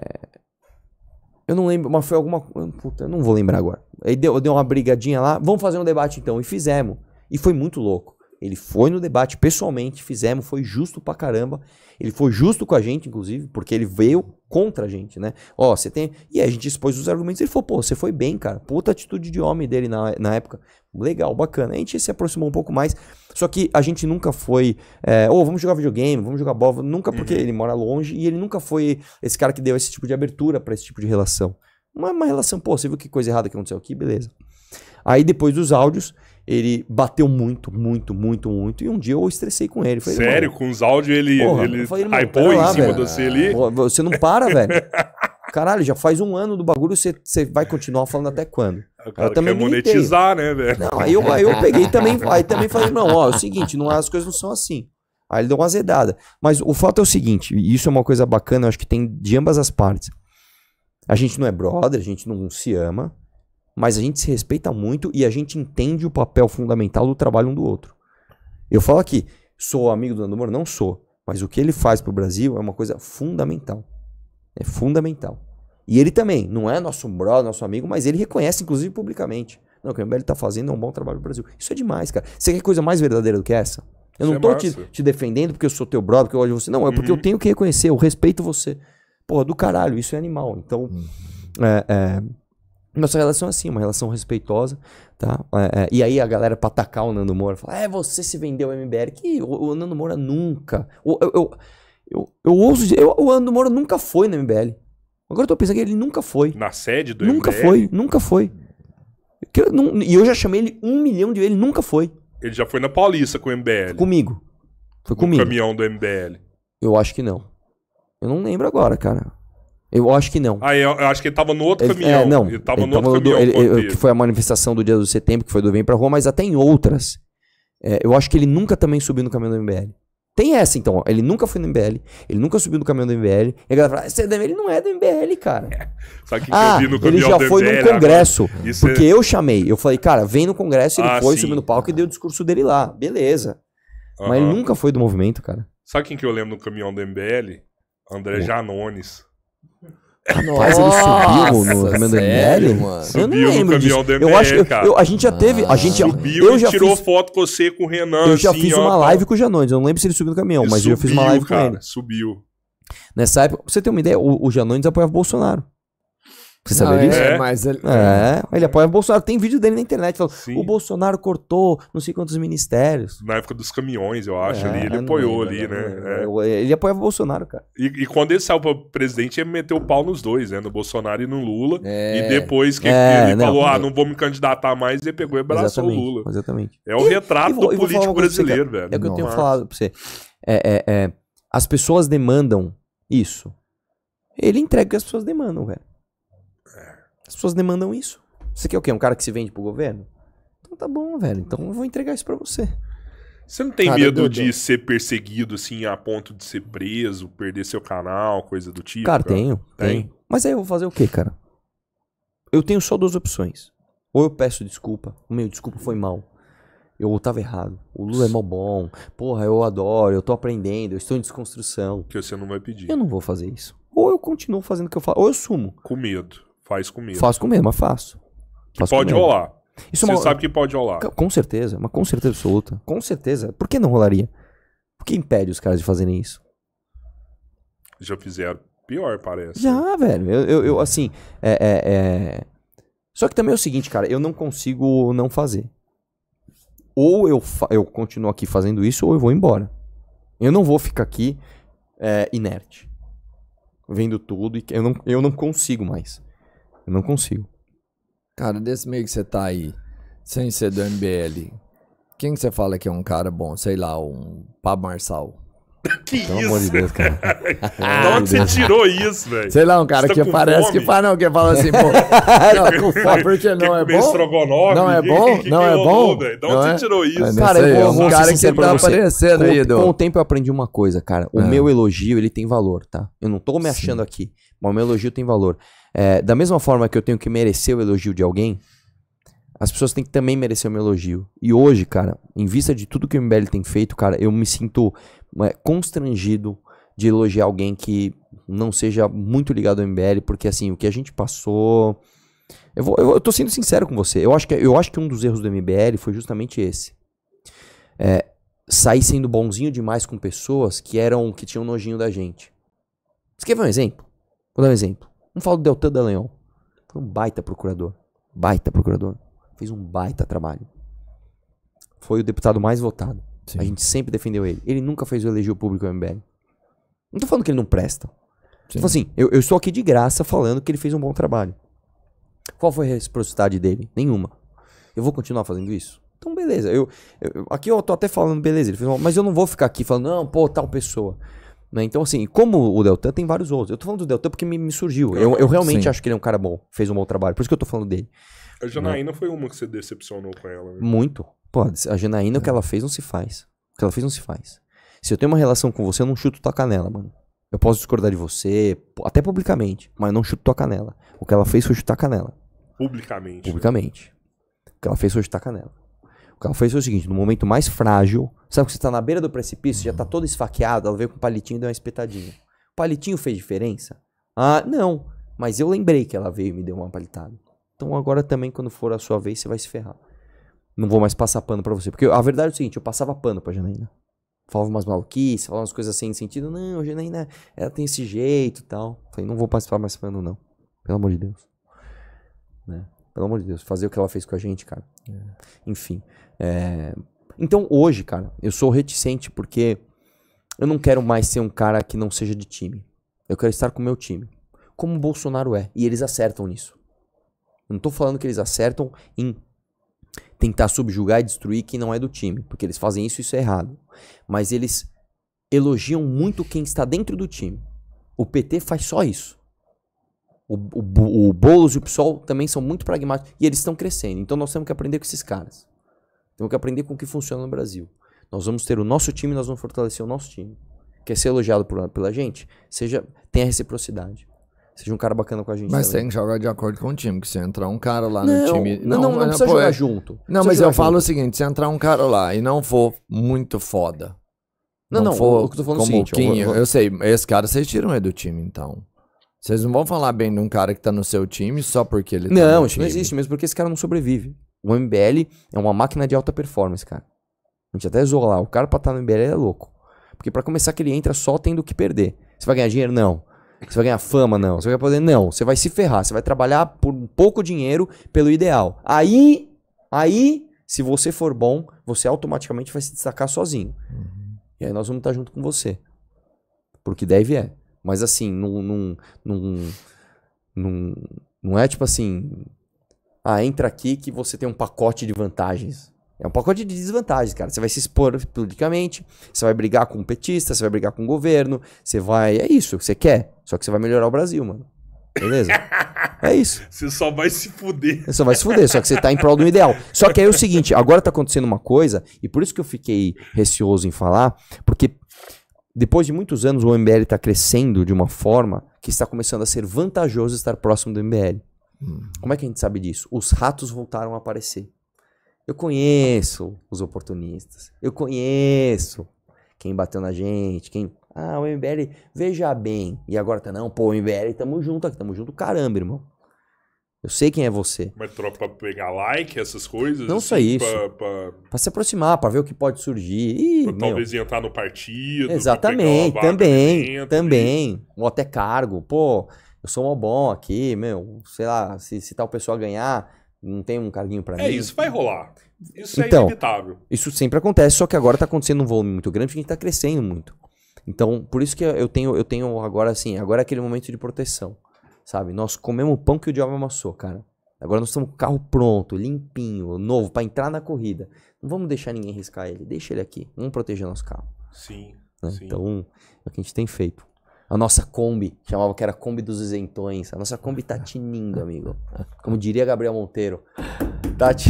Eu não lembro, mas foi alguma. Hum, puta, eu não vou lembrar agora. Aí deu, deu uma brigadinha lá. Vamos fazer um debate então. E fizemos. E foi muito louco. Ele foi no debate pessoalmente, fizemos, foi justo pra caramba. Ele foi justo com a gente, inclusive, porque ele veio contra a gente, né? Ó, você tem. E aí a gente expôs os argumentos. Ele falou, pô, você foi bem, cara. Puta atitude de homem dele na, na época. Legal, bacana. A gente se aproximou um pouco mais. Só que a gente nunca foi. É, Ô, oh, vamos jogar videogame, vamos jogar bola. Nunca, porque uhum. ele mora longe e ele nunca foi esse cara que deu esse tipo de abertura para esse tipo de relação. Uma, uma relação, pô, você viu que coisa errada que aconteceu aqui? Beleza. Aí depois dos áudios, ele bateu muito, muito, muito, muito. E um dia eu estressei com ele. Falei, Sério? Com os áudios ele, porra, ele falei, hypou em cima velho. você ali? Você não para, velho. Caralho, já faz um ano do bagulho, você, você vai continuar falando até quando? Ah, cara eu também quer monetizar, né, velho? Não, aí eu, aí eu peguei também, aí também falei, não, ó, é o seguinte, não, as coisas não são assim. Aí ele deu uma azedada. Mas o fato é o seguinte, e isso é uma coisa bacana, eu acho que tem de ambas as partes. A gente não é brother, a gente não se ama, mas a gente se respeita muito e a gente entende o papel fundamental do trabalho um do outro. Eu falo aqui, sou amigo do Nando Moura? Não sou, mas o que ele faz para o Brasil é uma coisa fundamental. É fundamental. E ele também, não é nosso brother, nosso amigo, mas ele reconhece, inclusive publicamente. Não, o que o MBL está fazendo é um bom trabalho no Brasil. Isso é demais, cara. Você quer coisa mais verdadeira do que essa? Eu Isso não estou é te, te, defendendo porque eu sou teu brother, porque eu gosto de você. Não, é uhum. porque eu uhum. tenho que reconhecer, eu respeito você. Porra, do caralho, isso é animal. Então, uhum. é, é nossa relação é assim, uma relação respeitosa, tá? É, é, e aí a galera pra atacar o Nando Moura fala: é, você se vendeu ao MBL. Que o, o Nando Moura nunca. O, eu, eu, eu, eu ouso dizer, eu, o Nando Moura nunca foi no MBL. Agora eu tô pensando que ele nunca foi. Na sede do nunca MBL? Foi, nunca foi, nunca foi. E eu já chamei ele um milhão de vezes, ele nunca foi. Ele já foi na Paulista com o MBL. Comigo. Foi comigo. No caminhão do MBL. Eu acho que não. Eu não lembro agora, cara. Eu acho que não. Ah, eu, eu acho que ele tava no outro ele, caminhão. É, não. Ele tava ele no tava outro do, caminhão. Ele, que foi a manifestação do dia do setembro, que foi do Vem Pra Rua, mas até em outras. É, eu acho que ele nunca também subiu no caminhão do MBL. Tem essa, então. Ó. Ele nunca foi no MBL. Ele nunca subiu no caminhão do MBL. E a galera fala, ah, é ele não é do MBL, cara. É. o que ah, que eu ah, vi no caminhão ele já foi MBL, num congresso. É porque é... eu chamei. Eu falei, cara, vem no congresso. Ele ah, foi, sim. subiu no palco e deu o discurso dele lá. Beleza. Uhum. Mas ele nunca foi do movimento, cara. Sabe quem que eu lembro no caminhão do MBL? André Janones. Rapaz, ele subiu no, caminhão do ML? Subiu eu não lembro no caminhão disso. ML, eu acho que eu, eu, a gente já teve. A gente, subiu eu já tirou fiz, foto com você, com o Renan. Eu já assim, fiz uma ó, live com o Janones. Eu não lembro se ele subiu no caminhão, mas subiu, eu fiz uma live cara, com ele. Subiu. Nessa época, pra você ter uma ideia, o, o Janones apoiava o Bolsonaro. Você sabia não, ah, disso? É? é, mas ele... É. é, ele apoia o Bolsonaro. Tem vídeo dele na internet o Bolsonaro cortou não sei quantos ministérios. Na época dos caminhões, eu acho, é, ali, ele apoiou lembro, ali, né? É. Ele apoiava o Bolsonaro, cara. E, e quando ele saiu pra presidente, ele meteu o pau nos dois, né? No Bolsonaro e no Lula. É... E depois que é, ele não, falou, ah, não vou me candidatar mais, ele pegou e abraçou o Lula. Exatamente. É o e, retrato e do político brasileiro, você, velho. É o que eu tenho falado pra você. é, as pessoas demandam isso. Ele entrega o que as pessoas demandam, velho pessoas demandam isso. Você quer o quê? Um cara que se vende pro governo? Então tá bom, velho. Então eu vou entregar isso para você. Você não tem cara, medo de ser perseguido, assim, a ponto de ser preso, perder seu canal, coisa do tipo? Cara, tenho. Tem? Mas aí eu vou fazer o quê, cara? Eu tenho só duas opções. Ou eu peço desculpa. O meu desculpa foi mal. Eu tava errado. O Lula é mó bom. Porra, eu adoro. Eu tô aprendendo. Eu estou em desconstrução. Que você não vai pedir. Eu não vou fazer isso. Ou eu continuo fazendo o que eu falo. Ou eu sumo. Com medo. Faz com medo. Faço com medo, mas faço. faço pode rolar. Isso é Você uma... sabe que pode rolar. Com certeza, mas com certeza absoluta. Com certeza. Por que não rolaria? O que impede os caras de fazerem isso? Já fizeram pior, parece. Já, velho. Eu, eu, eu assim, é, é, é... Só que também é o seguinte, cara, eu não consigo não fazer. Ou eu, fa eu continuo aqui fazendo isso, ou eu vou embora. Eu não vou ficar aqui é, inerte. Vendo tudo e eu não, eu não consigo mais. Eu não consigo. Cara, desse meio que você tá aí, sem ser do MBL, quem que você fala que é um cara bom? Sei lá, um Pablo Marçal. Que Pelo isso? amor de Deus, cara. de onde você tirou isso, velho? Sei lá, um cara tá que parece fome? que fala, não, que fala assim, pô. não, com fome, porque não é bom. Não é bom? não é bom? Véio? Da onde você é? tirou isso? Cara, é um cara que tá aparecendo aí, com, o tempo eu aprendi uma coisa, cara. O ah. meu elogio, ele tem valor, tá? Eu não tô me achando aqui, mas o meu elogio tem valor. É, da mesma forma que eu tenho que merecer o elogio de alguém, as pessoas têm que também merecer o meu elogio. E hoje, cara, em vista de tudo que o MBL tem feito, cara, eu me sinto é, constrangido de elogiar alguém que não seja muito ligado ao MBL, porque assim, o que a gente passou. Eu, vou, eu, eu tô sendo sincero com você. Eu acho, que, eu acho que um dos erros do MBL foi justamente esse. É, sair sendo bonzinho demais com pessoas que eram que tinham nojinho da gente. Você quer ver um exemplo? Vou dar um exemplo. Vamos falar do Deltan Dallagnol. Foi um baita procurador. Baita procurador. Fez um baita trabalho. Foi o deputado mais votado. Sim. A gente sempre defendeu ele. Ele nunca fez o elogio público ao MBL. Não tô falando que ele não presta. Então assim, eu, eu estou aqui de graça falando que ele fez um bom trabalho. Qual foi a reciprocidade dele? Nenhuma. Eu vou continuar fazendo isso? Então, beleza. Eu, eu, aqui eu tô até falando, beleza, ele fez um, mas eu não vou ficar aqui falando, não, pô, tal pessoa. Né? Então, assim, como o Deltan tem vários outros. Eu tô falando do Deltan porque me, me surgiu. Eu, eu ah, realmente Sim. acho que ele é um cara bom, fez um bom trabalho. Por isso que eu tô falando dele. A Janaína né? foi uma que você decepcionou com ela. Né? Muito. Pô, a Janaína, é. o que é. ela fez não se faz. O que ela fez não se faz. Se eu tenho uma relação com você, eu não chuto tua canela, mano. Eu posso discordar de você, até publicamente, mas eu não chuto tua canela. O que ela fez foi chutar canela. Publicamente. Publicamente. Né? O que ela fez foi chutar canela. O fez é o seguinte: no momento mais frágil, sabe que você está na beira do precipício, já está uhum. todo esfaqueado, ela veio com o palitinho e deu uma espetadinha. O palitinho fez diferença? Ah, não. Mas eu lembrei que ela veio e me deu uma palitada. Então agora também, quando for a sua vez, você vai se ferrar. Não vou mais passar pano para você. Porque a verdade é o seguinte: eu passava pano pra Janaína. Falava umas maluquices, falava umas coisas sem sentido. Não, a Janaína, ela tem esse jeito e tal. Falei, não vou participar mais pano, não. Pelo amor de Deus. Né? Pelo amor de Deus, fazer o que ela fez com a gente, cara. É. Enfim. É... Então hoje, cara, eu sou reticente porque eu não quero mais ser um cara que não seja de time. Eu quero estar com o meu time. Como o Bolsonaro é. E eles acertam nisso. Eu não tô falando que eles acertam em tentar subjugar e destruir quem não é do time. Porque eles fazem isso e isso é errado. Mas eles elogiam muito quem está dentro do time. O PT faz só isso. O, o, o Boulos e o PSOL também são muito pragmáticos e eles estão crescendo. Então nós temos que aprender com esses caras. Temos que aprender com o que funciona no Brasil. Nós vamos ter o nosso time, nós vamos fortalecer o nosso time. Quer ser elogiado por, pela gente? Seja, tenha reciprocidade. Seja um cara bacana com a gente. Mas também. tem que jogar de acordo com o time, que se entrar um cara lá não, no time. Não, não, não, não precisa pô, jogar é... junto. Não, mas eu junto. falo o seguinte: se entrar um cara lá e não for muito foda. Não, não, não for o que eu tô falando é como seguinte, eu, eu, sei, esse cara vocês tiram ele do time, então. Vocês não vão falar bem de um cara que tá no seu time só porque ele tá Não, isso time. não existe, mesmo porque esse cara não sobrevive. O MBL é uma máquina de alta performance, cara. A gente até zoa lá, o cara pra estar tá no MBL é louco. Porque para começar que ele entra só tendo o que perder. Você vai ganhar dinheiro? Não. Você vai ganhar fama? Não. Você vai poder? Não. Você vai se ferrar. Você vai trabalhar por pouco dinheiro pelo ideal. Aí, aí, se você for bom, você automaticamente vai se destacar sozinho. Uhum. E aí nós vamos estar tá junto com você. Porque deve é. Mas assim, não, não, não, não, não é tipo assim. Ah, entra aqui que você tem um pacote de vantagens. É um pacote de desvantagens, cara. Você vai se expor publicamente, você vai brigar com o petista, você vai brigar com o governo, você vai. É isso é que você quer. Só que você vai melhorar o Brasil, mano. Beleza? É isso. Você só vai se fuder. Você só vai se fuder, só que você tá em prol do ideal. Só que aí é o seguinte, agora tá acontecendo uma coisa, e por isso que eu fiquei receoso em falar, porque depois de muitos anos, o MBL está crescendo de uma forma que está começando a ser vantajoso estar próximo do MBL. Hum. Como é que a gente sabe disso? Os ratos voltaram a aparecer. Eu conheço os oportunistas. Eu conheço quem bateu na gente, quem. Ah, o MBL, veja bem. E agora tá, não, pô, o MBL, tamo junto aqui, tamo junto, caramba, irmão. Eu sei quem é você. Mas é troca pra pegar like, essas coisas? Não assim, só isso. Pra, pra... pra se aproximar, pra ver o que pode surgir. Ih, pra, talvez entrar no partido. Exatamente, também, é também. Ou até cargo. Pô, eu sou mó bom aqui, meu. Sei lá, se, se tal pessoa ganhar, não tem um carguinho pra é, mim. É, isso vai rolar. Isso é então, é inevitável. Isso sempre acontece, só que agora tá acontecendo um volume muito grande porque a gente tá crescendo muito. Então, por isso que eu tenho, eu tenho agora assim, agora é aquele momento de proteção sabe? Nós comemos o pão que o diabo amassou, cara. Agora nós estamos com o carro pronto, limpinho, novo, para entrar na corrida. Não vamos deixar ninguém riscar ele. Deixa ele aqui. Vamos proteger nosso carro. Sim, né? sim. Então, é o que a gente tem feito. A nossa Kombi, chamava que era Kombi dos Isentões. A nossa Kombi tá tinindo, amigo. Como diria Gabriel Monteiro. Tati,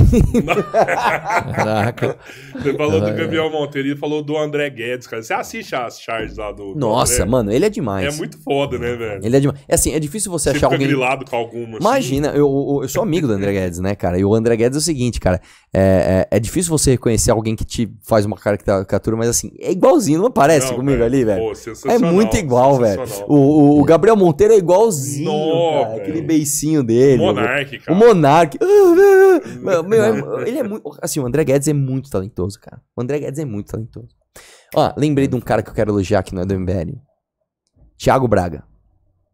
Caraca. Você falou do Gabriel Monteiro e falou do André Guedes, cara. Você assiste as charges lá do. Nossa, mano, ele é demais. É muito foda, né, velho? Ele é demais. É assim, é difícil você, você achar fica alguém. grilado com alguma. Assim. Imagina, assim. eu, eu, sou amigo do André Guedes, né, cara? E o André Guedes é o seguinte, cara. É, é, é, difícil você reconhecer alguém que te faz uma caricatura, mas assim, é igualzinho, não parece não, comigo ali, velho? É muito igual, velho. O, o, Gabriel Monteiro é igualzinho, não, cara, aquele beicinho dele. O Monark, cara. O Monark. Meu, é ele é muito. Assim, o André Guedes é muito talentoso, cara. O André Guedes é muito talentoso. Ó, lembrei de um cara que eu quero elogiar aqui no é do MBL. Thiago Braga,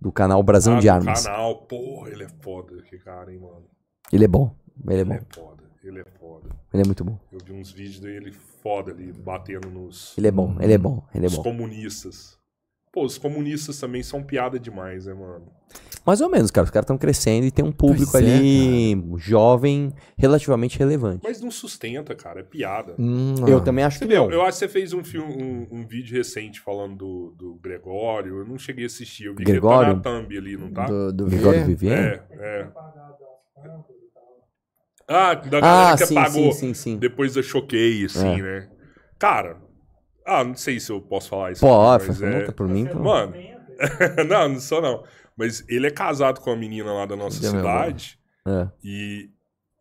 do canal Brasão ah, de Armas. canal, porra, ele é foda, cara, hein, mano. Ele é bom. Ele é bom. Ele é ele é muito bom. Eu vi uns vídeos dele foda ali, batendo nos. Ele é bom, ele é bom, ele é bom. Os comunistas. Pô, os comunistas também são piada demais, né, mano? Mais ou menos, cara. Os caras estão crescendo e tem um público pois é, ali é, jovem, relativamente relevante. Mas não sustenta, cara. É piada. Hum, eu ah. também acho você que não. Eu acho que você fez um, filme, um, um, vídeo recente falando do, do Gregório. Eu não cheguei a assistir. Eu vi Gregório? que tá na thumb ali, não tá? Do, do Gregório Vivier? É, é. Ah, da ah, galera que sim, apagou sim, sim, depois da choquei, assim, é. né? Cara, ah, não sei se eu posso falar isso. Pô, pergunta é por mim. Então... Mano, não, não sou não. Mas ele é casado com uma menina lá da nossa é cidade. É. E,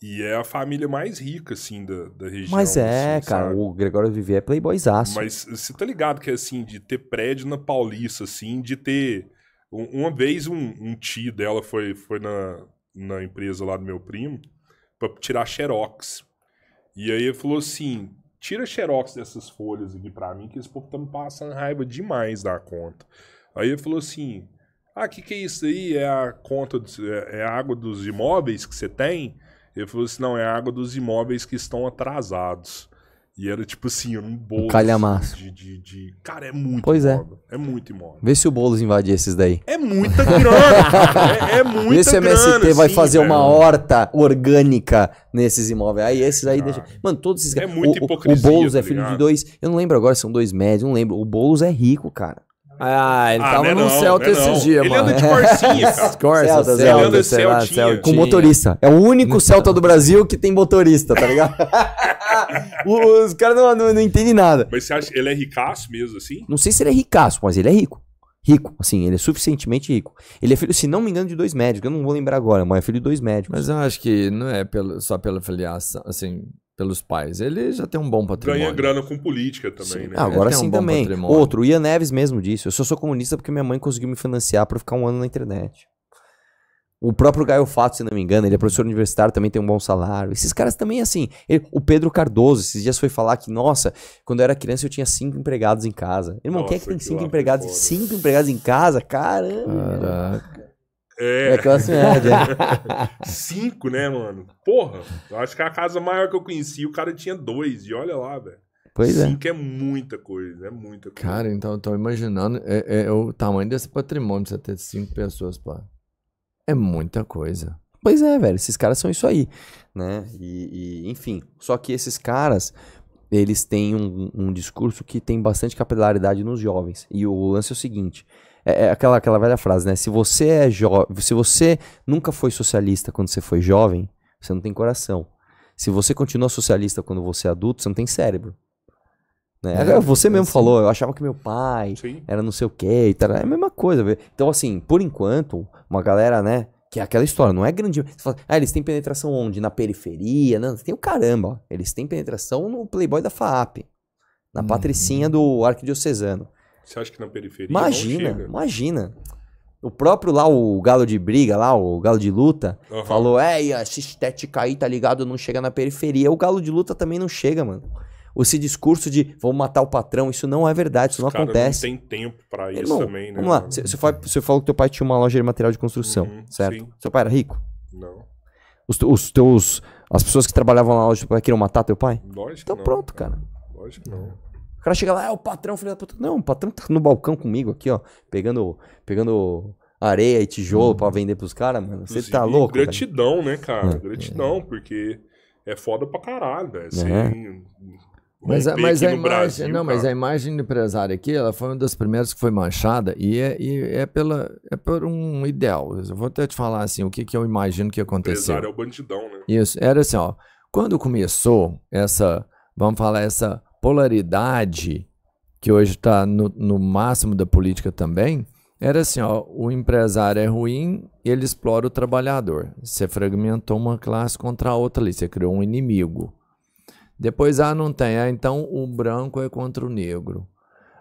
e é a família mais rica, assim, da, da região. Mas é, assim, cara, sabe? o Gregório Vivier é playboyzaço. Mas você tá ligado que, assim, de ter prédio na Paulista, assim, de ter... Uma vez um, um tio dela foi, foi na, na empresa lá do meu primo, para tirar xerox. E aí ele falou assim: tira xerox dessas folhas aqui para mim, que esse povo tá me passando raiva demais da conta. Aí ele falou assim: ah, o que, que é isso aí? É a conta, do, é, é a água dos imóveis que você tem? Ele falou assim: não, é a água dos imóveis que estão atrasados. E era tipo assim, um bolo. Um assim, calhamaço. De, de, de, Cara, é muito pois é. imóvel. É. é muito imóvel. Vê se o Boulos invadir esses daí. É muita grana, É, é muita grana. Vê se o MST grana, vai sim, fazer velho. uma horta orgânica nesses imóveis. Aí esses aí deixa. Mano, todos esses É muito o, hipocrisia. O Boulos é tá filho de dois. Eu não lembro agora, são dois médios, não lembro. O Boulos é rico, cara. Ah, ele ah, tava é no Celta é esses dias, mano. Ele anda de Corsinha, cara. Corsa, Celta, Celta, ele anda Celtinha. Celta. Com motorista. É o único Celta do Brasil que tem motorista, tá ligado? os caras não, não, não entendem nada. Mas você acha que ele é ricaço mesmo, assim? Não sei se ele é ricaço, mas ele é rico. Rico, assim, ele é suficientemente rico. Ele é filho, se não me engano, de dois médicos. Eu não vou lembrar agora, mas é filho de dois médicos. Mas eu acho que não é pelo, só pela filiação, assim, pelos pais. Ele já tem um bom patrimônio. Ganha grana com política também, sim. né? Ah, agora sim um também. Patrimônio. Outro, o Ian Neves mesmo disse. Eu só sou comunista porque minha mãe conseguiu me financiar para ficar um ano na internet. O próprio Gaio Fato, se não me engano, ele é professor universitário, também tem um bom salário. Esses caras também, assim. Ele, o Pedro Cardoso, esses dias foi falar que, nossa, quando eu era criança eu tinha cinco empregados em casa. Irmão, nossa, quem é que tem que cinco empregados? Foda. Cinco empregados em casa? Caramba! Caraca. É. é classe média. cinco, né, mano? Porra, eu acho que é a casa maior que eu conheci, o cara tinha dois. E olha lá, velho. Pois é. Cinco é muita coisa, é muita coisa. Cara, então eu tô imaginando é, é o tamanho desse patrimônio, você ter cinco pessoas, pá. É muita coisa. Pois é, velho, esses caras são isso aí, né? E, e enfim, só que esses caras, eles têm um, um, discurso que tem bastante capilaridade nos jovens. E o lance é o seguinte: é, é aquela, aquela velha frase, né? Se você é jovem, se você nunca foi socialista quando você foi jovem, você não tem coração. Se você continua socialista quando você é adulto, você não tem cérebro. Né? É. é, você mesmo assim. falou, eu achava que meu pai Sim. era não sei o que e tal. É a mesma coisa. Então, assim, por enquanto, uma galera, né? Que é aquela história, não é grande. Fala, ah, eles têm penetração onde? Na periferia? Não, tem o caramba, Eles têm penetração no Playboy da FAAP. Na hum. patricinha do arquidiocesano. Você acha que na periferia? Imagina, imagina. O próprio lá, o galo de briga, lá, o galo de luta, uhum. falou: é, essa estética aí, tá ligado? Não chega na periferia. O galo de luta também não chega, mano esse discurso de vamos matar o patrão, isso não é verdade, isso não cara acontece. Não tem tempo para isso Irmão, também, né? Vamos lá, você falou, você falou que teu pai tinha uma loja de material de construção, uhum, certo? Sim. Seu pai era rico? Não. Os, os, teus. As pessoas que trabalhavam na loja queriam matar teu pai? Lógico. Então não, pronto, cara. Lógico não. O cara chega lá, é o patrão, filho da puta. Não, o patrão tá no balcão comigo aqui, ó, pegando. pegando areia e tijolo hum. para vender pros caras, mano. Você tá louco. Gratidão, cara. né, cara? Hum. gratidão, é. porque é foda pra caralho, velho. Né? Mas, a, a imagem, Brasil, não, mas a imagem do empresário aqui, ela foi uma das primeiras que foi manchada e é, e é pela, é por um ideal. Eu vou até te falar assim, o que, que eu imagino que aconteceu. O empresário é o bandidão, né? Isso, era assim, ó. Quando começou essa, vamos falar, essa polaridade que hoje está no, no máximo da política também, era assim, ó, o empresário é ruim, ele explora o trabalhador. Você fragmentou uma classe contra a outra ali, você criou um inimigo. Depois, ah, não tem. Ah, então o branco é contra o negro.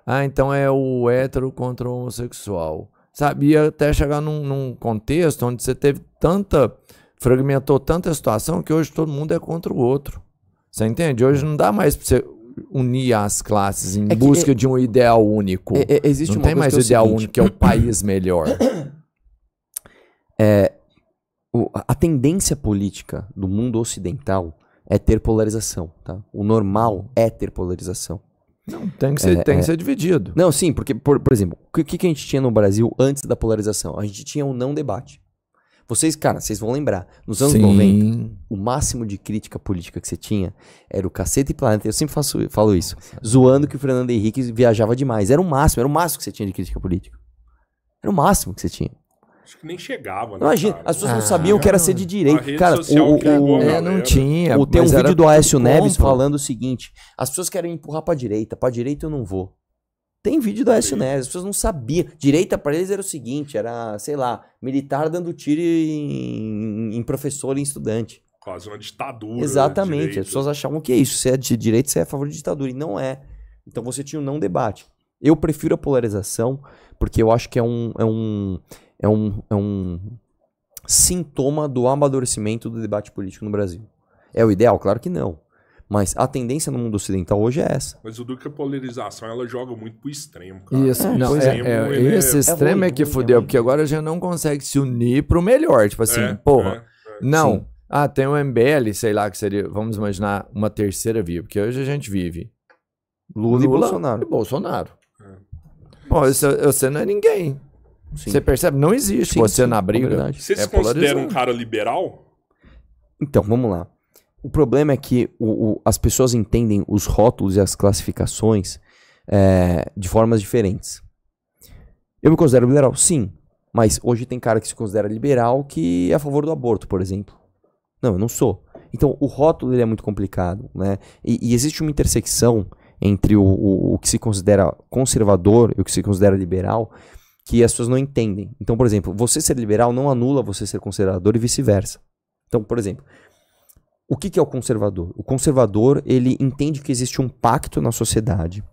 Ah, então é o hétero contra o homossexual. Sabia até chegar num, num contexto onde você teve tanta. fragmentou tanta situação que hoje todo mundo é contra o outro. Você entende? Hoje não dá mais pra você unir as classes em é busca é, de um ideal único. É, é existe não tem mais é ideal seguinte. único, que é o país melhor. É, a tendência política do mundo ocidental é ter polarização, tá? O normal é ter polarização. Não, tem que ser, é, tem é... que ser dividido. Não, sim, porque, por, por exemplo, o que, que a gente tinha no Brasil antes da polarização? A gente tinha um não debate. Vocês, cara, vocês vão lembrar, nos anos Sim. 90, o máximo de crítica política que você tinha era o cacete e planeta. Eu sempre faço, falo isso, Nossa, zoando que o Fernando Henrique viajava demais. Era o máximo, era o máximo que você tinha de crítica política. Era o máximo que você tinha. Acho que nem chegava, né? Imagina, cara? as pessoas não ah, sabiam ah, que era ser de direita. Cara, o, o, o é, não tinha. O, tem um vídeo do Aécio Neves compra. falando o seguinte: as pessoas querem empurrar pra direita, pra direita eu não vou. Tem vídeo do Aécio Neves, as pessoas não sabiam. Direita para eles era o seguinte: era, sei lá, militar dando tiro em, em professor e em estudante. Quase uma ditadura. Né, Exatamente. As pessoas achavam que é isso. Se é de direita, você é a favor de ditadura. E não é. Então você tinha um não debate. Eu prefiro a polarização, porque eu acho que é um, é um, é um, é um sintoma do amadurecimento do debate político no Brasil. É o ideal? Claro que não. Mas a tendência no mundo ocidental hoje é essa. Mas o Duque, a polarização, ela joga muito pro extremo, cara. Isso, é, não, é, é, é esse extremo é, né? que fudeu, porque agora já não consegue se unir pro melhor. Tipo assim, é, porra, é, não. Sim. Ah, tem o MBL, sei lá, que seria, vamos imaginar, uma terceira via, porque hoje a gente vive Lula, Lula e Bolsonaro. E Bolsonaro. Pô, você, você não é ninguém. Você percebe? Não existe sim, você sim, na é briga. Você é se é considera um cara liberal? Então, vamos lá. O problema é que o, o, as pessoas entendem os rótulos e as classificações é, de formas diferentes. Eu me considero liberal, sim. Mas hoje tem cara que se considera liberal que é a favor do aborto, por exemplo. Não, eu não sou. Então, o rótulo ele é muito complicado, né? E, e existe uma intersecção entre o, o, o que se considera conservador e o que se considera liberal que as pessoas não entendem. Então, por exemplo, você ser liberal não anula você ser conservador e vice-versa. Então, por exemplo, o que, que é o conservador? O conservador ele entende que existe um pacto na sociedade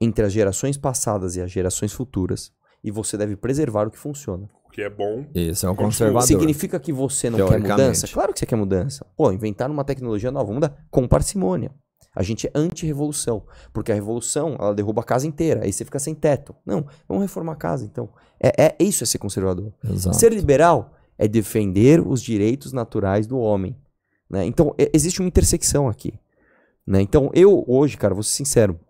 entre as gerações passadas e as gerações futuras e você deve preservar o que funciona. O que é bom. Isso é um conservador. Significa que você não quer mudança? Claro que você quer mudança. Pô, inventaram uma tecnologia nova, vamos mudar com parcimônia. A gente é anti-revolução, porque a revolução ela derruba a casa inteira, aí você fica sem teto. Não, vamos reformar a casa então. É, é, é isso é ser conservador. Exato. Ser liberal é defender os direitos naturais do homem. Né? Então, é, existe uma intersecção aqui. Né? Então, eu hoje, cara, vou ser sincero,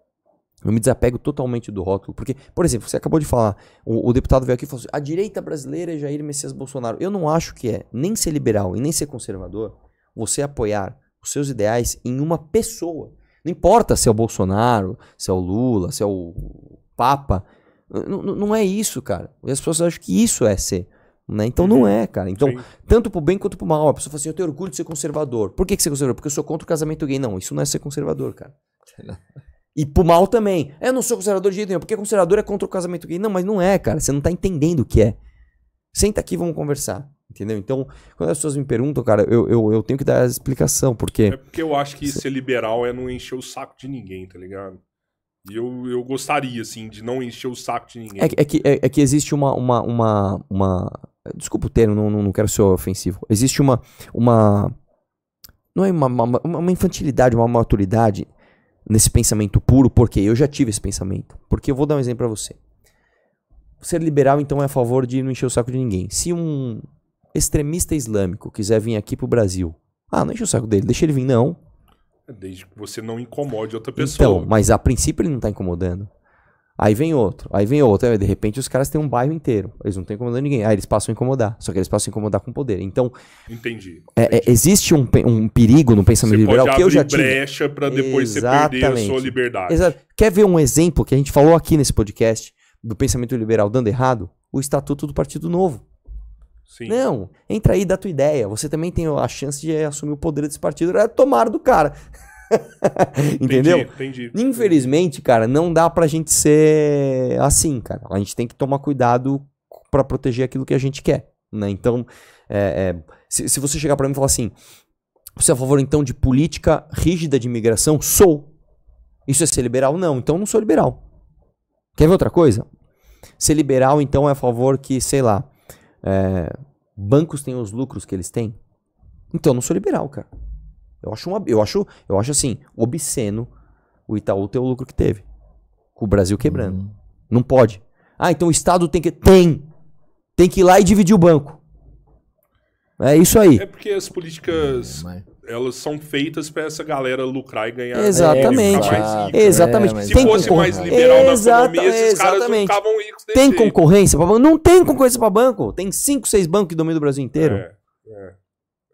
eu me desapego totalmente do rótulo. Porque, por exemplo, você acabou de falar, o, o, deputado veio aqui e falou assim: a direita brasileira é Jair Messias Bolsonaro. Eu não acho que é nem ser liberal e nem ser conservador você apoiar os seus ideais em uma pessoa. Não importa se é o Bolsonaro, se é o Lula, se é o Papa. Não, é isso, cara. E as pessoas acham que isso é ser. Né? Então não uhum. é, cara. Então, Sim. tanto pro bem quanto pro mal. A pessoa fala assim: eu tenho orgulho de ser conservador. Por que, que você é conservador? Porque eu sou contra o casamento gay. Não, isso não é ser conservador, cara. E pro mal também. É, eu não sou conservador de jeito nenhum, porque conservador é contra o casamento gay. Não, mas não é, cara. Você não tá entendendo o que é. Senta aqui vamos conversar. Entendeu? Então, quando as pessoas me perguntam, cara, eu, eu, eu tenho que dar a explicação, porque. É porque eu acho que ser liberal é não encher o saco de ninguém, tá ligado? E eu, eu gostaria, assim, de não encher o saco de ninguém. É, é que, é, é, que existe uma, uma, uma, uma... Desculpa o termo, não, não quero ser ofensivo. Existe uma. uma... Não é uma, uma, uma infantilidade, uma maturidade nesse pensamento puro, porque eu já tive esse pensamento. Porque eu vou dar um exemplo para você. Ser liberal, então, é a favor de não encher o saco de ninguém. Se um extremista islâmico quiser vir aqui pro Brasil, ah, não enche o saco dele, deixa ele vir, não. É, desde que você não incomode outra pessoa. Então, mas a princípio ele não tá incomodando. Aí vem outro, aí vem outro, aí de repente os caras têm um bairro inteiro, eles não estão incomodando ninguém, aí eles passam a incomodar, só que eles passam a incomodar com poder. Então, entendi. entendi. É, é, existe um, um, perigo no pensamento você liberal pode que eu já tive. brecha para depois Exatamente. você perder a sua liberdade. Exato. Quer ver um exemplo que a gente falou aqui nesse podcast do pensamento liberal dando errado? O estatuto do Partido Novo. Sim. Não, entra aí, dá tua ideia. Você também tem a chance de assumir o poder desse partido. É tomar do cara. Entendeu? Entendi, entendi. Infelizmente, cara, não dá pra gente ser assim, cara. A gente tem que tomar cuidado para proteger aquilo que a gente quer. Né? Então, é, é, se, se, você chegar para mim e falar assim, você é a favor então de política rígida de imigração? Sou. Isso é ser liberal? Não, então não sou liberal. Quer ver outra coisa? Ser liberal então é a favor que, sei lá, é, bancos têm os lucros que eles têm. Então eu não sou liberal, cara. Eu acho, uma, eu acho, eu acho assim, obsceno o Itaú ter o lucro que teve. Com o Brasil quebrando. Uhum. Não pode. Ah, então o Estado tem que. Tem! Tem que ir lá e dividir o banco. É isso aí. É porque as políticas. É, mas elas são feitas para essa galera lucrar e ganhar. Né, exatamente. Mais rico, né? exatamente. Se tem fosse mais liberal Exata, na economia, esses exatamente. caras ficavam Tem jeito. concorrência para banco? Não tem concorrência para banco. Tem cinco, seis bancos que dominam o Brasil inteiro. É, é,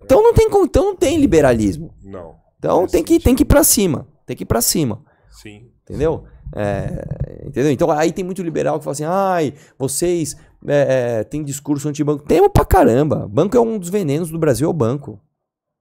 então não tem então não tem liberalismo. Não. Então tem que, tem que ir para tipo cima. Tem que ir para cima. Sim. Entendeu? É, entendeu? Então aí tem muito liberal que fala assim: ai, vocês é, é, têm discurso anti-banco. Temo pra caramba. Banco é um dos venenos do Brasil, é o banco.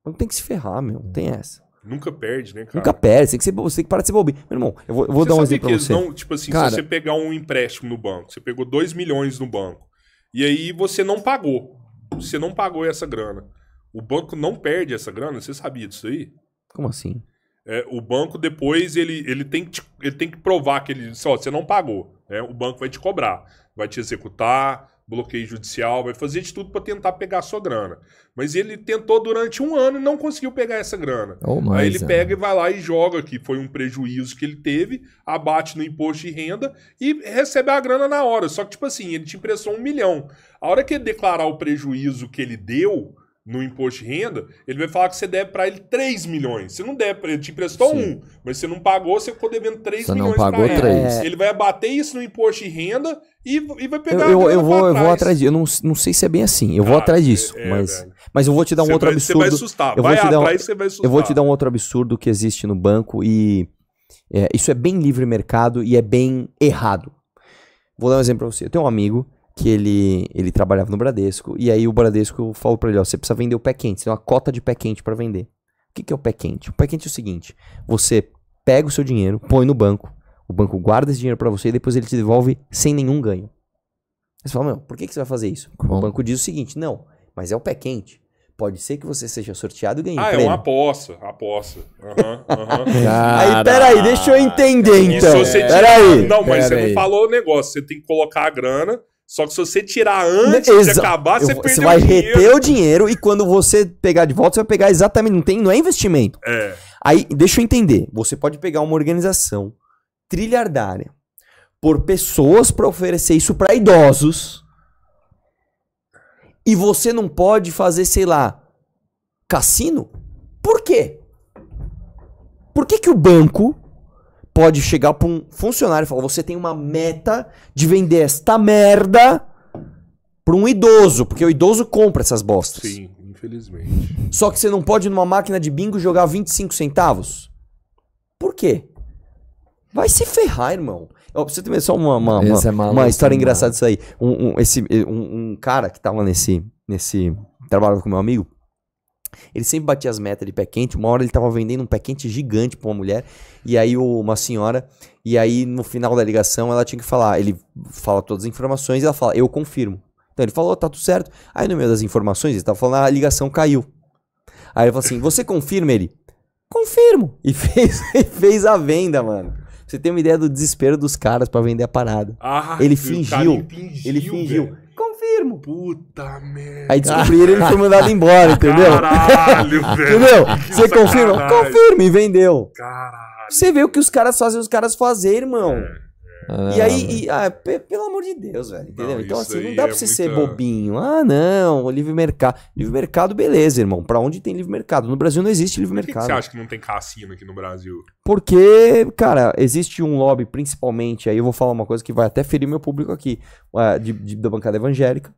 Não tem que se ferrar, meu. Não tem essa. Nunca perde, né, cara? Nunca perde. Você tem que, ser, você tem que parar de ser bobinho. Meu irmão, eu vou, eu vou dar um exemplo pra você. Não, tipo assim, cara, se você pegar um empréstimo no banco, você pegou 2 milhões no banco, e aí você não pagou. Você não pagou essa grana. O banco não perde essa grana? Você sabia disso aí? Como assim? É, o banco depois ele, ele, tem que te, ele tem que provar que ele disse, ó, você não pagou. Né? O banco vai te cobrar, vai te executar, bloqueio judicial, vai fazer de tudo para tentar pegar a sua grana. Mas ele tentou durante um ano e não conseguiu pegar essa grana. Oh, Aí ele é. pega e vai lá e joga, que foi um prejuízo que ele teve, abate no imposto de renda e recebe a grana na hora. Só que, tipo assim, ele te emprestou um milhão. A hora que ele declarar o prejuízo que ele deu, no imposto de renda, ele vai falar que você deve para ele 3 milhões. Você não deve para ele, te emprestou um, mas você não pagou, você ficou devendo 3 você milhões para ele. Ele vai abater isso no imposto de renda e, e vai pegar eu, eu, eu vou Eu vou atrás disso. Eu não, não sei se é bem assim. Eu ah, vou atrás disso, é, é mas, mas eu vou te dar um outro vai, absurdo. Você vai assustar. Eu vai vou te atrás, dar um, você vai assustar. Eu vou te dar um outro absurdo que existe no banco e é, isso é bem livre mercado e é bem errado. Vou dar um exemplo para você. Eu tenho um amigo que ele, ele trabalhava no Bradesco. E aí o Bradesco falou para ele, ó, você precisa vender o pé quente, você tem uma cota de pé quente para vender. O que, que é o pé quente? O pé quente é o seguinte, você pega o seu dinheiro, põe no banco, o banco guarda esse dinheiro para você e depois ele te devolve sem nenhum ganho. você fala, meu, por que, que você vai fazer isso? O banco diz o seguinte, não, mas é o pé quente. Pode ser que você seja sorteado e ganhe Ah, é uma aposta, aposta. Uhum, uhum. aí, peraí, deixa eu entender então. Isso, é, peraí. Não, mas peraí. você não falou o negócio. Você tem que colocar a grana, só que se você tirar antes Exa de acabar, você perdeu Você vai o reter o dinheiro e quando você pegar de volta, você vai pegar exatamente. Não, tem, não é investimento. É. Aí, deixa eu entender. Você pode pegar uma organização trilhardária por pessoas para oferecer isso para idosos. E você não pode fazer, sei lá, cassino? Por quê? Por que, que o banco pode chegar para um funcionário e falar: você tem uma meta de vender esta merda para um idoso, porque o idoso compra essas bostas. Sim, infelizmente. Só que você não pode numa máquina de bingo jogar 25 centavos? Por quê? Vai se ferrar, irmão. Eu preciso ter só uma, uma, é uma, é maluco, uma história engraçada disso aí. Um, um esse, um, um, cara que tava nesse, nesse trabalho com meu amigo, ele sempre batia as metas de pé quente. Uma hora ele tava vendendo um pé quente gigante pra uma mulher. E aí uma senhora. E aí no final da ligação ela tinha que falar. Ele fala todas as informações e ela fala, eu confirmo. Então ele falou, tá tudo certo. Aí no meio das informações ele tava falando, a ligação caiu. Aí ele falou assim, você confirma ele? Confirmo. E fez, e fez a venda, mano. Você tem uma ideia do desespero dos caras para vender a parada. Ah, ele fingiu. Ele fingiu. Velho. Puta merda. Aí descobriram ele foi mandado embora, entendeu? Caralho, velho. entendeu? Você confirma? Confirma e vendeu. Caralho. Você vê o que os caras fazem, os caras fazem, irmão. É. Ah, e aí, e, ah, ah pelo amor de Deus, velho, entendeu? Não, então, assim, não dá é pra você muita... ser bobinho. Ah, não, livre mercado. Livre mercado, beleza, irmão. Pra onde tem livre mercado? No Brasil não existe livre mercado. Por que você acha que não tem cassino aqui no Brasil? Porque, cara, existe um lobby, principalmente, aí eu vou falar uma coisa que vai até ferir meu público aqui, ah, de, de, da bancada evangélica,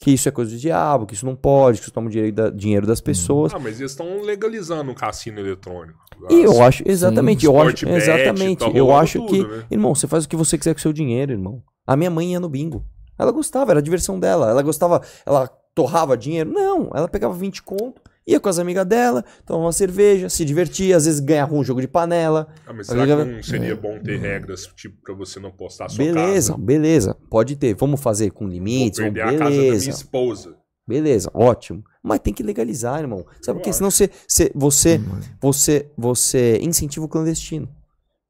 que isso é coisa do diabo, que isso não pode, que isso toma dinheiro, da, dinheiro das hum. pessoas. Ah, mas eles estão legalizando o cassino eletrônico. E eu acho, exatamente, Sim, eu acho, exatamente, tá eu acho tudo, que, né? irmão, você faz o que você quiser com o seu dinheiro, irmão. A minha mãe ia no bingo. Ela gostava, era a diversão dela. Ela gostava, ela torrava dinheiro? Não, ela pegava 20 conto, ia com as amigas dela, tomava uma cerveja, se divertia, às vezes ganhava um jogo de panela. Ah, mas será que não seria é. bom ter não. regras, tipo, pra você não postar a sua Beleza, casa? beleza, pode ter. Vamos fazer com limites, Vou perder vamos... beleza. a casa da minha esposa. Beleza, ótimo. Mas tem que legalizar, irmão. Sabe por quê? Senão você, você, você, você, você incentiva o clandestino.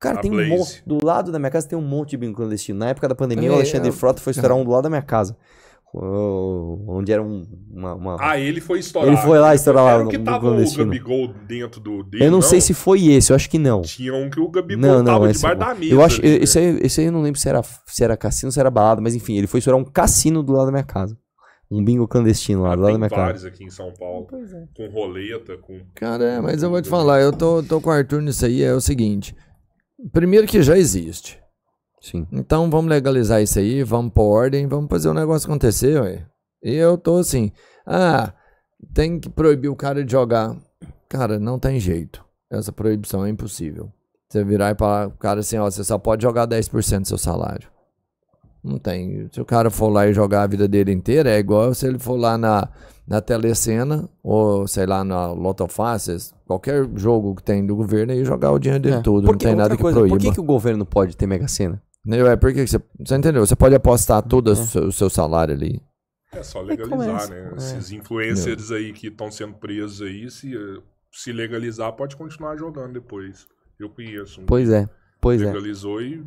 Cara, A tem um monte, do lado da minha casa tem um monte de bingo clandestino. Na época da pandemia, o é, Alexandre é. Frota foi estourar um do lado da minha casa. Onde era um, uma, uma- Ah, ele foi estourar. Ele foi lá estourar lá o no- que tava o Gabigol dentro do dele, Eu não sei se foi esse, eu acho que não. Tinha um que o Gabigol Não, não, tava debaixo da mesa. eu acho, ali, esse, né? aí, esse aí eu não lembro se era, se era cassino, se era balada, mas enfim, ele foi estourar um cassino do lado da minha casa um bingo clandestino lá, lá ah, da minha casa. Tem vários aqui em São Paulo. Pois é. Com roleta, com. Cara, é, mas eu vou te falar, eu tô, tô com o Arthur nisso aí, é o seguinte. Primeiro que já existe. Sim. Então vamos legalizar isso aí, vamos pôr ordem, vamos fazer o um negócio acontecer, ué. E eu tô assim, ah, tem que proibir o cara de jogar. Cara, não tem jeito. Essa proibição é impossível. Você virar e falar pro cara assim, ó, você só pode jogar 10% do seu salário. Não tem. Se o cara for lá e jogar a vida dele inteira, é igual se ele for lá na, na Telecena ou, sei lá, na Lotofaces, qualquer jogo que tem do governo e jogar o dinheiro dele é. todo. Porque, não tem nada que proíba. Por que, que o governo pode ter Mega Sena? É, porque você, você entendeu? Você pode apostar todo é. o, seu, salário ali. É só é legalizar, é né? É. Esses influencers aí que estão sendo presos aí, se, se legalizar, pode continuar jogando depois. Eu conheço. Um pois é, pois legalizou é. Legalizou e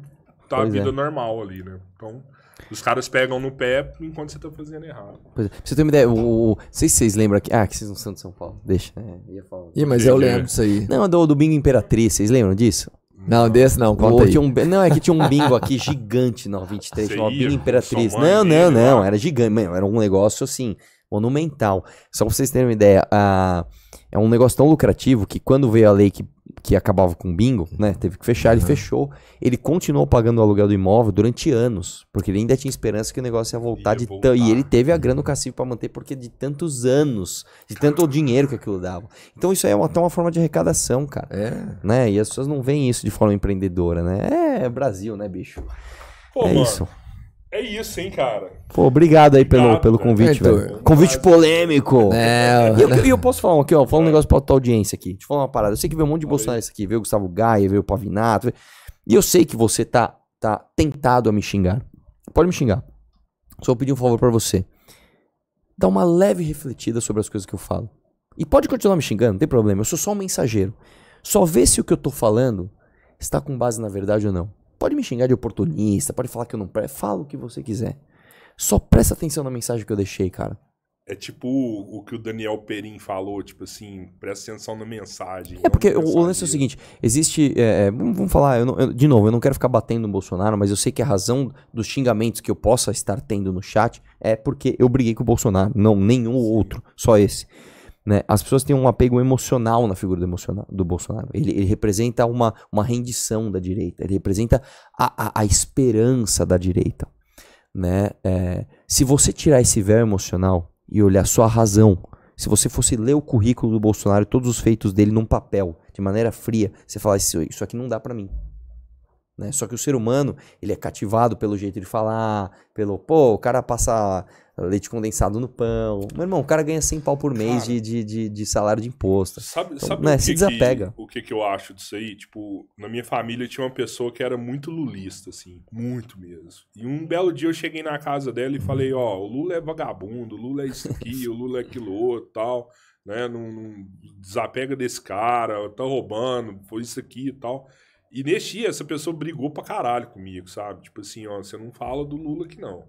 tua tá pois vida é. normal ali, né? Então, os caras pegam no pé enquanto você tá fazendo errado. Pois é. Pra você ter uma ideia, o, o, não sei se vocês lembram aqui. Ah, que vocês não são de São Paulo. Deixa. É, ia falar. Ih, mas eu lembro disso aí. Não, do, Bingo Imperatriz, vocês lembram disso? Não, desse não, conta aí. Um, não, é que tinha um bingo aqui gigante na 23, uma bingo imperatriz. Não, não, não, era gigante, mano, era um negócio assim, monumental. Só pra vocês terem uma ideia, é um negócio tão lucrativo que quando veio a lei que, que acabava com o bingo, né? Teve que fechar, ele fechou. Ele continuou pagando o aluguel do imóvel durante anos, porque ele ainda tinha esperança que o negócio ia voltar. Ia de voltar. E ele teve a grana do cacifo pra manter, porque de tantos anos, de tanto dinheiro que aquilo dava. Então isso aí é até uma forma de arrecadação, cara. É. Né? E as pessoas não veem isso de forma empreendedora, né? É, é Brasil, né, bicho? Pô, é mano. isso. É isso, hein, cara. Pô, obrigado aí obrigado, pelo, pelo convite, velho. Convite polêmico. É. E eu, eu, posso falar aqui, ó, falar um negócio pra tua audiência aqui. Deixa eu falar uma parada. Eu sei que veio um monte de bolsonaristas aqui, veio o Gustavo Gaia, veio o Pavinato. Veio... E eu sei que você tá, tá tentado a me xingar. Pode me xingar. Só vou pedir um favor para você. Dá uma leve refletida sobre as coisas que eu falo. E pode continuar me xingando, não tem problema. Eu sou só um mensageiro. Só vê se o que eu tô falando está com base na verdade ou não. Pode me xingar de oportunista, pode falar que eu não prego, fala o que você quiser. Só presta atenção na mensagem que eu deixei, cara. É tipo o que o Daniel Perim falou, tipo assim, presta atenção na mensagem. É porque o lance é o seguinte, existe, é, é vamos falar, eu não, eu, de novo, eu não quero ficar batendo no Bolsonaro, mas eu sei que a razão dos xingamentos que eu possa estar tendo no chat é porque eu briguei com o Bolsonaro, não nenhum Sim. outro, só esse. Né? As pessoas têm um apego emocional na figura do, do Bolsonaro. Ele, ele, representa uma, uma rendição da direita, ele representa a, a, a esperança da direita. Né? É, se você tirar esse véu emocional e olhar só a razão, se você fosse ler o currículo do Bolsonaro, todos os feitos dele num papel, de maneira fria, você falar isso, isso aqui não dá para mim. Né? Só que o ser humano, ele é cativado pelo jeito de falar, pelo, pô, o cara passa leite condensado no pão. Meu irmão, o cara ganha 100 pau por mês de, de, de, de, salário de imposto. Sabe, então, sabe né, o que se desapega. Que, o que, que eu acho disso aí? Tipo, na minha família tinha uma pessoa que era muito lulista, assim, muito mesmo. E um belo dia eu cheguei na casa dela e falei, ó, oh, o Lula é vagabundo, o Lula é isso aqui, o Lula é aquilo outro, tal, né, não, não desapega desse cara, tá roubando, foi isso aqui e tal. E nesse dia, essa pessoa brigou pra caralho comigo, sabe? Tipo assim, ó, você não fala do Lula aqui não.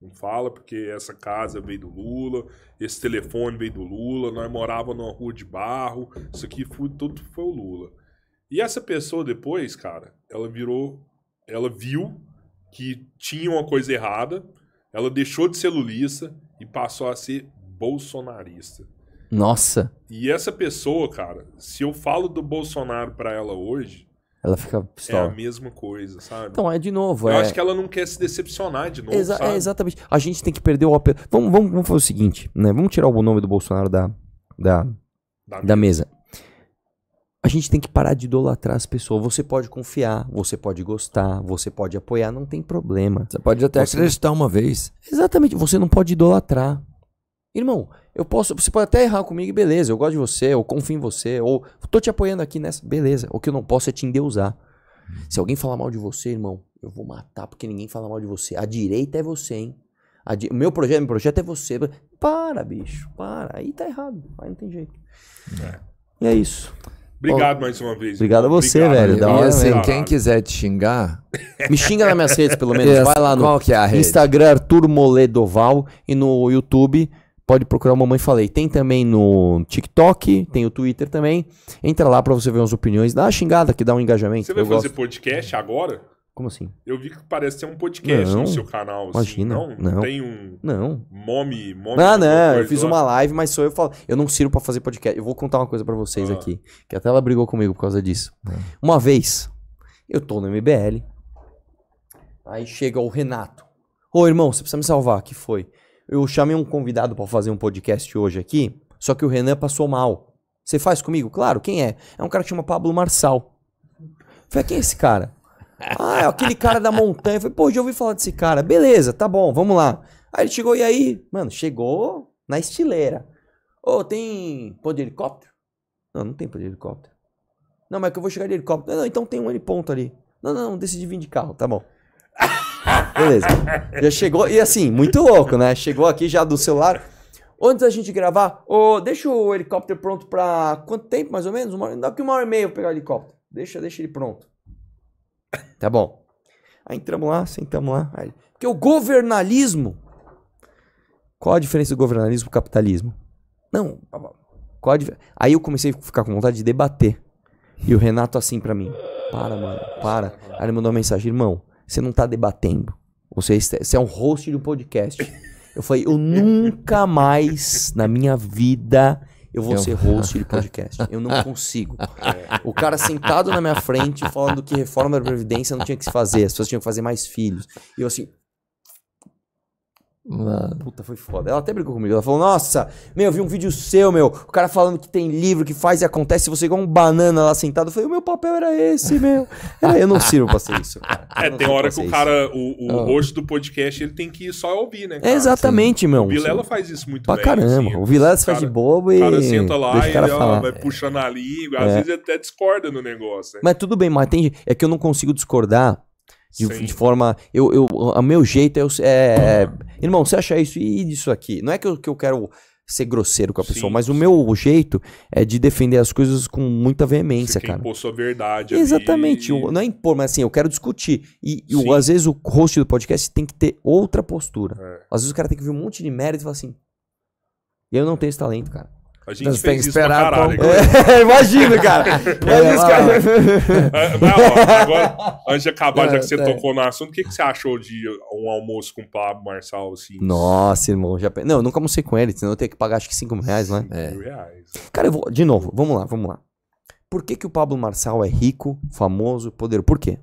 Não fala porque essa casa veio do Lula, esse telefone veio do Lula, nós morava numa rua de barro, isso aqui foi, tudo foi o Lula. E essa pessoa depois, cara, ela virou, ela viu que tinha uma coisa errada, ela deixou de ser lulista e passou a ser bolsonarista. Nossa. E essa pessoa, cara, se eu falo do Bolsonaro para ela hoje, ela fica pistola. É a mesma coisa, sabe? Então, é de novo. Eu é... acho que ela não quer se decepcionar de novo. Exa sabe? É exatamente. A gente tem que perder o Vamos, vamos, vamos fazer o seguinte, né? Vamos tirar o nome do Bolsonaro da, da, da, da mesa. mesa. A gente tem que parar de idolatrar as pessoas. Você pode confiar, você pode gostar, você pode apoiar, não tem problema. Você pode até você... acreditar uma vez. Exatamente, você não pode idolatrar. Irmão, eu posso, você pode até errar comigo, beleza, eu gosto de você, eu confio em você, ou tô te apoiando aqui nessa, beleza. O que eu não posso é te endeusar. Se alguém falar mal de você, irmão, eu vou matar porque ninguém fala mal de você. A direita é você, hein? Di... Meu projeto, meu projeto é você. Para, bicho, para. Aí tá errado, aí não tem jeito. É. E é isso. Obrigado mais uma vez. Obrigado a você, obrigado, velho. Da hora, assim, quem quiser te xingar, me xinga nas minhas redes, pelo menos. Vai lá no Qual que é a rede? Instagram Arthur Moledoval e no YouTube Pode procurar o Mamãe Falei. Tem também no TikTok, tem o Twitter também. Entra lá para você ver umas opiniões. Dá uma xingada que dá um engajamento. Você vai Eu fazer gosto. podcast agora? Como assim? Eu vi que parece ser um podcast Não, no seu canal. Assim, imagina, Assim. Não, não. tem um Não. Mome, mome Ah, não, eu fiz uma live, mas sou eu falo, Eu não sirvo pra fazer podcast. Eu vou contar uma coisa pra vocês Ah. aqui, que até ela brigou comigo por causa disso. Ah. Uma vez, eu tô no MBL, aí chega o Renato. Ô, irmão, você precisa me salvar. Que foi? eu chamei um convidado para fazer um podcast hoje aqui, só que o Renan passou mal. Você faz comigo? Claro, quem é? É um cara que chama Pablo Marçal. falei, quem é esse cara? Ah, é aquele cara da montanha. falei, pô, já ouvi falar desse cara. Beleza, tá bom, vamos lá. Aí ele chegou, e aí? Mano, chegou na estileira. Ô, oh, tem poder helicóptero? Não, não tem poder helicóptero. Não, mas é que eu vou chegar de helicóptero. Não, não, então tem um heliponto ali. Não, não, não, decidi vir de carro, tá bom. Beleza. Já chegou, e assim, muito louco, né? Chegou aqui já do celular. Antes da gente gravar, oh, deixa o helicóptero pronto pra quanto tempo, mais ou menos? Uma, dá que uma hora e meia eu pegar o helicóptero. Deixa, deixa ele pronto. Tá bom. Aí entramos lá, sentamos lá. Aí, porque o governalismo. Qual a diferença do governalismo pro capitalismo? Não. Tá qual Aí eu comecei a ficar com vontade de debater. E o Renato assim para mim. Para, mano, para. Aí ele mandou uma mensagem, irmão, você não tá debatendo. É, você, é um host de um podcast. Eu falei, eu nunca mais na minha vida eu vou eu... ser host de podcast. Eu não consigo. O cara sentado na minha frente falando que reforma da Previdência não tinha que se fazer, as pessoas tinham que fazer mais filhos. E eu assim, Mano. Puta, foi foda. Ela até brigou comigo. Ela falou: Nossa, meu, eu vi um vídeo seu, meu. O cara falando que tem livro, que faz e acontece, você igual um banana lá sentado. Eu falei: O meu papel era esse, meu. Eu não sirvo pra ser isso. Cara. É, tem hora que o cara, isso. o, o oh. do podcast, ele tem que só ouvir, né? Cara? Exatamente, assim, meu. O Vilela faz isso muito pra bem. Pra caramba. Assim, o Vilela se faz de bobo e. O cara senta lá e ele vai puxando a língua. É. Às vezes até discorda no negócio. Né? Mas tudo bem, mas tem. É que eu não consigo discordar de, de, forma. Eu, eu, o meu jeito é, é, Irmão, você acha isso e isso aqui? Não é que eu, que eu quero ser grosseiro com a pessoa, sim, mas sim. o meu jeito é de defender as coisas com muita veemência, você cara. Impor sua verdade. Exatamente. Ali. não é impor, mas assim, eu quero discutir. E eu, às vezes o host do podcast tem que ter outra postura. É. Às vezes o cara tem que ver um monte de mérito e falar assim. Eu não tenho esse talento, cara. A gente fez tem que esperar. Pra caralho, né? é, imagino, cara. É, isso, cara. É, mas, ó, agora, antes de acabar, já é, que você é. tocou no assunto, o que, que você achou de um almoço com o Pablo Marçal, assim? Nossa, irmão. Já... Não, eu nunca almocei com ele, senão eu tenho que pagar acho que 5 mil reais, né? É. Reais. Cara, eu vou. De novo, vamos lá, vamos lá. Por que, que o Pablo Marçal é rico, famoso, poderoso? Por quê?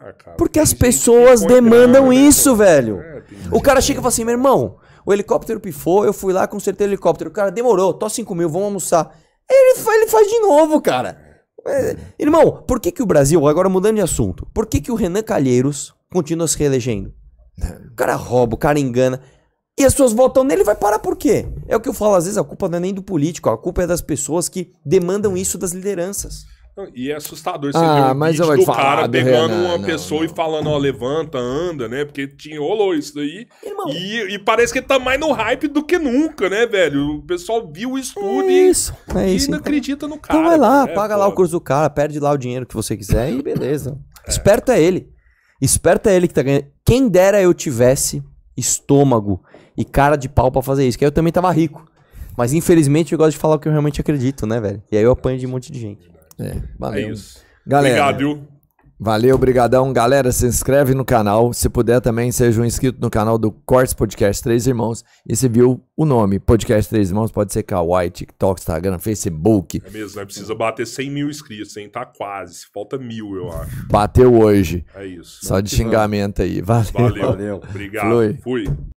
Ah, cara, Porque as pessoas demandam né, isso, velho. o cara chega e fala assim, meu irmão, o helicóptero pifou, eu fui lá, consertei o helicóptero. Cara, demorou, tô 5 mil, vamos almoçar. Ele, ele faz de novo, cara. É, irmão, por que, que o Brasil, agora mudando de assunto, por que, que o Renan Calheiros continua se reelegendo? O cara rouba, o cara engana. E as pessoas votam nele, vai parar por quê? É o que eu falo, às vezes a culpa não é nem do político, a culpa é das pessoas que demandam isso das lideranças. Então, e é assustador você ah, ver um mas vídeo do falar, cara pegando Renan, uma não, pessoa não. e falando, ó, levanta, anda, né? Porque tinha, rolou isso daí. Irmão, e, e, parece que tá mais no hype do que nunca, né, velho? O pessoal viu o estudo é isso, é e, é isso, e não então. acredita no então cara. Então vai lá, né? paga Pô. lá o curso do cara, perde lá o dinheiro que você quiser e beleza. é. Esperto é ele. Esperto é ele que tá ganhando. Quem dera eu tivesse estômago e cara de pau para fazer isso, que aí eu também tava rico. Mas infelizmente eu gosto de falar o que eu realmente acredito, né, velho? E aí eu apanho de um monte de gente. É, valeu. É isso. Galera, Obrigado, viu? Valeu, obrigadão. Galera, se inscreve no canal. Se puder também, seja um inscrito no canal do Cortes Podcast Três Irmãos. E se viu o nome, Podcast Três Irmãos, pode ser Kawaii, TikTok, Instagram, Facebook. É mesmo, né? Precisa bater 100 mil inscritos, hein? Tá quase. Falta mil, eu acho. Bateu hoje. É isso. Só de xingamento aí. Valeu. Valeu. Valeu. Obrigado. Fui.